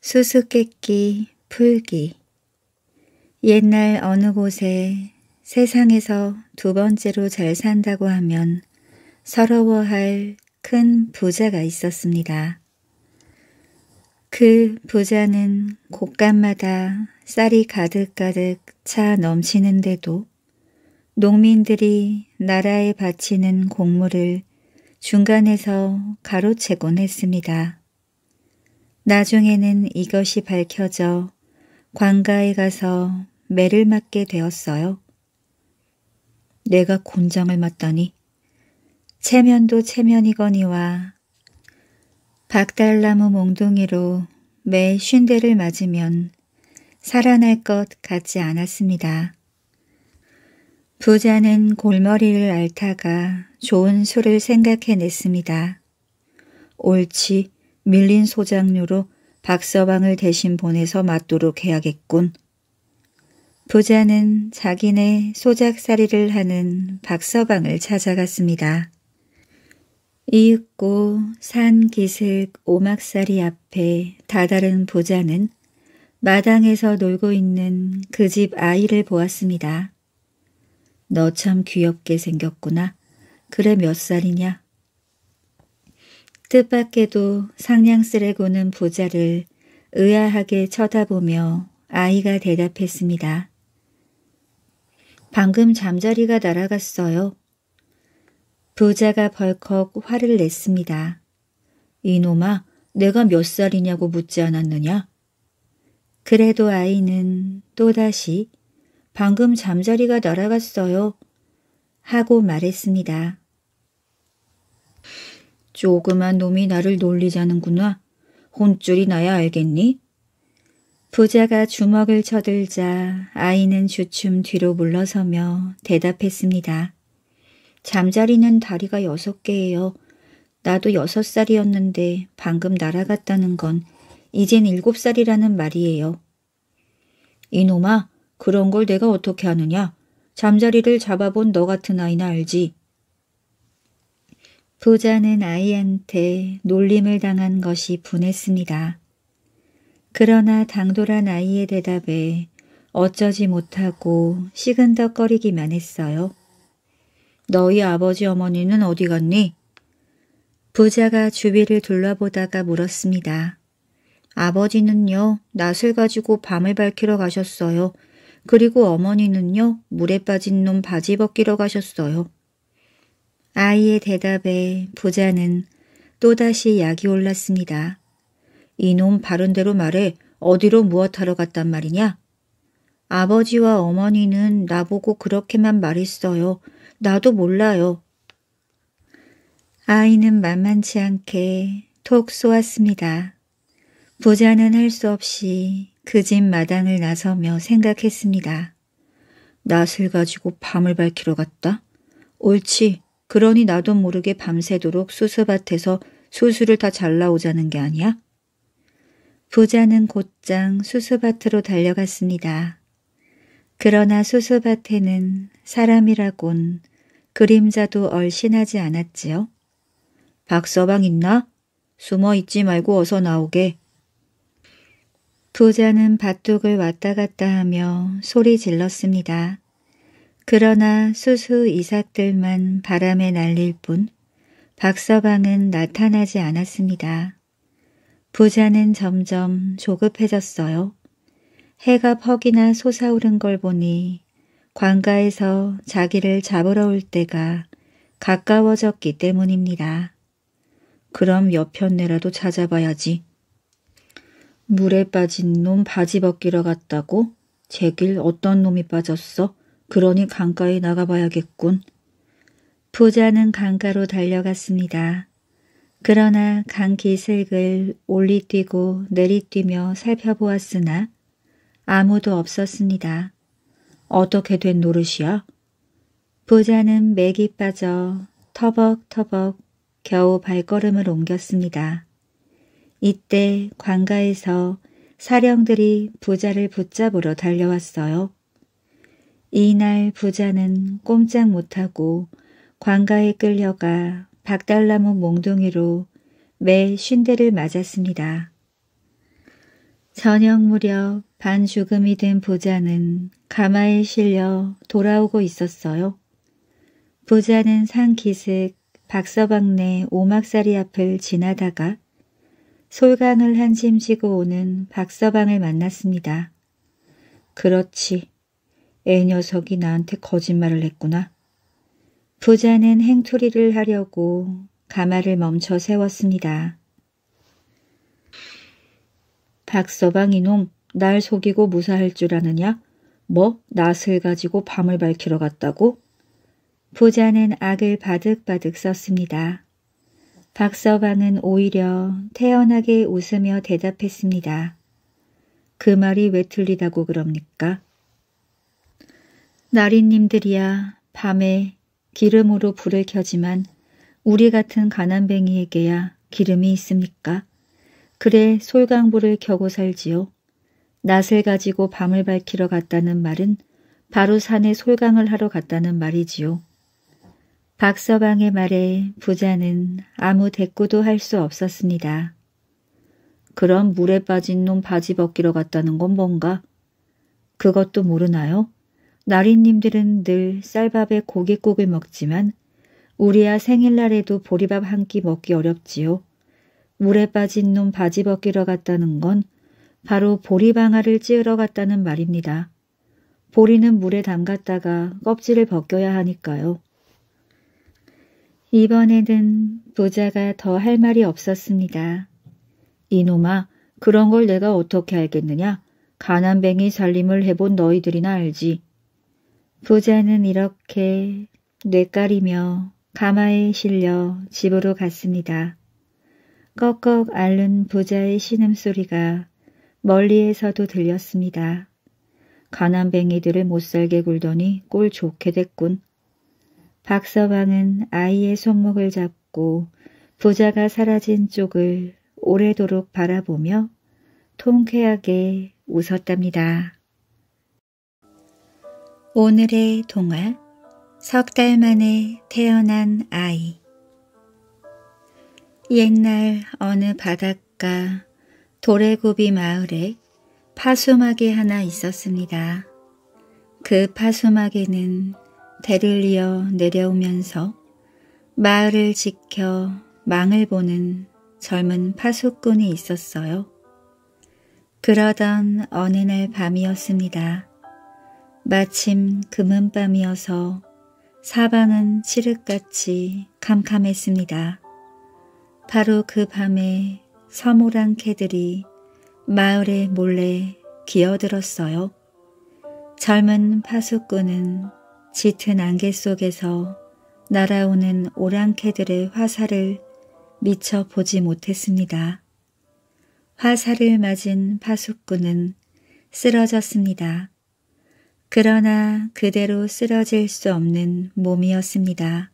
수수께끼 풀기 옛날 어느 곳에 세상에서 두 번째로 잘 산다고 하면 서러워할 큰 부자가 있었습니다. 그 부자는 곳간마다 쌀이 가득가득 차 넘치는데도 농민들이 나라에 바치는 곡물을 중간에서 가로채곤 했습니다. 나중에는 이것이 밝혀져 관가에 가서 매를 맞게 되었어요. 내가 곤장을 맞다니. 체면도 체면이거니와 박달나무 몽둥이로 매 쉰대를 맞으면 살아날 것 같지 않았습니다. 부자는 골머리를 앓다가 좋은 수를 생각해냈습니다. 옳지 밀린 소장료로 박서방을 대신 보내서 맞도록 해야겠군. 부자는 자기네 소작살이를 하는 박서방을 찾아갔습니다. 이윽고 산 기슭 오막살이 앞에 다다른 보자는 마당에서 놀고 있는 그 집 아이를 보았습니다. 너 참 귀엽게 생겼구나. 그래 몇 살이냐? 뜻밖에도 상냥 쓰레고는 보자를 의아하게 쳐다보며 아이가 대답했습니다. 방금 잠자리가 날아갔어요. 부자가 벌컥 화를 냈습니다. 이놈아, 내가 몇 살이냐고 묻지 않았느냐? 그래도 아이는 또다시 방금 잠자리가 날아갔어요. 하고 말했습니다. 조그만 놈이 나를 놀리자는구나. 혼쭐이 나야 알겠니? 부자가 주먹을 쳐들자 아이는 주춤 뒤로 물러서며 대답했습니다. 잠자리는 다리가 여섯 개예요. 나도 여섯 살이었는데 방금 날아갔다는 건 이젠 일곱 살이라는 말이에요. 이놈아, 그런 걸 내가 어떻게 하느냐? 잠자리를 잡아본 너 같은 아이나 알지? 부자는 아이한테 놀림을 당한 것이 분했습니다. 그러나 당돌한 아이의 대답에 어쩌지 못하고 시근덕거리기만 했어요. 너희 아버지 어머니는 어디 갔니? 부자가 주위를 둘러보다가 물었습니다. 아버지는요, 낫을 가지고 밤을 밝히러 가셨어요. 그리고 어머니는요, 물에 빠진 놈 바지 벗기러 가셨어요. 아이의 대답에 부자는 또다시 약이 올랐습니다. 이놈 바른대로 말해 어디로 무엇하러 갔단 말이냐? 아버지와 어머니는 나보고 그렇게만 말했어요. 나도 몰라요. 아이는 만만치 않게 톡 쏘았습니다. 부자는 할 수 없이 그 집 마당을 나서며 생각했습니다. 낫을 가지고 밤을 밝히러 갔다? 옳지. 그러니 나도 모르게 밤새도록 수수밭에서 수수를 다 잘라오자는 게 아니야? 부자는 곧장 수수밭으로 달려갔습니다. 그러나 수수밭에는 사람이라곤 그림자도 얼씬하지 않았지요. 박서방 있나? 숨어 있지 말고 어서 나오게. 부자는 밭둑을 왔다 갔다 하며 소리 질렀습니다. 그러나 수수 이삭들만 바람에 날릴 뿐 박서방은 나타나지 않았습니다. 부자는 점점 조급해졌어요. 해가 퍽이나 솟아오른 걸 보니 광가에서 자기를 잡으러 올 때가 가까워졌기 때문입니다. 그럼 여편네라도 찾아봐야지. 물에 빠진 놈 바지 벗기러 갔다고? 제길 어떤 놈이 빠졌어? 그러니 강가에 나가봐야겠군. 부자는 강가로 달려갔습니다. 그러나 강 기슭을 올리뛰고 내리뛰며 살펴보았으나 아무도 없었습니다. 어떻게 된 노릇이야? 부자는 맥이 빠져 터벅터벅 겨우 발걸음을 옮겼습니다. 이때 관가에서 사령들이 부자를 붙잡으러 달려왔어요. 이날 부자는 꼼짝 못하고 관가에 끌려가 박달나무 몽둥이로 매 쉰대를 맞았습니다. 저녁 무렵 반 죽음이 된 부자는 가마에 실려 돌아오고 있었어요. 부자는 산기슭 박서방내 오막살이 앞을 지나다가 솔강을 한짐 지고 오는 박서방을 만났습니다. 그렇지. 애 녀석이 나한테 거짓말을 했구나. 부자는 행투리를 하려고 가마를 멈춰 세웠습니다. 박서방 이놈, 날 속이고 무사할 줄 아느냐? 뭐 낫을 가지고 밤을 밝히러 갔다고? 부자는 악을 바득바득 썼습니다. 박서방은 오히려 태연하게 웃으며 대답했습니다. 그 말이 왜 틀리다고 그럽니까? 나리님들이야 밤에 기름으로 불을 켜지만 우리 같은 가난뱅이에게야 기름이 있습니까? 그래 솔강불을 켜고 살지요. 낯을 가지고 밤을 밝히러 갔다는 말은 바로 산에 솔강을 하러 갔다는 말이지요. 박서방의 말에 부자는 아무 대꾸도 할 수 없었습니다. 그럼 물에 빠진 놈 바지 벗기러 갔다는 건 뭔가? 그것도 모르나요? 나리님들은늘 쌀밥에 고깃국을 먹지만 우리야 생일날에도 보리밥 한 끼 먹기 어렵지요. 물에 빠진 놈 바지 벗기러 갔다는 건 바로 보리방아를 찌으러 갔다는 말입니다. 보리는 물에 담갔다가 껍질을 벗겨야 하니까요. 이번에는 부자가 더 할 말이 없었습니다. 이놈아, 그런 걸 내가 어떻게 알겠느냐? 가난뱅이 살림을 해본 너희들이나 알지. 부자는 이렇게 뇌까리며 가마에 실려 집으로 갔습니다. 꺽꺽 앓는 부자의 신음소리가 멀리에서도 들렸습니다. 가난뱅이들을 못살게 굴더니 꼴 좋게 됐군. 박서방은 아이의 손목을 잡고 부자가 사라진 쪽을 오래도록 바라보며 통쾌하게 웃었답니다. 오늘의 동화 석 달 만에 태어난 아이 옛날 어느 바닷가 도래구비 마을에 파수막이 하나 있었습니다. 그 파수막에는 대를 이어 내려오면서 마을을 지켜 망을 보는 젊은 파수꾼이 있었어요. 그러던 어느 날 밤이었습니다. 마침 금은밤이어서 사방은 칠흑같이 캄캄했습니다. 바로 그 밤에 사모랑 개들이 마을에 몰래 기어들었어요. 젊은 파수꾼은 짙은 안개 속에서 날아오는 오랑캐들의 화살을 미처 보지 못했습니다. 화살을 맞은 파수꾼은 쓰러졌습니다. 그러나 그대로 쓰러질 수 없는 몸이었습니다.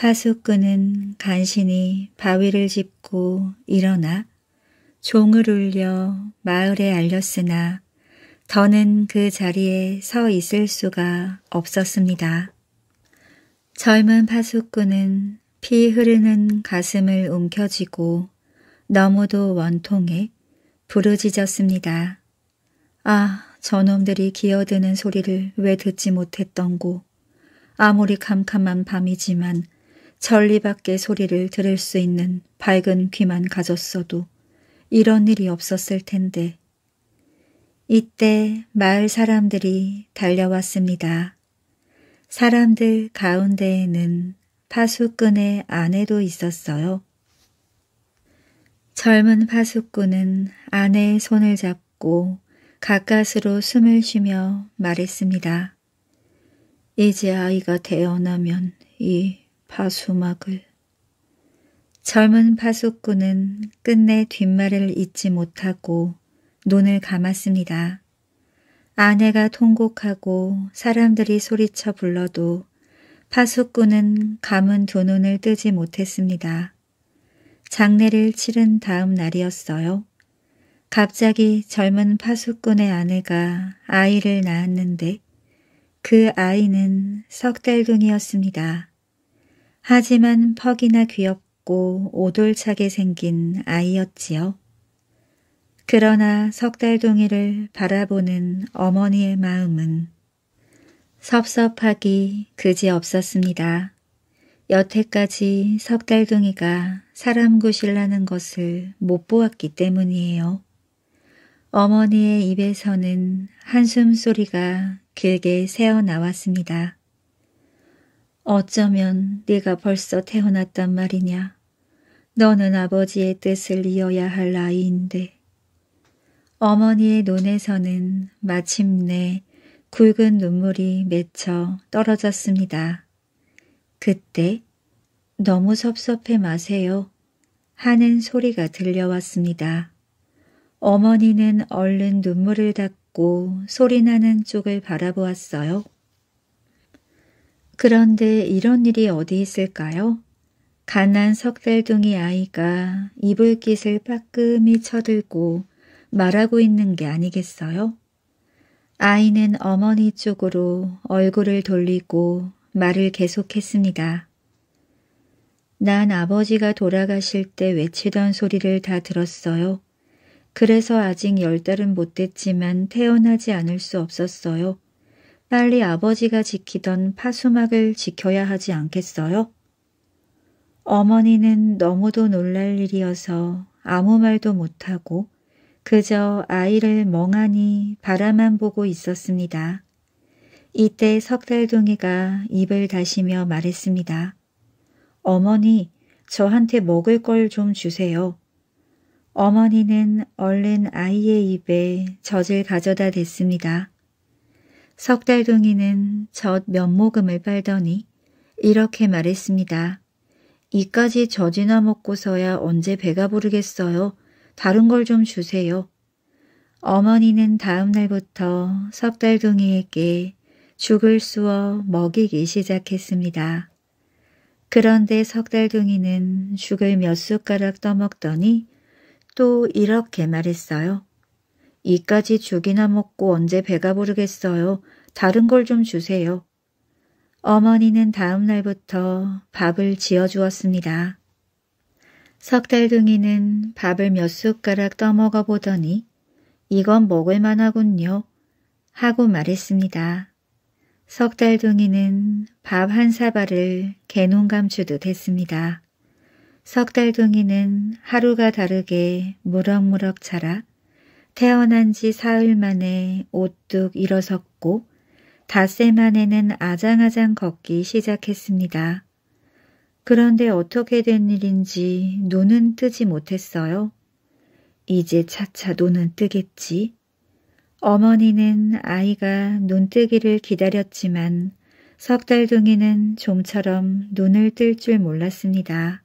파수꾼은 간신히 바위를 짚고 일어나 종을 울려 마을에 알렸으나 더는 그 자리에 서 있을 수가 없었습니다. 젊은 파수꾼은 피 흐르는 가슴을 움켜쥐고 너무도 원통해 부르짖었습니다. 아, 저놈들이 기어드는 소리를 왜 듣지 못했던고. 아무리 캄캄한 밤이지만 천리 밖의 소리를 들을 수 있는 밝은 귀만 가졌어도 이런 일이 없었을 텐데. 이때 마을 사람들이 달려왔습니다. 사람들 가운데에는 파수꾼의 아내도 있었어요. 젊은 파수꾼은 아내의 손을 잡고 가까스로 숨을 쉬며 말했습니다. 이제 아이가 태어나면 이 파수막을 젊은 파수꾼은 끝내 뒷말을 잊지 못하고 눈을 감았습니다. 아내가 통곡하고 사람들이 소리쳐 불러도 파수꾼은 감은 두 눈을 뜨지 못했습니다. 장례를 치른 다음 날이었어요. 갑자기 젊은 파수꾼의 아내가 아이를 낳았는데 그 아이는 석달둥이었습니다 하지만 퍽이나 귀엽고 오돌차게 생긴 아이였지요. 그러나 석달동이를 바라보는 어머니의 마음은 섭섭하기 그지없었습니다. 여태까지 석달둥이가 사람 구실라는 것을 못 보았기 때문이에요. 어머니의 입에서는 한숨 소리가 길게 새어나왔습니다. 어쩌면 네가 벌써 태어났단 말이냐. 너는 아버지의 뜻을 이어야 할 나이인데. 어머니의 눈에서는 마침내 굵은 눈물이 맺혀 떨어졌습니다. 그때 너무 섭섭해 마세요 하는 소리가 들려왔습니다. 어머니는 얼른 눈물을 닦고 소리나는 쪽을 바라보았어요. 그런데 이런 일이 어디 있을까요? 가난 석달둥이 아이가 이불깃을 빠끔히 쳐들고 말하고 있는 게 아니겠어요? 아이는 어머니 쪽으로 얼굴을 돌리고 말을 계속했습니다. 난 아버지가 돌아가실 때 외치던 소리를 다 들었어요. 그래서 아직 열 달은 못 됐지만 태어나지 않을 수 없었어요. 빨리 아버지가 지키던 파수막을 지켜야 하지 않겠어요? 어머니는 너무도 놀랄 일이어서 아무 말도 못하고 그저 아이를 멍하니 바라만 보고 있었습니다. 이때 석달둥이가 입을 다시며 말했습니다. 어머니, 저한테 먹을 걸 좀 주세요. 어머니는 얼른 아이의 입에 젖을 가져다 댔습니다. 석달둥이는 젖 면모금을 빨더니 이렇게 말했습니다. 이까지 젖이나 먹고서야 언제 배가 부르겠어요. 다른 걸 좀 주세요. 어머니는 다음 날부터 석달둥이에게 죽을 쑤어 먹이기 시작했습니다. 그런데 석달둥이는 죽을 몇 숟가락 떠먹더니 또 이렇게 말했어요. 이까지 죽이나 먹고 언제 배가 부르겠어요. 다른 걸 좀 주세요. 어머니는 다음 날부터 밥을 지어주었습니다. 석달둥이는 밥을 몇 숟가락 떠먹어 보더니 이건 먹을 만하군요. 하고 말했습니다. 석달둥이는 밥 한 사발을 개눈 감추듯 했습니다. 석달둥이는 하루가 다르게 무럭무럭 자라 태어난 지 사흘 만에 오뚝 일어섰고 닷새 만에는 아장아장 걷기 시작했습니다. 그런데 어떻게 된 일인지 눈은 뜨지 못했어요. 이제 차차 눈은 뜨겠지. 어머니는 아이가 눈뜨기를 기다렸지만 석달둥이는 좀처럼 눈을 뜰 줄 몰랐습니다.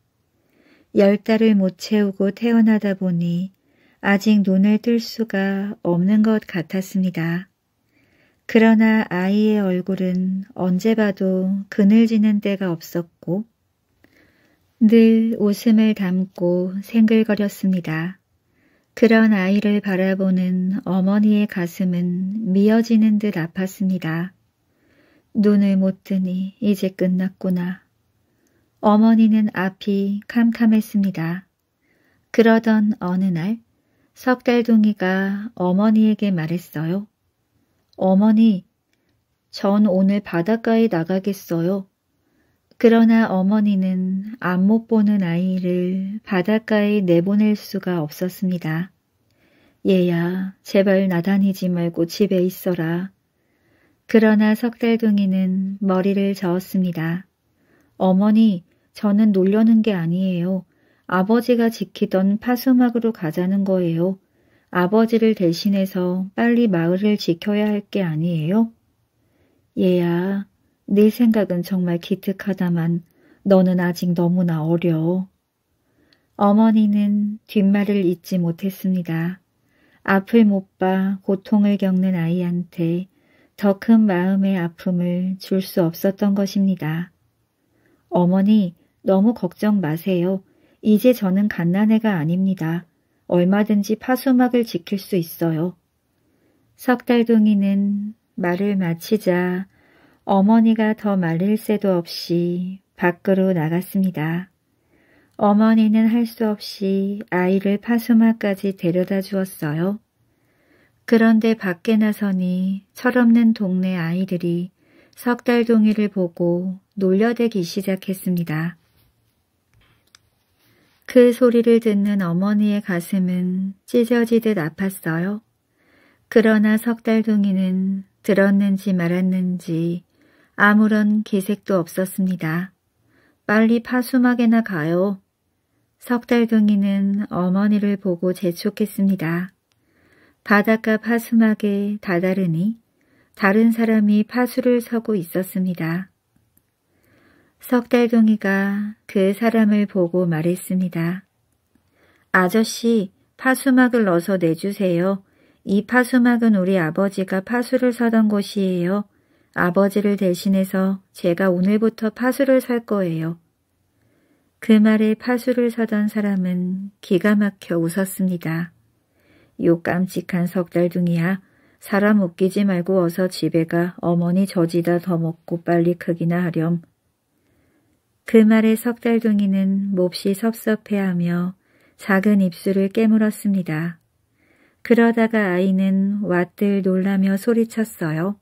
열 달을 못 채우고 태어나다 보니 아직 눈을 뜰 수가 없는 것 같았습니다. 그러나 아이의 얼굴은 언제 봐도 그늘지는 데가 없었고 늘 웃음을 담고 생글거렸습니다. 그런 아이를 바라보는 어머니의 가슴은 미어지는 듯 아팠습니다. 눈을 못 뜨니 이제 끝났구나. 어머니는 앞이 캄캄했습니다. 그러던 어느 날 석달둥이가 어머니에게 말했어요. 어머니, 전 오늘 바닷가에 나가겠어요. 그러나 어머니는 안 못 보는 아이를 바닷가에 내보낼 수가 없었습니다. 얘야, 제발 나다니지 말고 집에 있어라. 그러나 석달둥이는 머리를 저었습니다. 어머니, 저는 놀려는 게 아니에요. 아버지가 지키던 파수막으로 가자는 거예요. 아버지를 대신해서 빨리 마을을 지켜야 할 게 아니에요? 얘야, 네 생각은 정말 기특하다만 너는 아직 너무나 어려 어머니는 뒷말을 잊지 못했습니다. 앞을 못 봐 고통을 겪는 아이한테 더 큰 마음의 아픔을 줄 수 없었던 것입니다. 어머니, 너무 걱정 마세요. 이제 저는 갓난애가 아닙니다. 얼마든지 파수막을 지킬 수 있어요. 석달둥이는 말을 마치자 어머니가 더 말릴 새도 없이 밖으로 나갔습니다. 어머니는 할 수 없이 아이를 파수막까지 데려다 주었어요. 그런데 밖에 나서니 철없는 동네 아이들이 석달동이를 보고 놀려대기 시작했습니다. 그 소리를 듣는 어머니의 가슴은 찢어지듯 아팠어요. 그러나 석달둥이는 들었는지 말았는지 아무런 기색도 없었습니다. 빨리 파수막에나 가요. 석달둥이는 어머니를 보고 재촉했습니다. 바닷가 파수막에 다다르니 다른 사람이 파수를 서고 있었습니다. 석달동이가 그 사람을 보고 말했습니다. 아저씨, 파수막을 넣어서 내주세요. 이 파수막은 우리 아버지가 파수를 사던 곳이에요. 아버지를 대신해서 제가 오늘부터 파수를 살 거예요. 그 말에 파수를 사던 사람은 기가 막혀 웃었습니다. 요 깜찍한 석달둥이야. 사람 웃기지 말고 어서 집에 가 어머니 저지다 더 먹고 빨리 크기나 하렴. 그 말에 석달둥이는 몹시 섭섭해하며 작은 입술을 깨물었습니다. 그러다가 아이는 왓들 놀라며 소리쳤어요.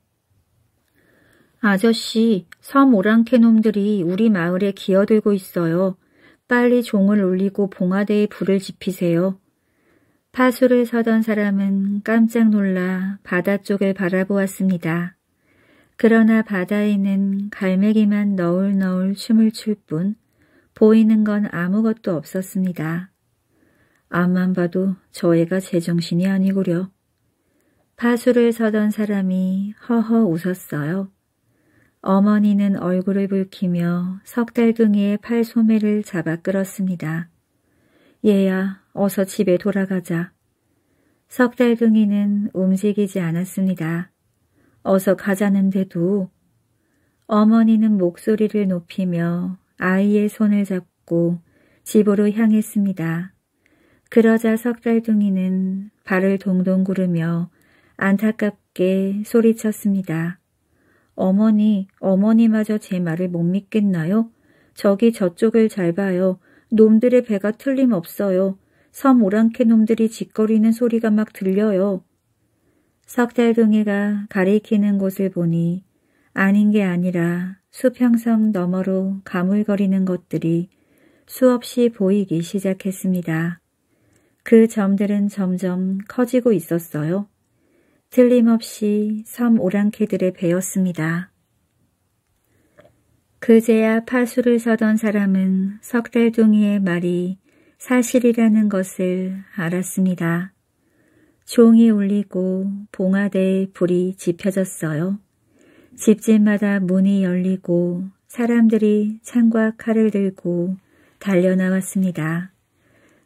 아저씨, 섬 오랑캐놈들이 우리 마을에 기어들고 있어요. 빨리 종을 울리고 봉화대에 불을 지피세요. 파수를 서던 사람은 깜짝 놀라 바다 쪽을 바라보았습니다. 그러나 바다에는 갈매기만 너울너울 춤을 출 뿐 보이는 건 아무것도 없었습니다. 앞만 봐도 저 애가 제정신이 아니구려. 파수를 서던 사람이 허허 웃었어요. 어머니는 얼굴을 붉히며 석달둥이의 팔소매를 잡아 끌었습니다. 얘야, 어서 집에 돌아가자. 석달둥이는 움직이지 않았습니다. 어서 가자는데도 어머니는 목소리를 높이며 아이의 손을 잡고 집으로 향했습니다. 그러자 석달둥이는 발을 동동 구르며 안타깝게 소리쳤습니다. 어머니, 어머니마저 제 말을 못 믿겠나요? 저기 저쪽을 잘 봐요. 놈들의 배가 틀림없어요. 섬 오랑캐 놈들이 짓거리는 소리가 막 들려요. 석달둥이가 가리키는 곳을 보니 아닌 게 아니라 수평선 너머로 가물거리는 것들이 수없이 보이기 시작했습니다. 그 점들은 점점 커지고 있었어요. 틀림없이 섬 오랑캐들의 배였습니다. 그제야 파수를 서던 사람은 석달둥이의 말이 사실이라는 것을 알았습니다. 종이 울리고 봉화대에 불이 지펴졌어요. 집집마다 문이 열리고 사람들이 창과 칼을 들고 달려나왔습니다.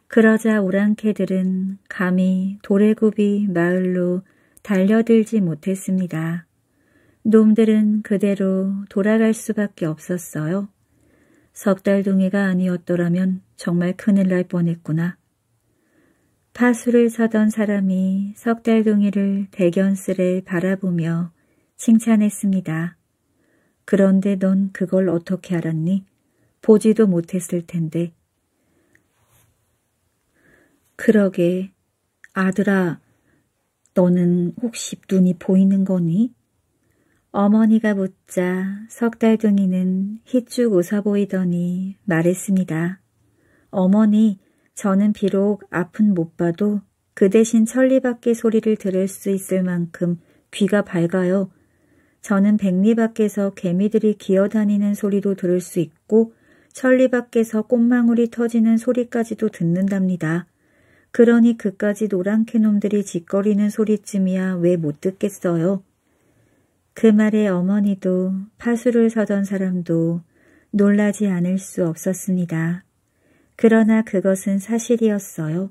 그러자 오랑캐들은 감히 도래굽이 마을로 달려들지 못했습니다. 놈들은 그대로 돌아갈 수밖에 없었어요. 석달동이가 아니었더라면 정말 큰일 날 뻔했구나. 파수를 서던 사람이 석달동이를 대견스레 바라보며 칭찬했습니다. 그런데 넌 그걸 어떻게 알았니? 보지도 못했을 텐데. 그러게, 아들아, 너는 혹시 눈이 보이는 거니? 어머니가 묻자 석달둥이는 희쭉 웃어 보이더니 말했습니다. 어머니, 저는 비록 앞은 못 봐도 그 대신 천리밖에 소리를 들을 수 있을 만큼 귀가 밝아요. 저는 백리 밖에서 개미들이 기어다니는 소리도 들을 수 있고 천리 밖에서 꽃망울이 터지는 소리까지도 듣는답니다. 그러니 그까지 노란캐 놈들이 짓거리는 소리쯤이야 왜 못 듣겠어요. 그 말에 어머니도 파수를 서던 사람도 놀라지 않을 수 없었습니다. 그러나 그것은 사실이었어요.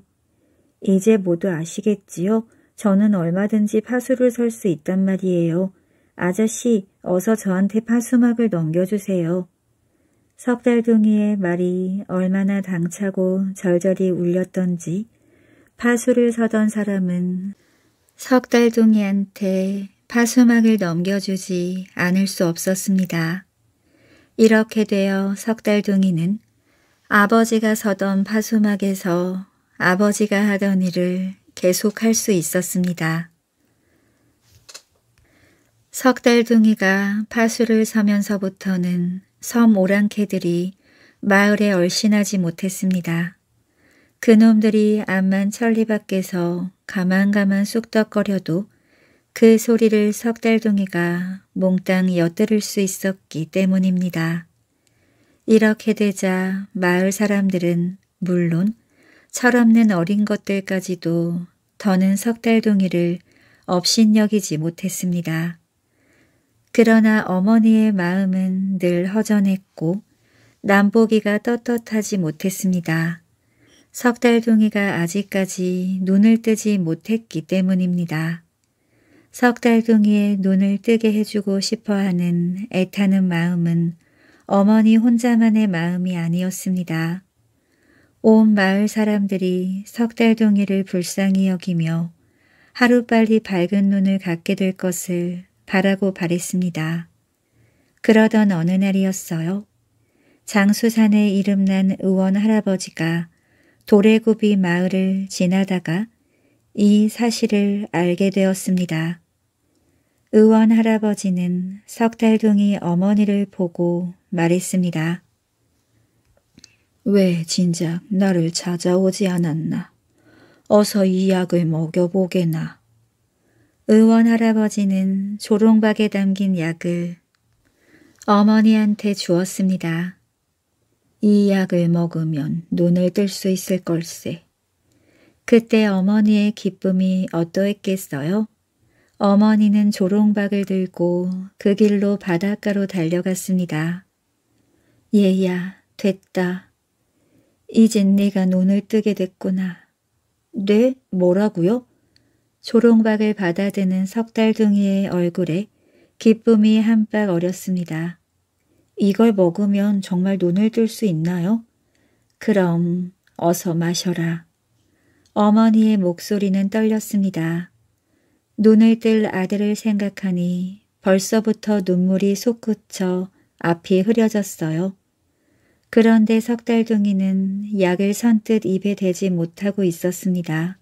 이제 모두 아시겠지요? 저는 얼마든지 파수를 설 수 있단 말이에요. 아저씨, 어서 저한테 파수막을 넘겨주세요. 석달둥이의 말이 얼마나 당차고 절절히 울렸던지 파수를 서던 사람은 석달둥이한테 파수막을 넘겨주지 않을 수 없었습니다. 이렇게 되어 석달둥이는 아버지가 서던 파수막에서 아버지가 하던 일을 계속할 수 있었습니다. 석달둥이가 파수를 서면서부터는 섬 오랑캐들이 마을에 얼씬하지 못했습니다. 그놈들이 암만 천리 밖에서 가만가만 쑥덕거려도 그 소리를 석달둥이가 몽땅 엿들을 수 있었기 때문입니다. 이렇게 되자 마을 사람들은 물론 철없는 어린 것들까지도 더는 석달동이를 업신여기지 못했습니다. 그러나 어머니의 마음은 늘 허전했고 남보기가 떳떳하지 못했습니다. 석달둥이가 아직까지 눈을 뜨지 못했기 때문입니다. 석달둥이의 눈을 뜨게 해주고 싶어하는 애타는 마음은 어머니 혼자만의 마음이 아니었습니다. 온 마을 사람들이 석달동이를 불쌍히 여기며 하루빨리 밝은 눈을 갖게 될 것을 바라고 바랬습니다. 그러던 어느 날이었어요. 장수산의 이름난 의원 할아버지가 도래굽이 마을을 지나다가 이 사실을 알게 되었습니다. 의원 할아버지는 석달둥이 어머니를 보고 말했습니다. 왜 진작 나를 찾아오지 않았나? 어서 이 약을 먹여보게나. 의원 할아버지는 조롱박에 담긴 약을 어머니한테 주었습니다. 이 약을 먹으면 눈을 뜰 수 있을 걸세. 그때 어머니의 기쁨이 어떠했겠어요? 어머니는 조롱박을 들고 그 길로 바닷가로 달려갔습니다. 얘야, 됐다. 이젠 네가 눈을 뜨게 됐구나. 네? 뭐라고요? 조롱박을 받아드는 석달둥이의 얼굴에 기쁨이 한빡 어렸습니다. 이걸 먹으면 정말 눈을 뜰 수 있나요? 그럼 어서 마셔라. 어머니의 목소리는 떨렸습니다. 눈을 뜰 아들을 생각하니 벌써부터 눈물이 솟구쳐 앞이 흐려졌어요. 그런데 석달둥이는 약을 선뜻 입에 대지 못하고 있었습니다.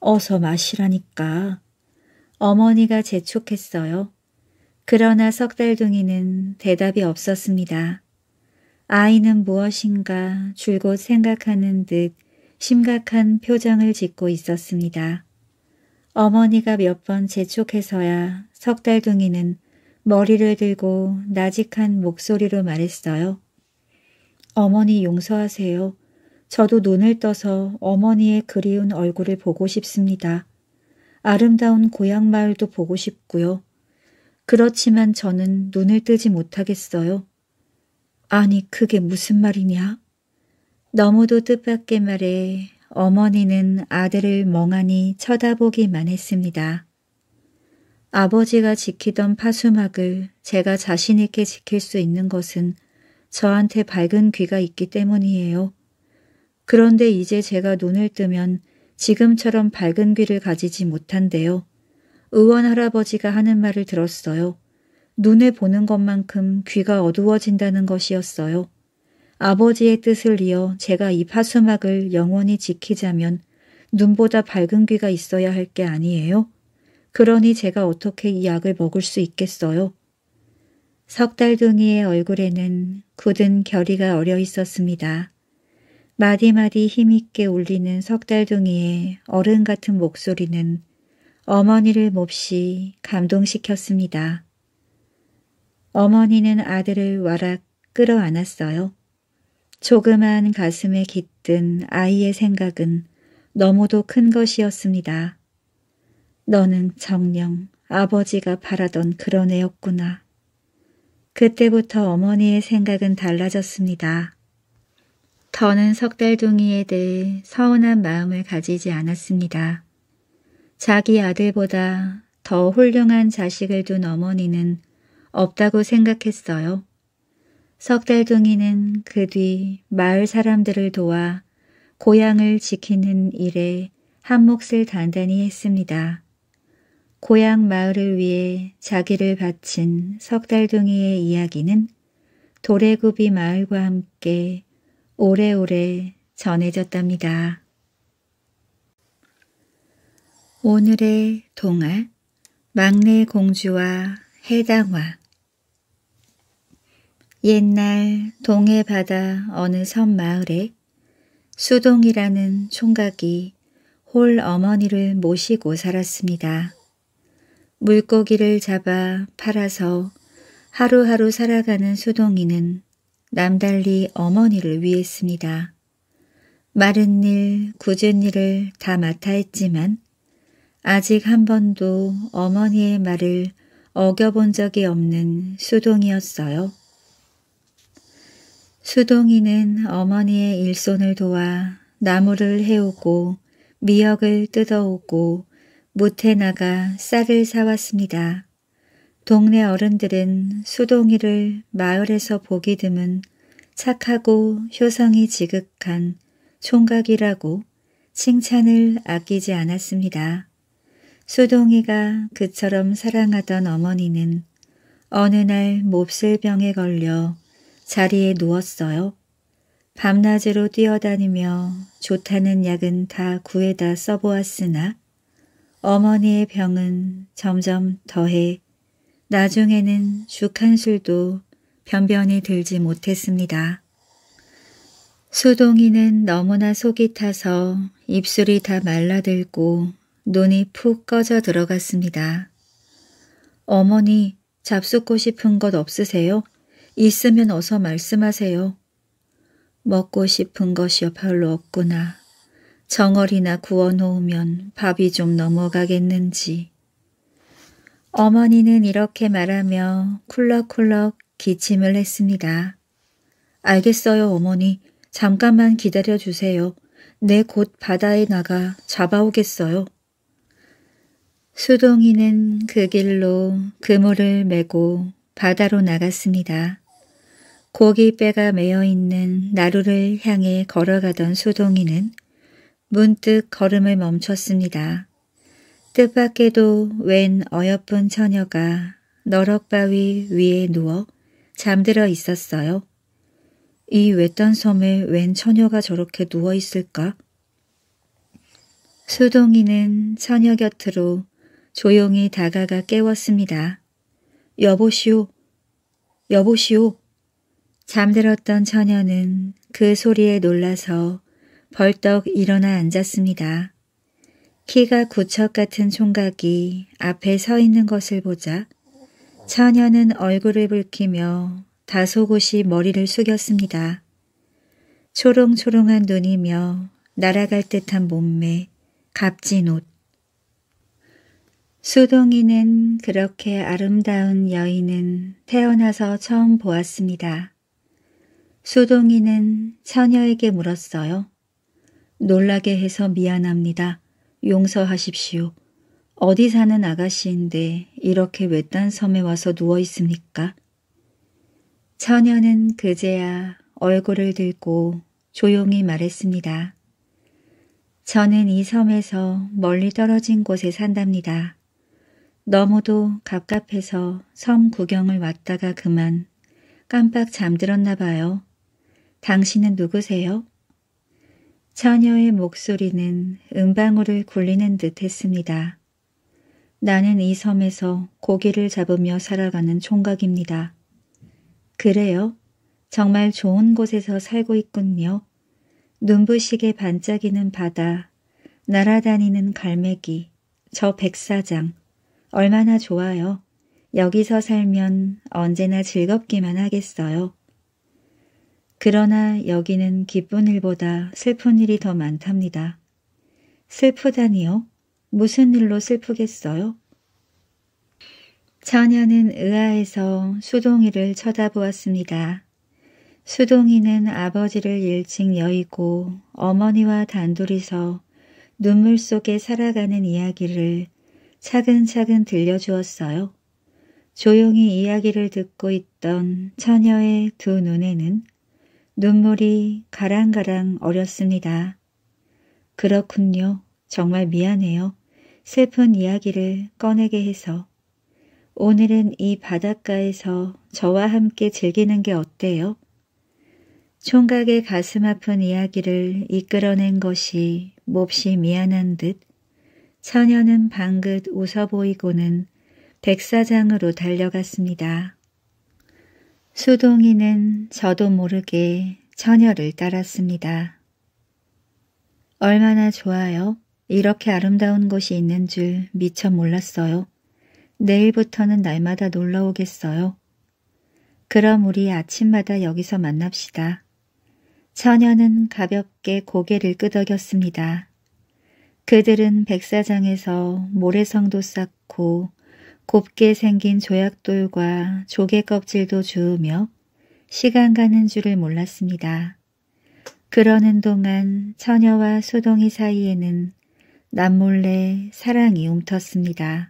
어서 마시라니까. 어머니가 재촉했어요. 그러나 석달둥이는 대답이 없었습니다. 아이는 무엇인가 줄곧 생각하는 듯 심각한 표정을 짓고 있었습니다. 어머니가 몇 번 재촉해서야 석달둥이는 머리를 들고 나직한 목소리로 말했어요. 어머니 용서하세요. 저도 눈을 떠서 어머니의 그리운 얼굴을 보고 싶습니다. 아름다운 고향 마을도 보고 싶고요. 그렇지만 저는 눈을 뜨지 못하겠어요. 아니 그게 무슨 말이냐? 너무도 뜻밖의 말에 어머니는 아들을 멍하니 쳐다보기만 했습니다. 아버지가 지키던 파수막을 제가 자신있게 지킬 수 있는 것은 저한테 밝은 귀가 있기 때문이에요. 그런데 이제 제가 눈을 뜨면 지금처럼 밝은 귀를 가지지 못한대요 의원 할아버지가 하는 말을 들었어요. 눈에 보는 것만큼 귀가 어두워진다는 것이었어요. 아버지의 뜻을 이어 제가 이 파수막을 영원히 지키자면 눈보다 밝은 귀가 있어야 할 게 아니에요? 그러니 제가 어떻게 이 약을 먹을 수 있겠어요? 석달둥이의 얼굴에는 굳은 결의가 어려 있었습니다. 마디마디 힘있게 울리는 석달둥이의 어른 같은 목소리는 어머니를 몹시 감동시켰습니다. 어머니는 아들을 와락 끌어안았어요. 조그만 가슴에 깃든 아이의 생각은 너무도 큰 것이었습니다. 너는 정령 아버지가 바라던 그런 애였구나. 그때부터 어머니의 생각은 달라졌습니다. 더는 석달둥이에 대해 서운한 마음을 가지지 않았습니다. 자기 아들보다 더 훌륭한 자식을 둔 어머니는 없다고 생각했어요. 석달둥이는 그 뒤 마을 사람들을 도와 고향을 지키는 일에 한몫을 단단히 했습니다. 고향 마을을 위해 자기를 바친 석달둥이의 이야기는 도래구비 마을과 함께 오래오래 전해졌답니다. 오늘의 동화 막내 공주와 해당화 옛날 동해 바다 어느 섬 마을에 수동이라는 총각이 홀 어머니를 모시고 살았습니다. 물고기를 잡아 팔아서 하루하루 살아가는 수동이는 남달리 어머니를 위했습니다. 마른 일, 굳은 일을 다 맡아 했지만 아직 한 번도 어머니의 말을 어겨본 적이 없는 수동이었어요. 수동이는 어머니의 일손을 도와 나무를 해오고 미역을 뜯어오고 못태 나가 쌀을 사왔습니다. 동네 어른들은 수동이를 마을에서 보기 드문 착하고 효성이 지극한 총각이라고 칭찬을 아끼지 않았습니다. 수동이가 그처럼 사랑하던 어머니는 어느 날 몹쓸 병에 걸려 자리에 누웠어요. 밤낮으로 뛰어다니며 좋다는 약은 다 구해다 써보았으나 어머니의 병은 점점 더해 나중에는 죽한 술도 변변히 들지 못했습니다. 수동이는 너무나 속이 타서 입술이 다 말라들고 눈이 푹 꺼져 들어갔습니다. 어머니 잡수고 싶은 것 없으세요? 있으면 어서 말씀하세요. 먹고 싶은 것이 별로 없구나. 정어리나 구워놓으면 밥이 좀 넘어가겠는지. 어머니는 이렇게 말하며 쿨럭쿨럭 기침을 했습니다. 알겠어요, 어머니. 잠깐만 기다려주세요. 내 곧 바다에 나가 잡아오겠어요. 수동이는 그 길로 그물을 메고 바다로 나갔습니다. 고기뼈가 메어 있는 나루를 향해 걸어가던 소동이는 문득 걸음을 멈췄습니다. 뜻밖에도 웬 어여쁜 처녀가 너럭바위 위에 누워 잠들어 있었어요. 이 외딴 섬에 웬 처녀가 저렇게 누워 있을까? 수동이는 처녀 곁으로 조용히 다가가 깨웠습니다. 여보시오, 여보시오. 잠들었던 처녀는 그 소리에 놀라서 벌떡 일어나 앉았습니다. 키가 구척 같은 총각이 앞에 서 있는 것을 보자 처녀는 얼굴을 붉히며 다소곳이 머리를 숙였습니다. 초롱초롱한 눈이며 날아갈 듯한 몸매, 값진 옷. 수동이는 그렇게 아름다운 여인은 태어나서 처음 보았습니다. 소동이는 처녀에게 물었어요. 놀라게 해서 미안합니다. 용서하십시오. 어디 사는 아가씨인데 이렇게 외딴 섬에 와서 누워 있습니까? 처녀는 그제야 얼굴을 들고 조용히 말했습니다. 저는 이 섬에서 멀리 떨어진 곳에 산답니다. 너무도 갑갑해서 섬 구경을 왔다가 그만 깜빡 잠들었나 봐요. 당신은 누구세요? 처녀의 목소리는 음방울을 굴리는 듯 했습니다. 나는 이 섬에서 고기를 잡으며 살아가는 총각입니다. 그래요? 정말 좋은 곳에서 살고 있군요. 눈부시게 반짝이는 바다, 날아다니는 갈매기, 저 백사장, 얼마나 좋아요. 여기서 살면 언제나 즐겁기만 하겠어요. 그러나 여기는 기쁜 일보다 슬픈 일이 더 많답니다. 슬프다니요? 무슨 일로 슬프겠어요? 처녀는 의아해서 수동이를 쳐다보았습니다. 수동이는 아버지를 일찍 여의고 어머니와 단둘이서 눈물 속에 살아가는 이야기를 차근차근 들려주었어요. 조용히 이야기를 듣고 있던 처녀의 두 눈에는 눈물이 가랑가랑 어렸습니다. 그렇군요. 정말 미안해요. 슬픈 이야기를 꺼내게 해서. 오늘은 이 바닷가에서 저와 함께 즐기는 게 어때요? 총각의 가슴 아픈 이야기를 이끌어낸 것이 몹시 미안한 듯 처녀는 방긋 웃어 보이고는 백사장으로 달려갔습니다. 수동이는 저도 모르게 처녀를 따랐습니다. 얼마나 좋아요. 이렇게 아름다운 곳이 있는 줄 미처 몰랐어요. 내일부터는 날마다 놀러 오겠어요. 그럼 우리 아침마다 여기서 만납시다. 처녀는 가볍게 고개를 끄덕였습니다. 그들은 백사장에서 모래성도 쌓고 곱게 생긴 조약돌과 조개 껍질도 주우며 시간 가는 줄을 몰랐습니다. 그러는 동안 처녀와 소동이 사이에는 남몰래 사랑이 움텄습니다.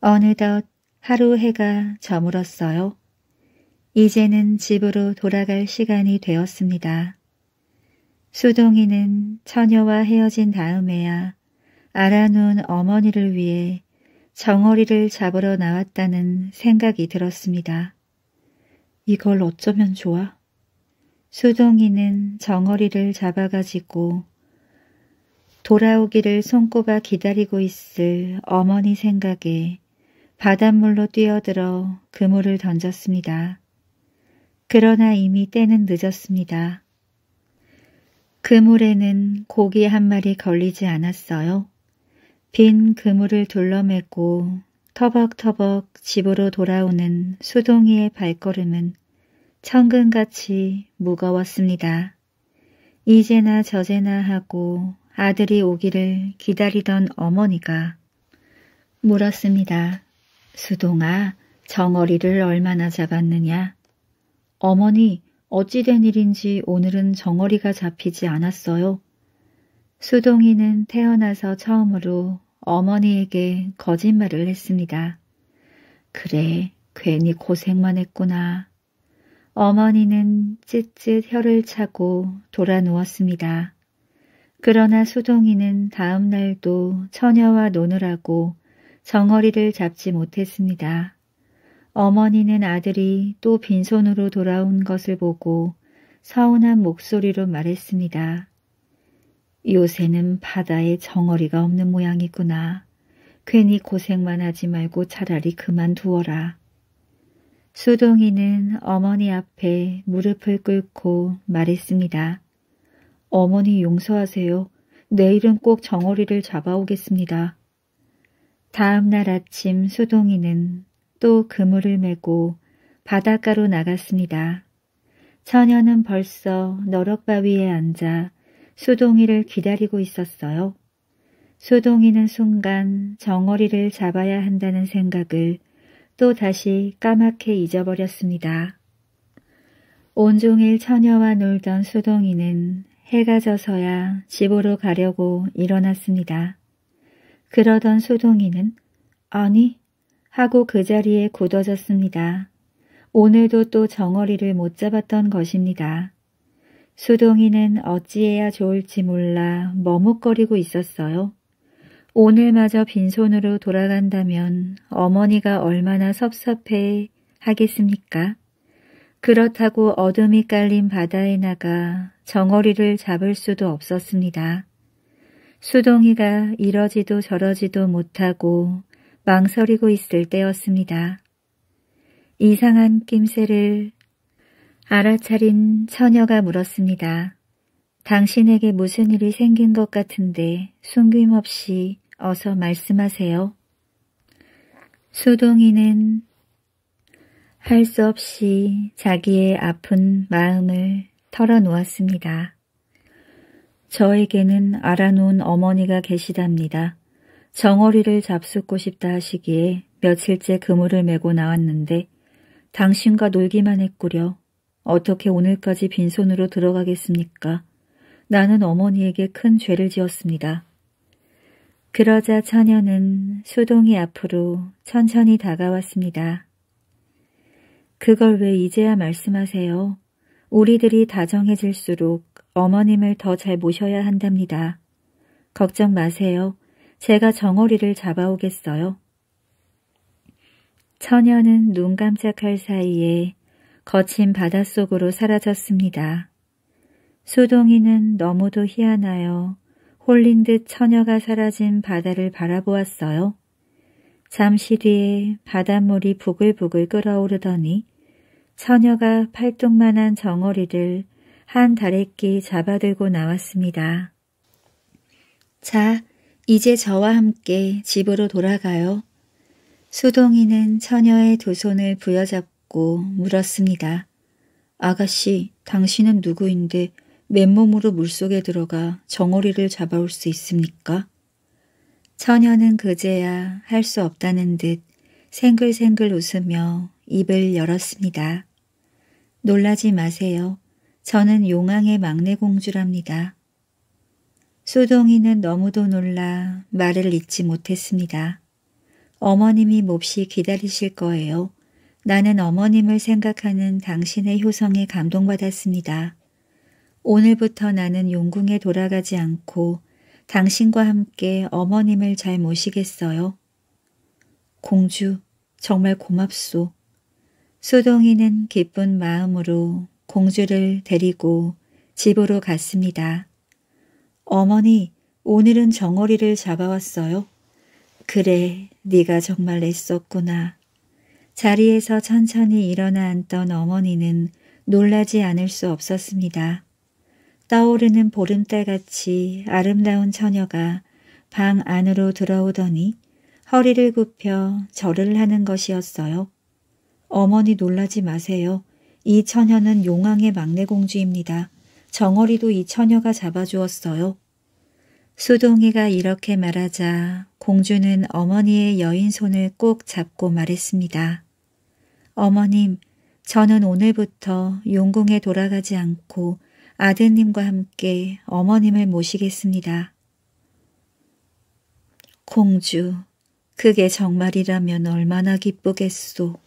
어느덧 하루 해가 저물었어요. 이제는 집으로 돌아갈 시간이 되었습니다. 수동이는 처녀와 헤어진 다음에야 알아놓은 어머니를 위해 정어리를 잡으러 나왔다는 생각이 들었습니다. 이걸 어쩌면 좋아? 수동이는 정어리를 잡아가지고 돌아오기를 손꼽아 기다리고 있을 어머니 생각에 바닷물로 뛰어들어 그물을 던졌습니다. 그러나 이미 때는 늦었습니다. 그물에는 고기 한 마리 걸리지 않았어요. 빈 그물을 둘러매고 터벅터벅 집으로 돌아오는 수동이의 발걸음은 천근같이 무거웠습니다. 이제나 저제나 하고 아들이 오기를 기다리던 어머니가 물었습니다. 수동아, 정어리를 얼마나 잡았느냐? 어머니, 어찌된 일인지 오늘은 정어리가 잡히지 않았어요. 수동이는 태어나서 처음으로 어머니에게 거짓말을 했습니다. 그래, 괜히 고생만 했구나. 어머니는 찢찢 혀를 차고 돌아 누웠습니다. 그러나 수동이는 다음 날도 처녀와 노느라고 정어리를 잡지 못했습니다. 어머니는 아들이 또 빈손으로 돌아온 것을 보고 서운한 목소리로 말했습니다. 요새는 바다에 정어리가 없는 모양이구나. 괜히 고생만 하지 말고 차라리 그만두어라. 수동이는 어머니 앞에 무릎을 꿇고 말했습니다. 어머니 용서하세요. 내일은 꼭 정어리를 잡아오겠습니다. 다음 날 아침 수동이는 또 그물을 메고 바닷가로 나갔습니다. 처녀는 벌써 너럭바위에 앉아 수동이를 기다리고 있었어요. 수동이는 순간 정어리를 잡아야 한다는 생각을 또 다시 까맣게 잊어버렸습니다. 온종일 처녀와 놀던 수동이는 해가 져서야 집으로 가려고 일어났습니다. 그러던 수동이는 아니 하고 그 자리에 굳어졌습니다. 오늘도 또 정어리를 못 잡았던 것입니다. 수동이는 어찌해야 좋을지 몰라 머뭇거리고 있었어요. 오늘마저 빈손으로 돌아간다면 어머니가 얼마나 섭섭해 하겠습니까? 그렇다고 어둠이 깔린 바다에 나가 정어리를 잡을 수도 없었습니다. 수동이가 이러지도 저러지도 못하고 망설이고 있을 때였습니다. 이상한 낌새를 알아차린 처녀가 물었습니다. 당신에게 무슨 일이 생긴 것 같은데 숨김없이 어서 말씀하세요. 수동이는 할 수 없이 자기의 아픈 마음을 털어놓았습니다. 저에게는 알아놓은 어머니가 계시답니다. 정어리를 잡숫고 싶다 하시기에 며칠째 그물을 메고 나왔는데 당신과 놀기만 했구려. 어떻게 오늘까지 빈손으로 들어가겠습니까? 나는 어머니에게 큰 죄를 지었습니다. 그러자 처녀는 수동이 앞으로 천천히 다가왔습니다. 그걸 왜 이제야 말씀하세요? 우리들이 다정해질수록 어머님을 더 잘 모셔야 한답니다. 걱정 마세요. 제가 정어리를 잡아오겠어요. 처녀는 눈 깜짝할 사이에 거친 바닷속으로 사라졌습니다. 수동이는 너무도 희한하여 홀린 듯 처녀가 사라진 바다를 바라보았어요. 잠시 뒤에 바닷물이 부글부글 끓어오르더니 처녀가 팔뚝만한 정어리를 한 다래끼 잡아들고 나왔습니다. 자, 이제 저와 함께 집으로 돌아가요. 수동이는 처녀의 두 손을 부여잡고 잡고 물었습니다. 아가씨, 당신은 누구인데 맨몸으로 물속에 들어가 정오리를 잡아올 수 있습니까? 처녀는 그제야 할 수 없다는 듯 생글생글 웃으며 입을 열었습니다. 놀라지 마세요. 저는 용왕의 막내 공주랍니다. 수동이는 너무도 놀라 말을 잇지 못했습니다. 어머님이 몹시 기다리실 거예요. 나는 어머님을 생각하는 당신의 효성에 감동받았습니다. 오늘부터 나는 용궁에 돌아가지 않고 당신과 함께 어머님을 잘 모시겠어요. 공주, 정말 고맙소. 소동이는 기쁜 마음으로 공주를 데리고 집으로 갔습니다. 어머니, 오늘은 정어리를 잡아왔어요. 그래, 네가 정말 애썼구나. 자리에서 천천히 일어나 앉던 어머니는 놀라지 않을 수 없었습니다. 떠오르는 보름달같이 아름다운 처녀가 방 안으로 들어오더니 허리를 굽혀 절을 하는 것이었어요. 어머니 놀라지 마세요. 이 처녀는 용왕의 막내 공주입니다. 정어리도 이 처녀가 잡아주었어요. 수동이가 이렇게 말하자 공주는 어머니의 여인 손을 꼭 잡고 말했습니다. 어머님, 저는 오늘부터 용궁에 돌아가지 않고 아드님과 함께 어머님을 모시겠습니다. 공주, 그게 정말이라면 얼마나 기쁘겠소.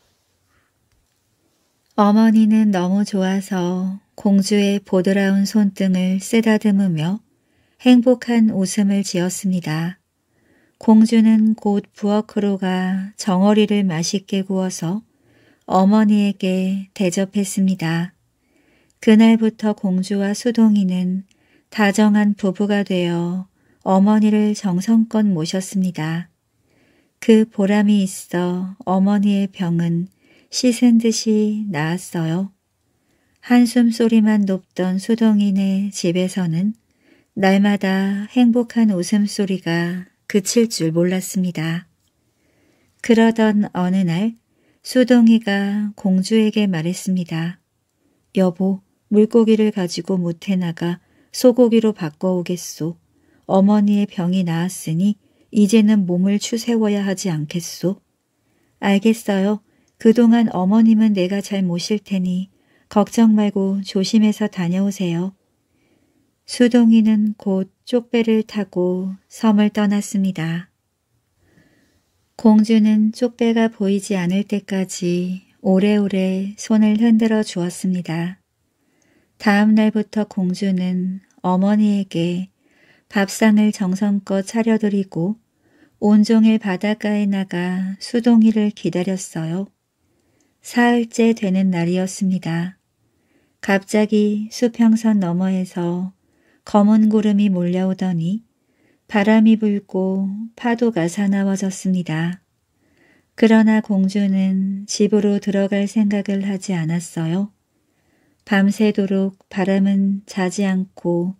어머니는 너무 좋아서 공주의 보드라운 손등을 쓰다듬으며 행복한 웃음을 지었습니다. 공주는 곧 부엌으로 가 정어리를 맛있게 구워서 어머니에게 대접했습니다. 그날부터 공주와 수동이는 다정한 부부가 되어 어머니를 정성껏 모셨습니다. 그 보람이 있어 어머니의 병은 씻은 듯이 나았어요. 한숨 소리만 높던 수동인의 집에서는 날마다 행복한 웃음소리가 그칠 줄 몰랐습니다. 그러던 어느 날 수동이가 공주에게 말했습니다. 여보, 물고기를 가지고 못해 나가 소고기로 바꿔오겠소. 어머니의 병이 나았으니 이제는 몸을 추세워야 하지 않겠소. 알겠어요. 그동안 어머님은 내가 잘 모실 테니 걱정 말고 조심해서 다녀오세요. 수동이는 곧 쪽배를 타고 섬을 떠났습니다. 공주는 쪽배가 보이지 않을 때까지 오래오래 손을 흔들어 주었습니다. 다음 날부터 공주는 어머니에게 밥상을 정성껏 차려드리고 온종일 바닷가에 나가 수동이를 기다렸어요. 사흘째 되는 날이었습니다. 갑자기 수평선 너머에서 검은 구름이 몰려오더니 바람이 불고 파도가 사나워졌습니다. 그러나 공주는 집으로 들어갈 생각을 하지 않았어요. 밤새도록 바람은 자지 않고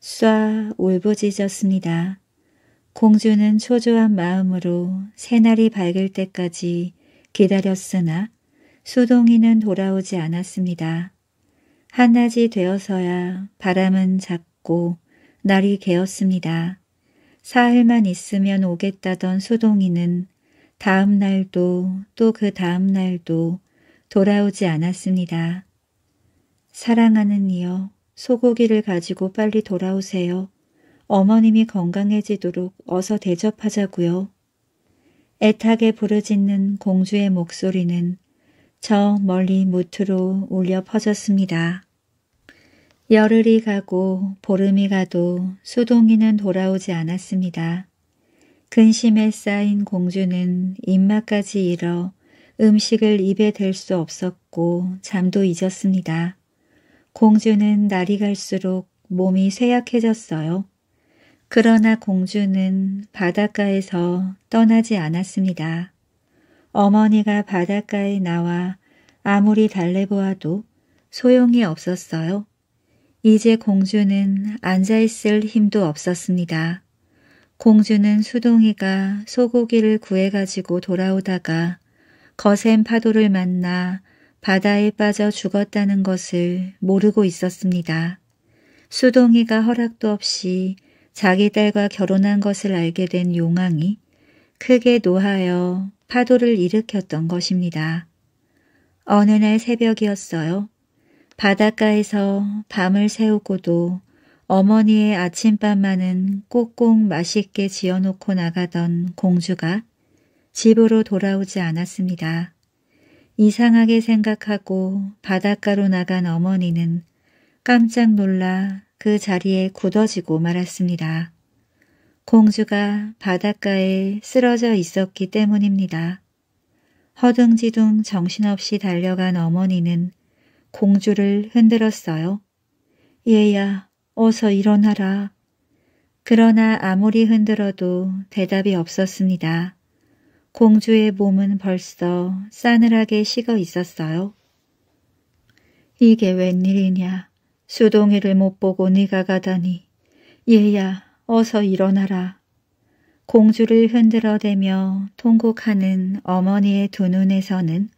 쏴 울부짖었습니다. 공주는 초조한 마음으로 새날이 밝을 때까지 기다렸으나 수동이는 돌아오지 않았습니다. 한낮이 되어서야 바람은 작고 날이 개었습니다. 사흘만 있으면 오겠다던 소동이는 다음 날도 또 그 다음 날도 돌아오지 않았습니다. 사랑하는 이어 소고기를 가지고 빨리 돌아오세요. 어머님이 건강해지도록 어서 대접하자고요. 애타게 부르짖는 공주의 목소리는 저 멀리 무트로 울려 퍼졌습니다. 열흘이 가고 보름이 가도 수동이는 돌아오지 않았습니다. 근심에 쌓인 공주는 입맛까지 잃어 음식을 입에 댈 수 없었고 잠도 잊었습니다. 공주는 날이 갈수록 몸이 쇠약해졌어요. 그러나 공주는 바닷가에서 떠나지 않았습니다. 어머니가 바닷가에 나와 아무리 달래보아도 소용이 없었어요. 이제 공주는 앉아있을 힘도 없었습니다. 공주는 수동이가 소고기를 구해가지고 돌아오다가 거센 파도를 만나 바다에 빠져 죽었다는 것을 모르고 있었습니다. 수동이가 허락도 없이 자기 딸과 결혼한 것을 알게 된 용왕이 크게 노하여 파도를 일으켰던 것입니다. 어느 날 새벽이었어요. 바닷가에서 밤을 새우고도 어머니의 아침밥만은 꼭꼭 맛있게 지어놓고 나가던 공주가 집으로 돌아오지 않았습니다. 이상하게 생각하고 바닷가로 나간 어머니는 깜짝 놀라 그 자리에 굳어지고 말았습니다. 공주가 바닷가에 쓰러져 있었기 때문입니다. 허둥지둥 정신없이 달려간 어머니는 공주를 흔들었어요. 얘야, 어서 일어나라. 그러나 아무리 흔들어도 대답이 없었습니다. 공주의 몸은 벌써 싸늘하게 식어 있었어요. 이게 웬일이냐. 수동이를 못 보고 네가 가다니. 얘야, 어서 일어나라. 공주를 흔들어대며 통곡하는 어머니의 두 눈에서는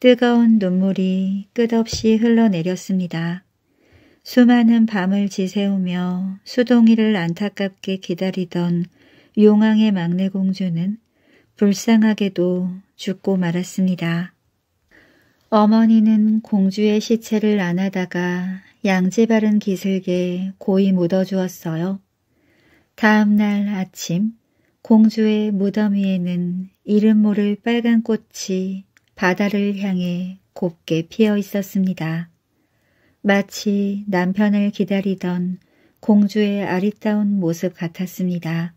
뜨거운 눈물이 끝없이 흘러내렸습니다. 수많은 밤을 지새우며 수동이를 안타깝게 기다리던 용왕의 막내 공주는 불쌍하게도 죽고 말았습니다. 어머니는 공주의 시체를 안하다가 양지 바른 기슭에 고이 묻어주었어요. 다음 날 아침 공주의 무덤 위에는 이름 모를 빨간 꽃이 바다를 향해 곱게 피어 있었습니다. 마치 남편을 기다리던 공주의 아리따운 모습 같았습니다.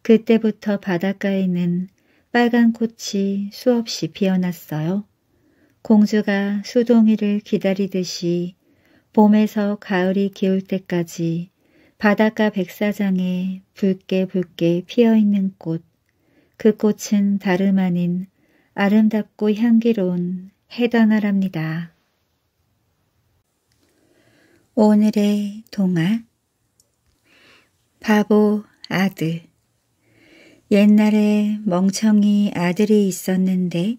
그때부터 바닷가에는 빨간 꽃이 수없이 피어났어요. 공주가 수동이를 기다리듯이 봄에서 가을이 기울 때까지 바닷가 백사장에 붉게 붉게 피어있는 꽃, 그 꽃은 다름 아닌 아름답고 향기로운 해단아랍니다. 오늘의 동화 바보 아들 옛날에 멍청이 아들이 있었는데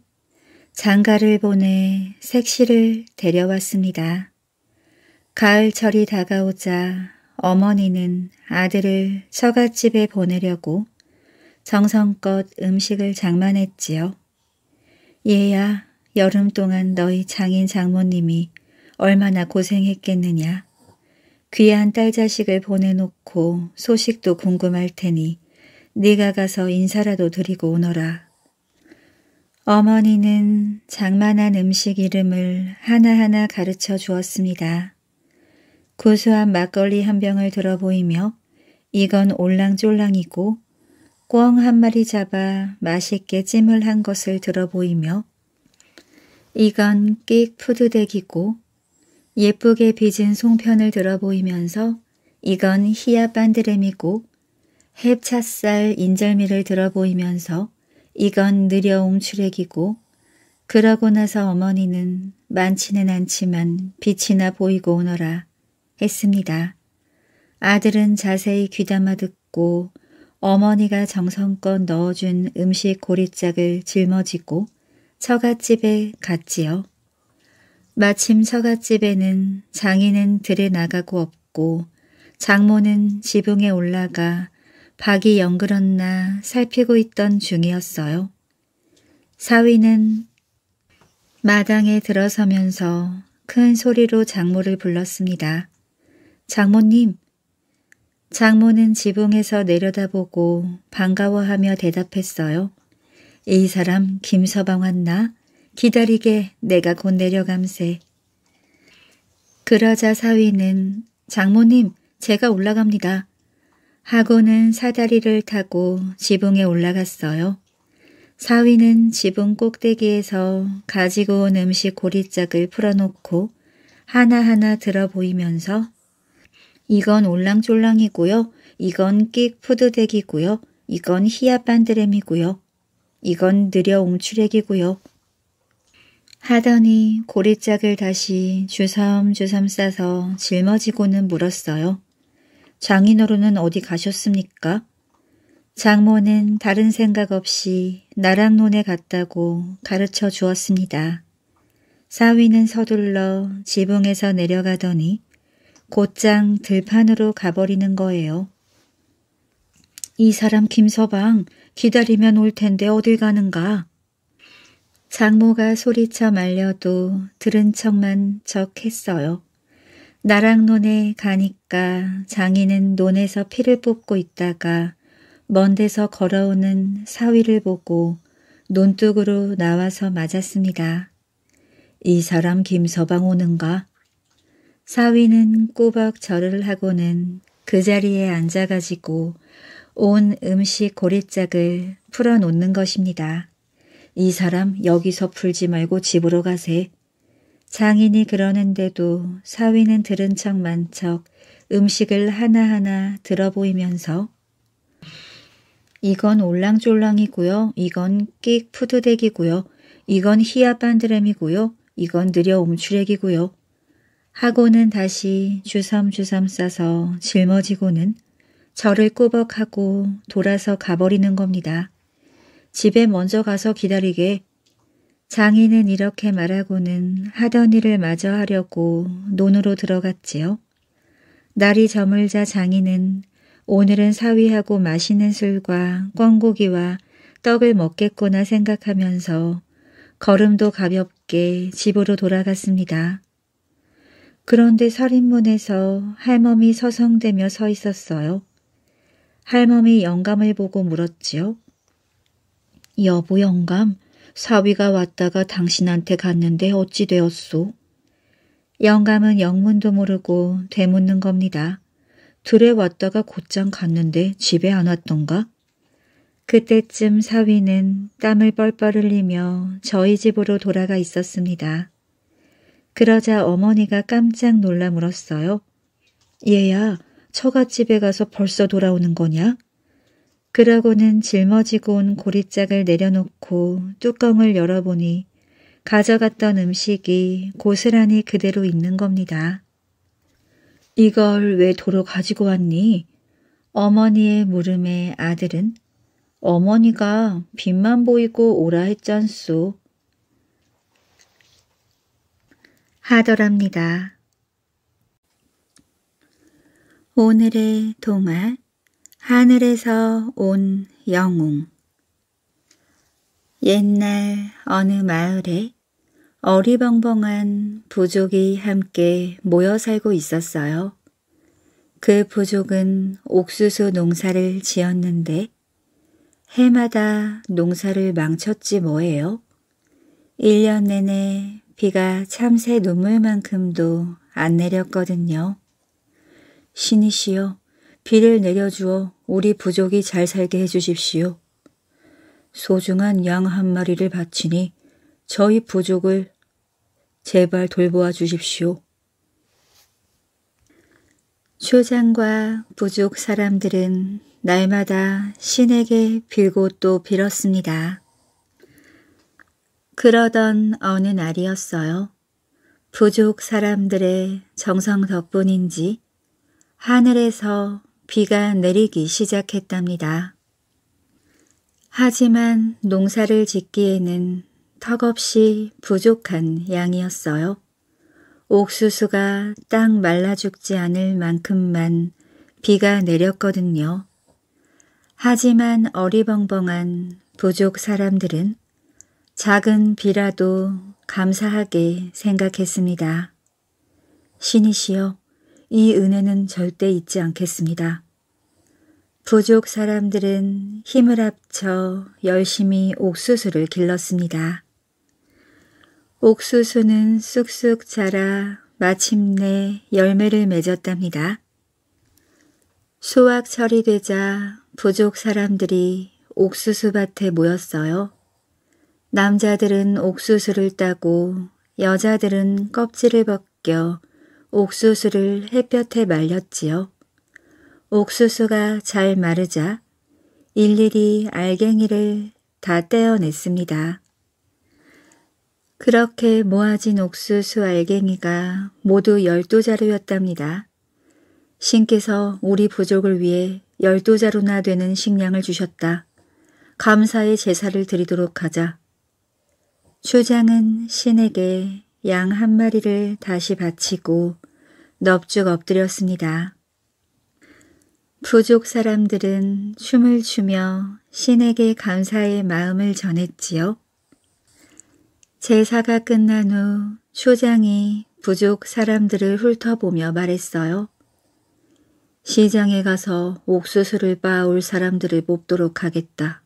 장가를 보내 색시를 데려왔습니다. 가을철이 다가오자 어머니는 아들을 처갓집에 보내려고 정성껏 음식을 장만했지요. 얘야 여름 동안 너희 장인 장모님이 얼마나 고생했겠느냐. 귀한 딸 자식을 보내놓고 소식도 궁금할 테니 네가 가서 인사라도 드리고 오너라. 어머니는 장만한 음식 이름을 하나하나 가르쳐 주었습니다. 고소한 막걸리 한 병을 들어 보이며 이건 올랑졸랑이고 꿩한 마리 잡아 맛있게 찜을 한 것을 들어 보이며 이건 끽 푸드덱이고 예쁘게 빚은 송편을 들어 보이면서 이건 히야 반드램이고 햅찹쌀 인절미를 들어 보이면서 이건 느려움 추렉이고 그러고 나서 어머니는 많지는 않지만 빛이나 보이고 오너라 했습니다. 아들은 자세히 귀담아 듣고 어머니가 정성껏 넣어준 음식 고리짝을 짊어지고 처갓집에 갔지요. 마침 처갓집에는 장인은 들에 나가고 없고 장모는 지붕에 올라가 박이 연그렀나 살피고 있던 중이었어요. 사위는 마당에 들어서면서 큰 소리로 장모를 불렀습니다. 장모님, 장모는 지붕에서 내려다보고 반가워하며 대답했어요. 이 사람 김서방 왔나? 기다리게 내가 곧 내려감세. 그러자 사위는 장모님 제가 올라갑니다. 하고는 사다리를 타고 지붕에 올라갔어요. 사위는 지붕 꼭대기에서 가지고 온 음식 고리짝을 풀어놓고 하나하나 들어 보이면서 이건 올랑졸랑이고요. 이건 끽푸드덱이고요. 이건 히야반드램이고요. 이건 느려 옹추렉이고요. 하더니 고리짝을 다시 주섬주섬 싸서 짊어지고는 물었어요. 장인어른은 어디 가셨습니까? 장모는 다른 생각 없이 나랑논에 갔다고 가르쳐 주었습니다. 사위는 서둘러 지붕에서 내려가더니 곧장 들판으로 가버리는 거예요. 이 사람 김서방 기다리면 올 텐데 어딜 가는가? 장모가 소리쳐 말려도 들은 척만 척 했어요. 나랑논에 가니까 장인은 논에서 피를 뽑고 있다가 먼 데서 걸어오는 사위를 보고 논뚝으로 나와서 맞았습니다. 이 사람 김서방 오는가? 사위는 꼬박 절을 하고는 그 자리에 앉아가지고 온 음식 고리짝을 풀어놓는 것입니다. 이 사람 여기서 풀지 말고 집으로 가세. 장인이 그러는데도 사위는 들은 척만 척 음식을 하나하나 들어보이면서 이건 올랑졸랑이고요. 이건 끽 푸드덱이고요. 이건 히아 반드램이고요. 이건 느려 움추렉이고요. 하고는 다시 주섬주섬 싸서 짊어지고는 저를 꾸벅하고 돌아서 가버리는 겁니다. 집에 먼저 가서 기다리게. 장인은 이렇게 말하고는 하던 일을 마저 하려고 논으로 들어갔지요. 날이 저물자 장인은 오늘은 사위하고 맛있는 술과 꿩고기와 떡을 먹겠구나 생각하면서 걸음도 가볍게 집으로 돌아갔습니다. 그런데 살인문에서 할멈이 서성대며 서 있었어요. 할멈이 영감을 보고 물었지요. 여보 영감, 사위가 왔다가 당신한테 갔는데 어찌 되었소? 영감은 영문도 모르고 되묻는 겁니다. 둘에 왔다가 곧장 갔는데 집에 안 왔던가? 그때쯤 사위는 땀을 뻘뻘 흘리며 저희 집으로 돌아가 있었습니다. 그러자 어머니가 깜짝 놀라 물었어요. 얘야, 처갓집에 가서 벌써 돌아오는 거냐? 그러고는 짊어지고 온 고리짝을 내려놓고 뚜껑을 열어보니 가져갔던 음식이 고스란히 그대로 있는 겁니다. 이걸 왜 도로 가지고 왔니? 어머니의 물음에 아들은 어머니가 빛만 보이고 오라 했잖소. 하더랍니다. 오늘의 동화 하늘에서 온 영웅 옛날 어느 마을에 어리벙벙한 부족이 함께 모여 살고 있었어요. 그 부족은 옥수수 농사를 지었는데 해마다 농사를 망쳤지 뭐예요. 1년 내내 비가 참새 눈물만큼도 안 내렸거든요. 신이시여 비를 내려주어 우리 부족이 잘 살게 해주십시오. 소중한 양 한 마리를 바치니 저희 부족을 제발 돌보아 주십시오. 초장과 부족 사람들은 날마다 신에게 빌고 또 빌었습니다. 그러던 어느 날이었어요. 부족 사람들의 정성 덕분인지 하늘에서 비가 내리기 시작했답니다. 하지만 농사를 짓기에는 턱없이 부족한 양이었어요. 옥수수가 딱 말라 죽지 않을 만큼만 비가 내렸거든요. 하지만 어리벙벙한 부족 사람들은 작은 비라도 감사하게 생각했습니다. 신이시여, 이 은혜는 절대 잊지 않겠습니다. 부족 사람들은 힘을 합쳐 열심히 옥수수를 길렀습니다. 옥수수는 쑥쑥 자라 마침내 열매를 맺었답니다. 수확처리 되자 부족 사람들이 옥수수밭에 모였어요. 남자들은 옥수수를 따고 여자들은 껍질을 벗겨 옥수수를 햇볕에 말렸지요. 옥수수가 잘 마르자 일일이 알갱이를 다 떼어냈습니다. 그렇게 모아진 옥수수 알갱이가 모두 열2자루였답니다 신께서 우리 부족을 위해 열2자루나 되는 식량을 주셨다. 감사의 제사를 드리도록 하자. 쇼장은 신에게 양 한 마리를 다시 바치고 넙죽 엎드렸습니다. 부족 사람들은 춤을 추며 신에게 감사의 마음을 전했지요. 제사가 끝난 후 쇼장이 부족 사람들을 훑어보며 말했어요. 시장에 가서 옥수수를 빻아올 사람들을 뽑도록 하겠다.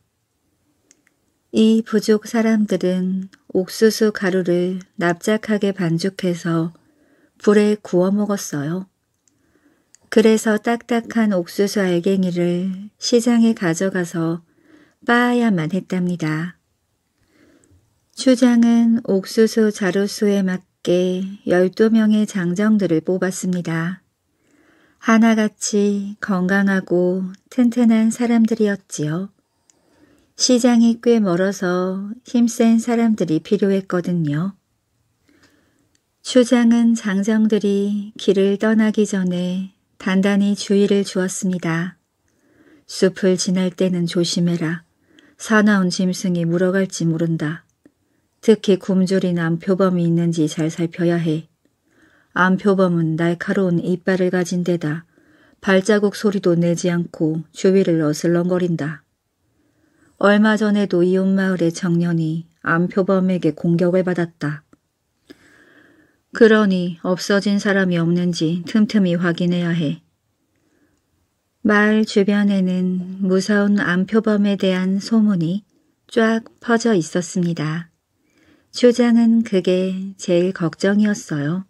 이 부족 사람들은 옥수수 가루를 납작하게 반죽해서 불에 구워 먹었어요. 그래서 딱딱한 옥수수 알갱이를 시장에 가져가서 빻아야만 했답니다. 추장은 옥수수 자루수에 맞게 12명의 장정들을 뽑았습니다. 하나같이 건강하고 튼튼한 사람들이었지요. 시장이 꽤 멀어서 힘센 사람들이 필요했거든요. 추장은 장정들이 길을 떠나기 전에 단단히 주의를 주었습니다. 숲을 지날 때는 조심해라. 사나운 짐승이 물어갈지 모른다. 특히 굶주린 암표범이 있는지 잘 살펴야 해. 암표범은 날카로운 이빨을 가진 데다 발자국 소리도 내지 않고 주위를 어슬렁거린다. 얼마 전에도 이웃마을의 청년이 암표범에게 공격을 받았다. 그러니 없어진 사람이 없는지 틈틈이 확인해야 해. 마을 주변에는 무서운 암표범에 대한 소문이 쫙 퍼져 있었습니다. 초장은 그게 제일 걱정이었어요.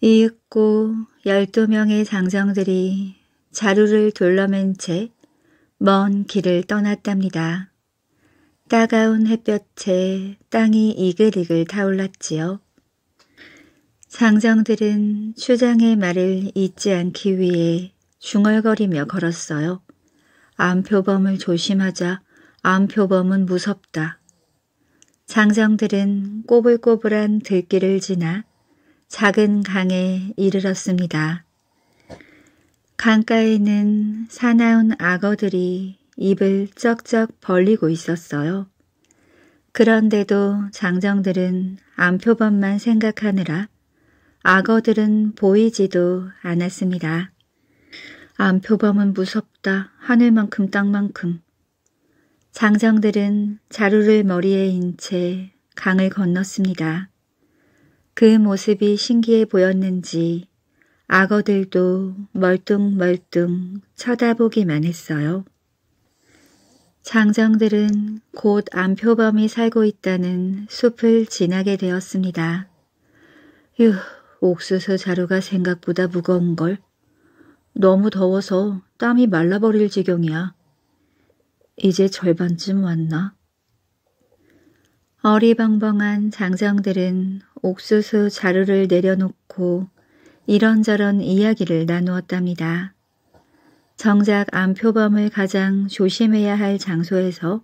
이윽고 12명의 장정들이 자루를 둘러맨 채먼 길을 떠났답니다. 따가운 햇볕에 땅이 이글이글 타올랐지요. 상정들은 추장의 말을 잊지 않기 위해 중얼거리며 걸었어요. 암표범을 조심하자. 암표범은 무섭다. 장정들은 꼬불꼬불한 들길을 지나 작은 강에 이르렀습니다. 강가에는 사나운 악어들이 입을 쩍쩍 벌리고 있었어요. 그런데도 장정들은 안표범만 생각하느라 악어들은 보이지도 않았습니다. 안표범은 무섭다. 하늘만큼 땅만큼. 장정들은 자루를 머리에 인 채 강을 건넜습니다. 그 모습이 신기해 보였는지 악어들도 멀뚱멀뚱 쳐다보기만 했어요. 장정들은 곧 안표범이 살고 있다는 숲을 지나게 되었습니다. 휴, 옥수수 자루가 생각보다 무거운걸. 너무 더워서 땀이 말라버릴 지경이야. 이제 절반쯤 왔나? 어리벙벙한 장정들은 옥수수 자루를 내려놓고 이런저런 이야기를 나누었답니다. 정작 암표범을 가장 조심해야 할 장소에서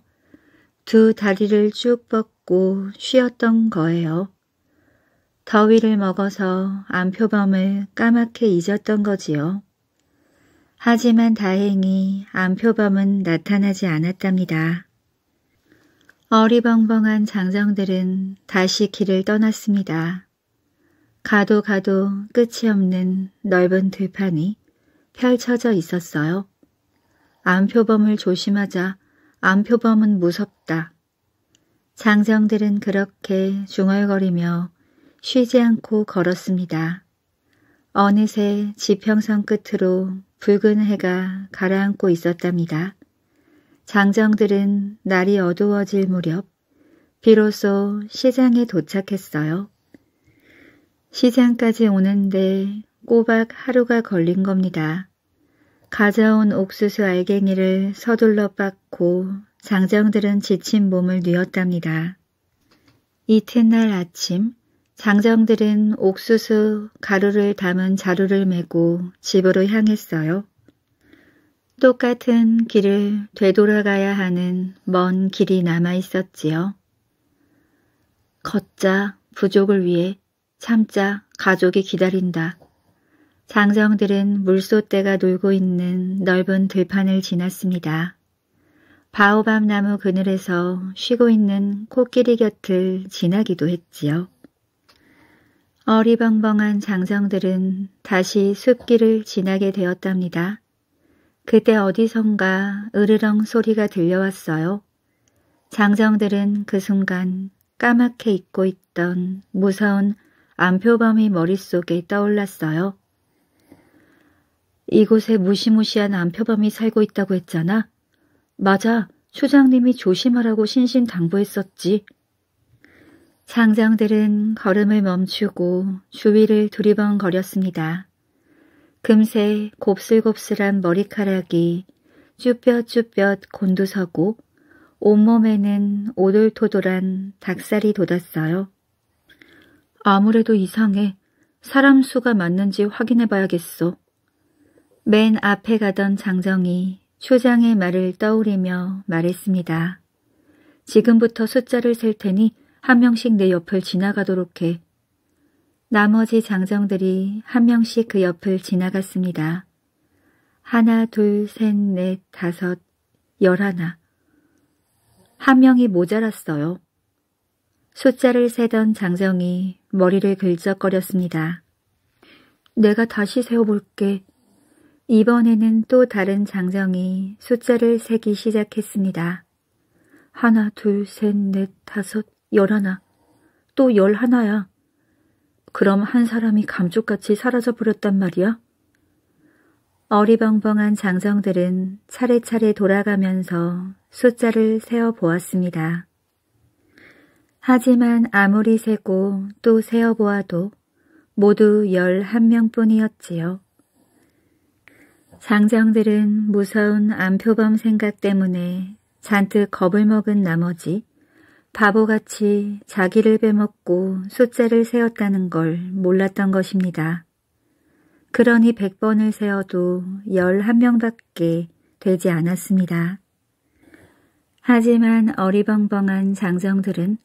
두 다리를 쭉 뻗고 쉬었던 거예요. 더위를 먹어서 암표범을 까맣게 잊었던 거지요. 하지만 다행히 암표범은 나타나지 않았답니다. 어리벙벙한 장정들은 다시 길을 떠났습니다. 가도 가도 끝이 없는 넓은 들판이 펼쳐져 있었어요. 암표범을 조심하자 암표범은 무섭다. 장정들은 그렇게 중얼거리며 쉬지 않고 걸었습니다. 어느새 지평선 끝으로 붉은 해가 가라앉고 있었답니다. 장정들은 날이 어두워질 무렵 비로소 시장에 도착했어요. 시장까지 오는데 꼬박 하루가 걸린 겁니다. 가져온 옥수수 알갱이를 서둘러 빻고 장정들은 지친 몸을 뉘었답니다. 이튿날 아침 장정들은 옥수수 가루를 담은 자루를 메고 집으로 향했어요. 똑같은 길을 되돌아가야 하는 먼 길이 남아 있었지요. 걷자 부족을 위해 참자 가족이 기다린다. 장정들은 물소떼가 놀고 있는 넓은 들판을 지났습니다. 바오밤 나무 그늘에서 쉬고 있는 코끼리 곁을 지나기도 했지요. 어리벙벙한 장정들은 다시 숲길을 지나게 되었답니다. 그때 어디선가 으르렁 소리가 들려왔어요. 장정들은그 순간 까맣게 잊고 있던 무서운 암표범이 머릿속에 떠올랐어요. 이곳에 무시무시한 암표범이 살고 있다고 했잖아. 맞아, 초장님이 조심하라고 신신당부했었지. 상장들은 걸음을 멈추고 주위를 두리번거렸습니다. 금세 곱슬곱슬한 머리카락이 쭈뼛쭈뼛 곤두서고 온몸에는 오돌토돌한 닭살이 돋았어요. 아무래도 이상해. 사람 수가 맞는지 확인해 봐야겠어. 맨 앞에 가던 장정이 초장의 말을 떠올리며 말했습니다. 지금부터 숫자를 셀 테니 한 명씩 내 옆을 지나가도록 해. 나머지 장정들이 한 명씩 그 옆을 지나갔습니다. 하나, 둘, 셋, 넷, 다섯, 열하나. 한 명이 모자랐어요. 숫자를 세던 장정이 머리를 긁적거렸습니다. 내가 다시 세어볼게. 이번에는 또 다른 장정이 숫자를 세기 시작했습니다. 하나, 둘, 셋, 넷, 다섯, 열하나. 또 열하나야. 그럼 한 사람이 감쪽같이 사라져버렸단 말이야? 어리벙벙한 장정들은 차례차례 돌아가면서 숫자를 세어보았습니다. 하지만 아무리 세고 또 세어보아도 모두 열 한 명뿐이었지요 장정들은 무서운 안표범 생각 때문에 잔뜩 겁을 먹은 나머지 바보같이 자기를 빼먹고 숫자를 세었다는 걸 몰랐던 것입니다. 그러니 100번을 세어도 11명밖에 되지 않았습니다. 하지만 어리벙벙한 장정들은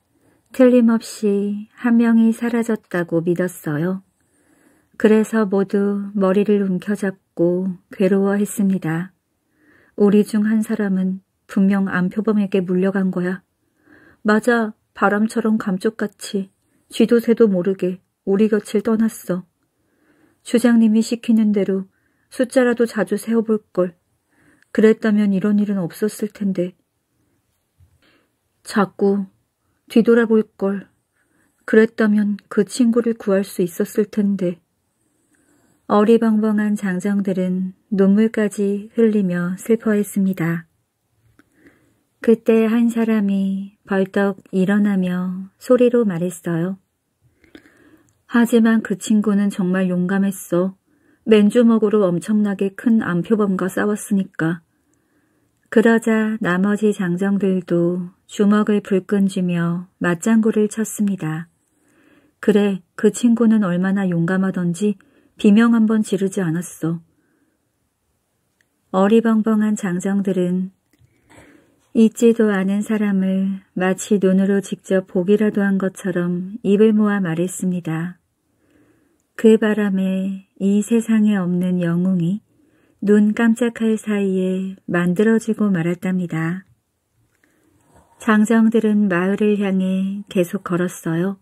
틀림없이 한 명이 사라졌다고 믿었어요. 그래서 모두 머리를 움켜잡고 괴로워했습니다. 우리 중 한 사람은 분명 안표범에게 물려간 거야. 맞아, 바람처럼 감쪽같이 쥐도 새도 모르게 우리 곁을 떠났어. 주장님이 시키는 대로 숫자라도 자주 세어볼 걸. 그랬다면 이런 일은 없었을 텐데. 자꾸 뒤돌아볼 걸. 그랬다면 그 친구를 구할 수 있었을 텐데. 어리벙벙한 장정들은 눈물까지 흘리며 슬퍼했습니다. 그때 한 사람이 벌떡 일어나며 소리로 말했어요. 하지만 그 친구는 정말 용감했어. 맨주먹으로 엄청나게 큰 암표범과 싸웠으니까. 그러자 나머지 장정들도 주먹을 불끈쥐며 맞장구를 쳤습니다. 그래, 그 친구는 얼마나 용감하던지 비명 한 번 지르지 않았어. 어리벙벙한 장정들은 잊지도 않은 사람을 마치 눈으로 직접 보기라도 한 것처럼 입을 모아 말했습니다. 그 바람에 이 세상에 없는 영웅이 눈 깜짝할 사이에 만들어지고 말았답니다. 장정들은 마을을 향해 계속 걸었어요.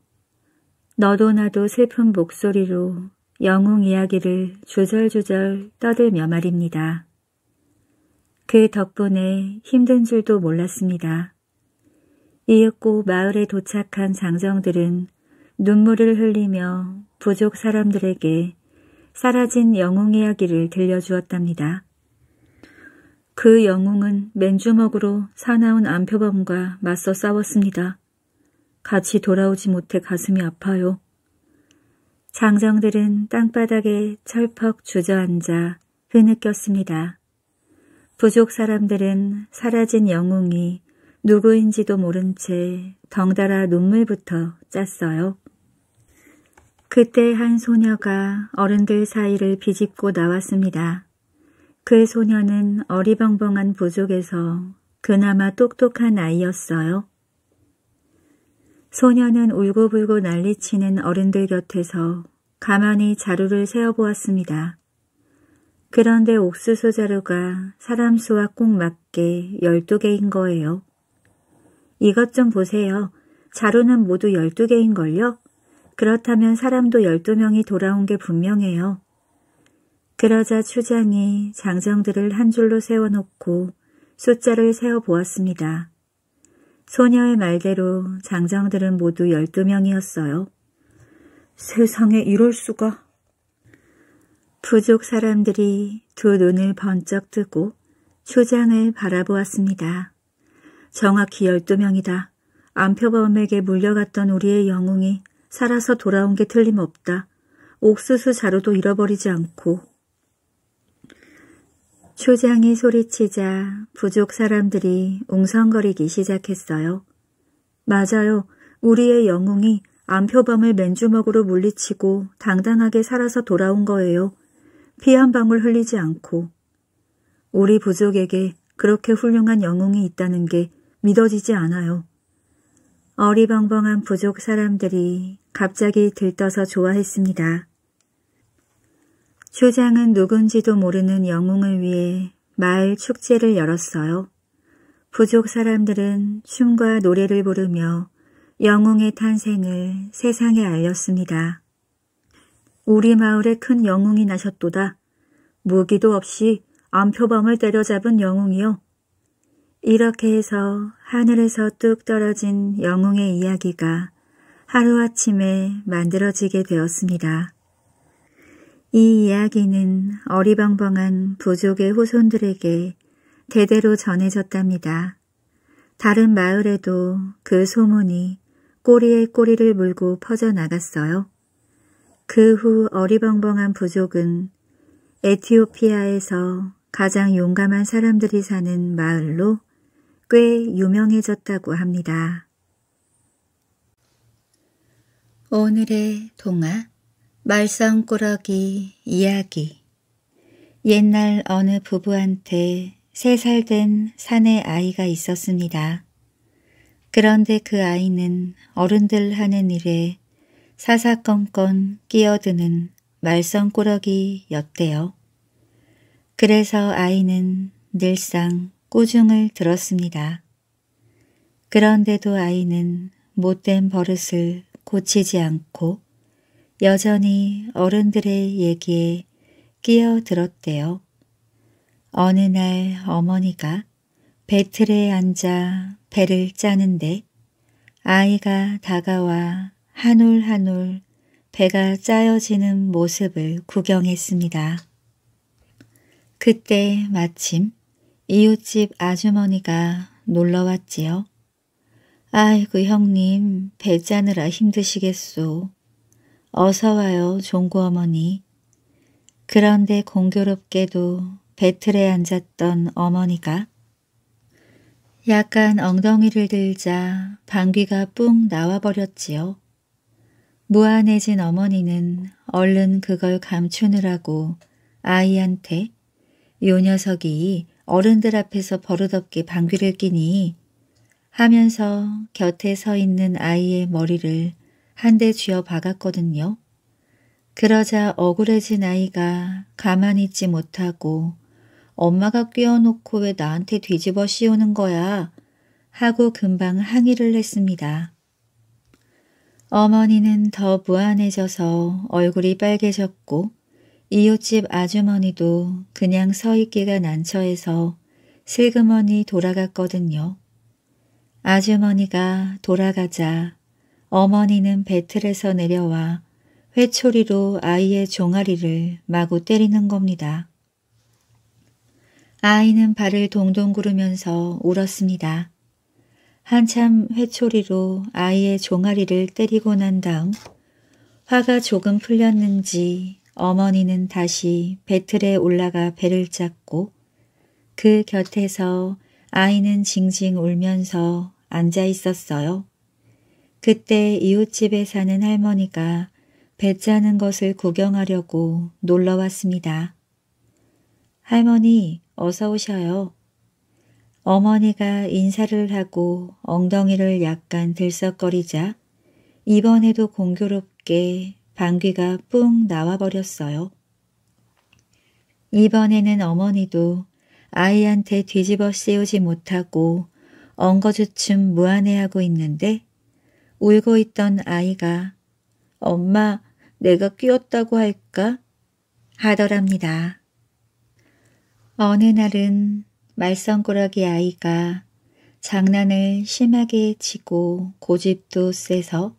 너도 나도 슬픈 목소리로 영웅 이야기를 조절조절 떠들며 말입니다. 그 덕분에 힘든 줄도 몰랐습니다. 이윽고 마을에 도착한 장정들은 눈물을 흘리며 부족 사람들에게 사라진 영웅 이야기를 들려주었답니다. 그 영웅은 맨주먹으로 사나운 안표범과 맞서 싸웠습니다. 같이 돌아오지 못해 가슴이 아파요. 장정들은 땅바닥에 철퍽 주저앉아 흐느꼈습니다. 부족 사람들은 사라진 영웅이 누구인지도 모른 채 덩달아 눈물부터 짰어요. 그때 한 소녀가 어른들 사이를 비집고 나왔습니다. 그 소녀는 어리벙벙한 부족에서 그나마 똑똑한 아이였어요. 소녀는 울고불고 난리치는 어른들 곁에서 가만히 자루를 세어보았습니다. 그런데 옥수수 자루가 사람 수와 꼭 맞게 12개인 거예요. 이것 좀 보세요. 자루는 모두 12개인걸요? 그렇다면 사람도 12명이 돌아온 게 분명해요. 그러자 추장이 장정들을 한 줄로 세워놓고 숫자를 세어보았습니다. 소녀의 말대로 장정들은 모두 12명이었어요. 세상에 이럴 수가. 부족 사람들이 두 눈을 번쩍 뜨고 추장을 바라보았습니다. 정확히 12명이다. 안표범에게 물려갔던 우리의 영웅이 살아서 돌아온 게 틀림없다. 옥수수 자루도 잃어버리지 않고 쇼장이 소리치자 부족 사람들이 웅성거리기 시작했어요. 맞아요. 우리의 영웅이 암표범을 맨주먹으로 물리치고 당당하게 살아서 돌아온 거예요. 피 한 방울 흘리지 않고. 우리 부족에게 그렇게 훌륭한 영웅이 있다는 게 믿어지지 않아요. 어리벙벙한 부족 사람들이 갑자기 들떠서 좋아했습니다. 조장은 누군지도 모르는 영웅을 위해 마을 축제를 열었어요. 부족 사람들은 춤과 노래를 부르며 영웅의 탄생을 세상에 알렸습니다. 우리 마을에 큰 영웅이 나셨도다. 무기도 없이 암표범을 때려잡은 영웅이요. 이렇게 해서 하늘에서 뚝 떨어진 영웅의 이야기가 하루아침에 만들어지게 되었습니다. 이 이야기는 어리벙벙한 부족의 후손들에게 대대로 전해졌답니다. 다른 마을에도 그 소문이 꼬리에 꼬리를 물고 퍼져나갔어요. 그 후 어리벙벙한 부족은 에티오피아에서 가장 용감한 사람들이 사는 마을로 꽤 유명해졌다고 합니다. 오늘의 동화 말썽꾸러기 이야기 옛날 어느 부부한테 세 살 된 사내 아이가 있었습니다. 그런데 그 아이는 어른들 하는 일에 사사건건 끼어드는 말썽꾸러기였대요. 그래서 아이는 늘상 꾸중을 들었습니다. 그런데도 아이는 못된 버릇을 고치지 않고 여전히 어른들의 얘기에 끼어들었대요. 어느 날 어머니가 배틀에 앉아 배를 짜는데 아이가 다가와 한올한올 배가 짜여지는 모습을 구경했습니다. 그때 마침 이웃집 아주머니가 놀러왔지요. 아이고 형님 배 짜느라 힘드시겠소. 어서 와요, 종구 어머니. 그런데 공교롭게도 배틀에 앉았던 어머니가 약간 엉덩이를 들자 방귀가 뿡 나와버렸지요. 무안해진 어머니는 얼른 그걸 감추느라고 아이한테 요 녀석이 어른들 앞에서 버릇없게 방귀를 끼니 하면서 곁에 서 있는 아이의 머리를 한대 쥐어 박았거든요. 그러자 억울해진 아이가 가만히 있지 못하고 엄마가 끼워놓고 왜 나한테 뒤집어 씌우는 거야 하고 금방 항의를 했습니다. 어머니는 더 무안해져서 얼굴이 빨개졌고 이웃집 아주머니도 그냥 서 있기가 난처해서 슬그머니 돌아갔거든요. 아주머니가 돌아가자 어머니는 배틀에서 내려와 회초리로 아이의 종아리를 마구 때리는 겁니다. 아이는 발을 동동 구르면서 울었습니다. 한참 회초리로 아이의 종아리를 때리고 난 다음 화가 조금 풀렸는지 어머니는 다시 배틀에 올라가 배를 짰고그 곁에서 아이는 징징 울면서 앉아 있었어요. 그때 이웃집에 사는 할머니가 배 짜는 것을 구경하려고 놀러 왔습니다. 할머니 어서 오셔요. 어머니가 인사를 하고 엉덩이를 약간 들썩거리자 이번에도 공교롭게 방귀가 뿡 나와버렸어요. 이번에는 어머니도 아이한테 뒤집어 씌우지 못하고 엉거주춤 무안해하고 있는데 울고 있던 아이가 엄마 내가 뀌었다고 할까 하더랍니다. 어느 날은 말썽꾸러기 아이가 장난을 심하게 치고 고집도 세서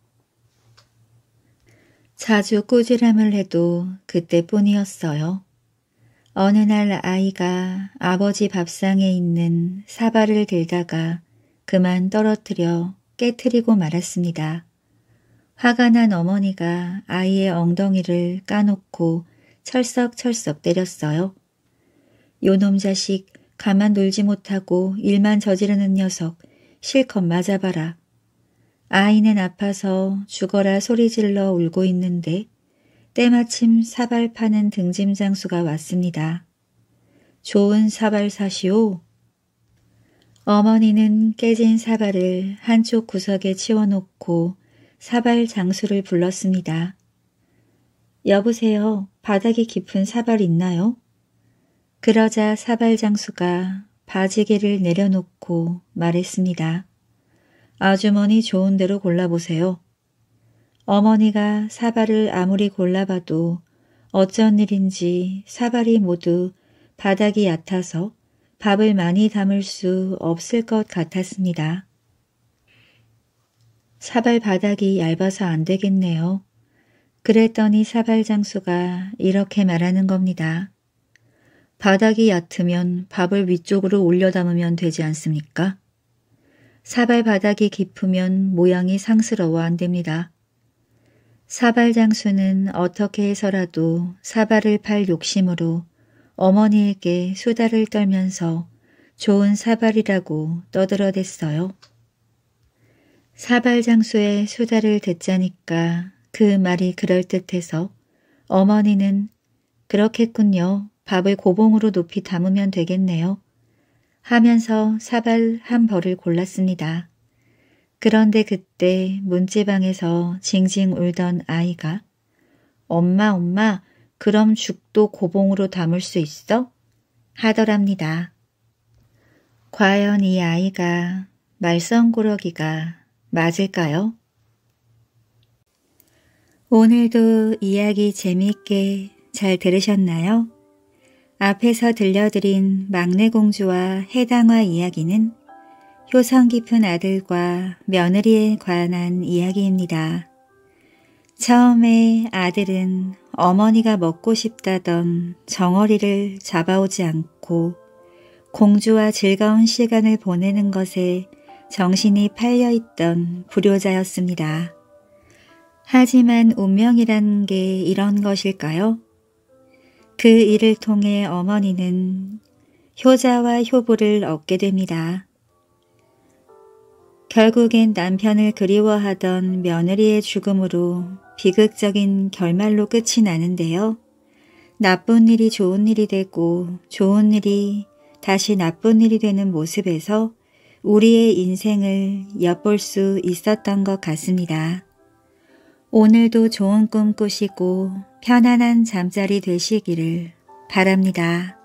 자주 꾸지람을 해도 그때뿐이었어요. 어느 날 아이가 아버지 밥상에 있는 사발을 들다가 그만 떨어뜨려 깨뜨리고 말았습니다. 화가 난 어머니가 아이의 엉덩이를 까놓고 철썩철썩 때렸어요. 요놈 자식 가만 놀지 못하고 일만 저지르는 녀석 실컷 맞아봐라. 아이는 아파서 죽어라 소리질러 울고 있는데 때마침 사발 파는 등짐 장수가 왔습니다. 좋은 사발 사시오 어머니는 깨진 사발을 한쪽 구석에 치워놓고 사발 장수를 불렀습니다. 여보세요. 바닥이 깊은 사발 있나요? 그러자 사발 장수가 바지개를 내려놓고 말했습니다. 아주머니 좋은 대로 골라보세요. 어머니가 사발을 아무리 골라봐도 어쩐 일인지 사발이 모두 바닥이 얕아서 밥을 많이 담을 수 없을 것 같았습니다. 사발 바닥이 얇아서 안 되겠네요. 그랬더니 사발 장수가 이렇게 말하는 겁니다. 바닥이 얕으면 밥을 위쪽으로 올려 담으면 되지 않습니까? 사발 바닥이 깊으면 모양이 상스러워 안 됩니다. 사발 장수는 어떻게 해서라도 사발을 팔 욕심으로 어머니에게 수다를 떨면서 좋은 사발이라고 떠들어댔어요. 사발 장수의 수다를 듣자니까 그 말이 그럴듯해서 어머니는 그렇겠군요. 밥을 고봉으로 높이 담으면 되겠네요. 하면서 사발 한 벌을 골랐습니다. 그런데 그때 문지방에서 징징 울던 아이가 엄마 엄마 그럼 죽도 고봉으로 담을 수 있어? 하더랍니다. 과연 이 아이가 말썽꾸러기가 맞을까요? 오늘도 이야기 재미있게 잘 들으셨나요? 앞에서 들려드린 막내 공주와 해당화 이야기는 효성 깊은 아들과 며느리에 관한 이야기입니다. 처음에 아들은 어머니가 먹고 싶다던 정어리를 잡아오지 않고 공주와 즐거운 시간을 보내는 것에 정신이 팔려있던 불효자였습니다. 하지만 운명이란 게 이런 것일까요? 그 일을 통해 어머니는 효자와 효부를 얻게 됩니다. 결국엔 남편을 그리워하던 며느리의 죽음으로 비극적인 결말로 끝이 나는데요. 나쁜 일이 좋은 일이 되고 좋은 일이 다시 나쁜 일이 되는 모습에서 우리의 인생을 엿볼 수 있었던 것 같습니다. 오늘도 좋은 꿈 꾸시고 편안한 잠자리 되시기를 바랍니다.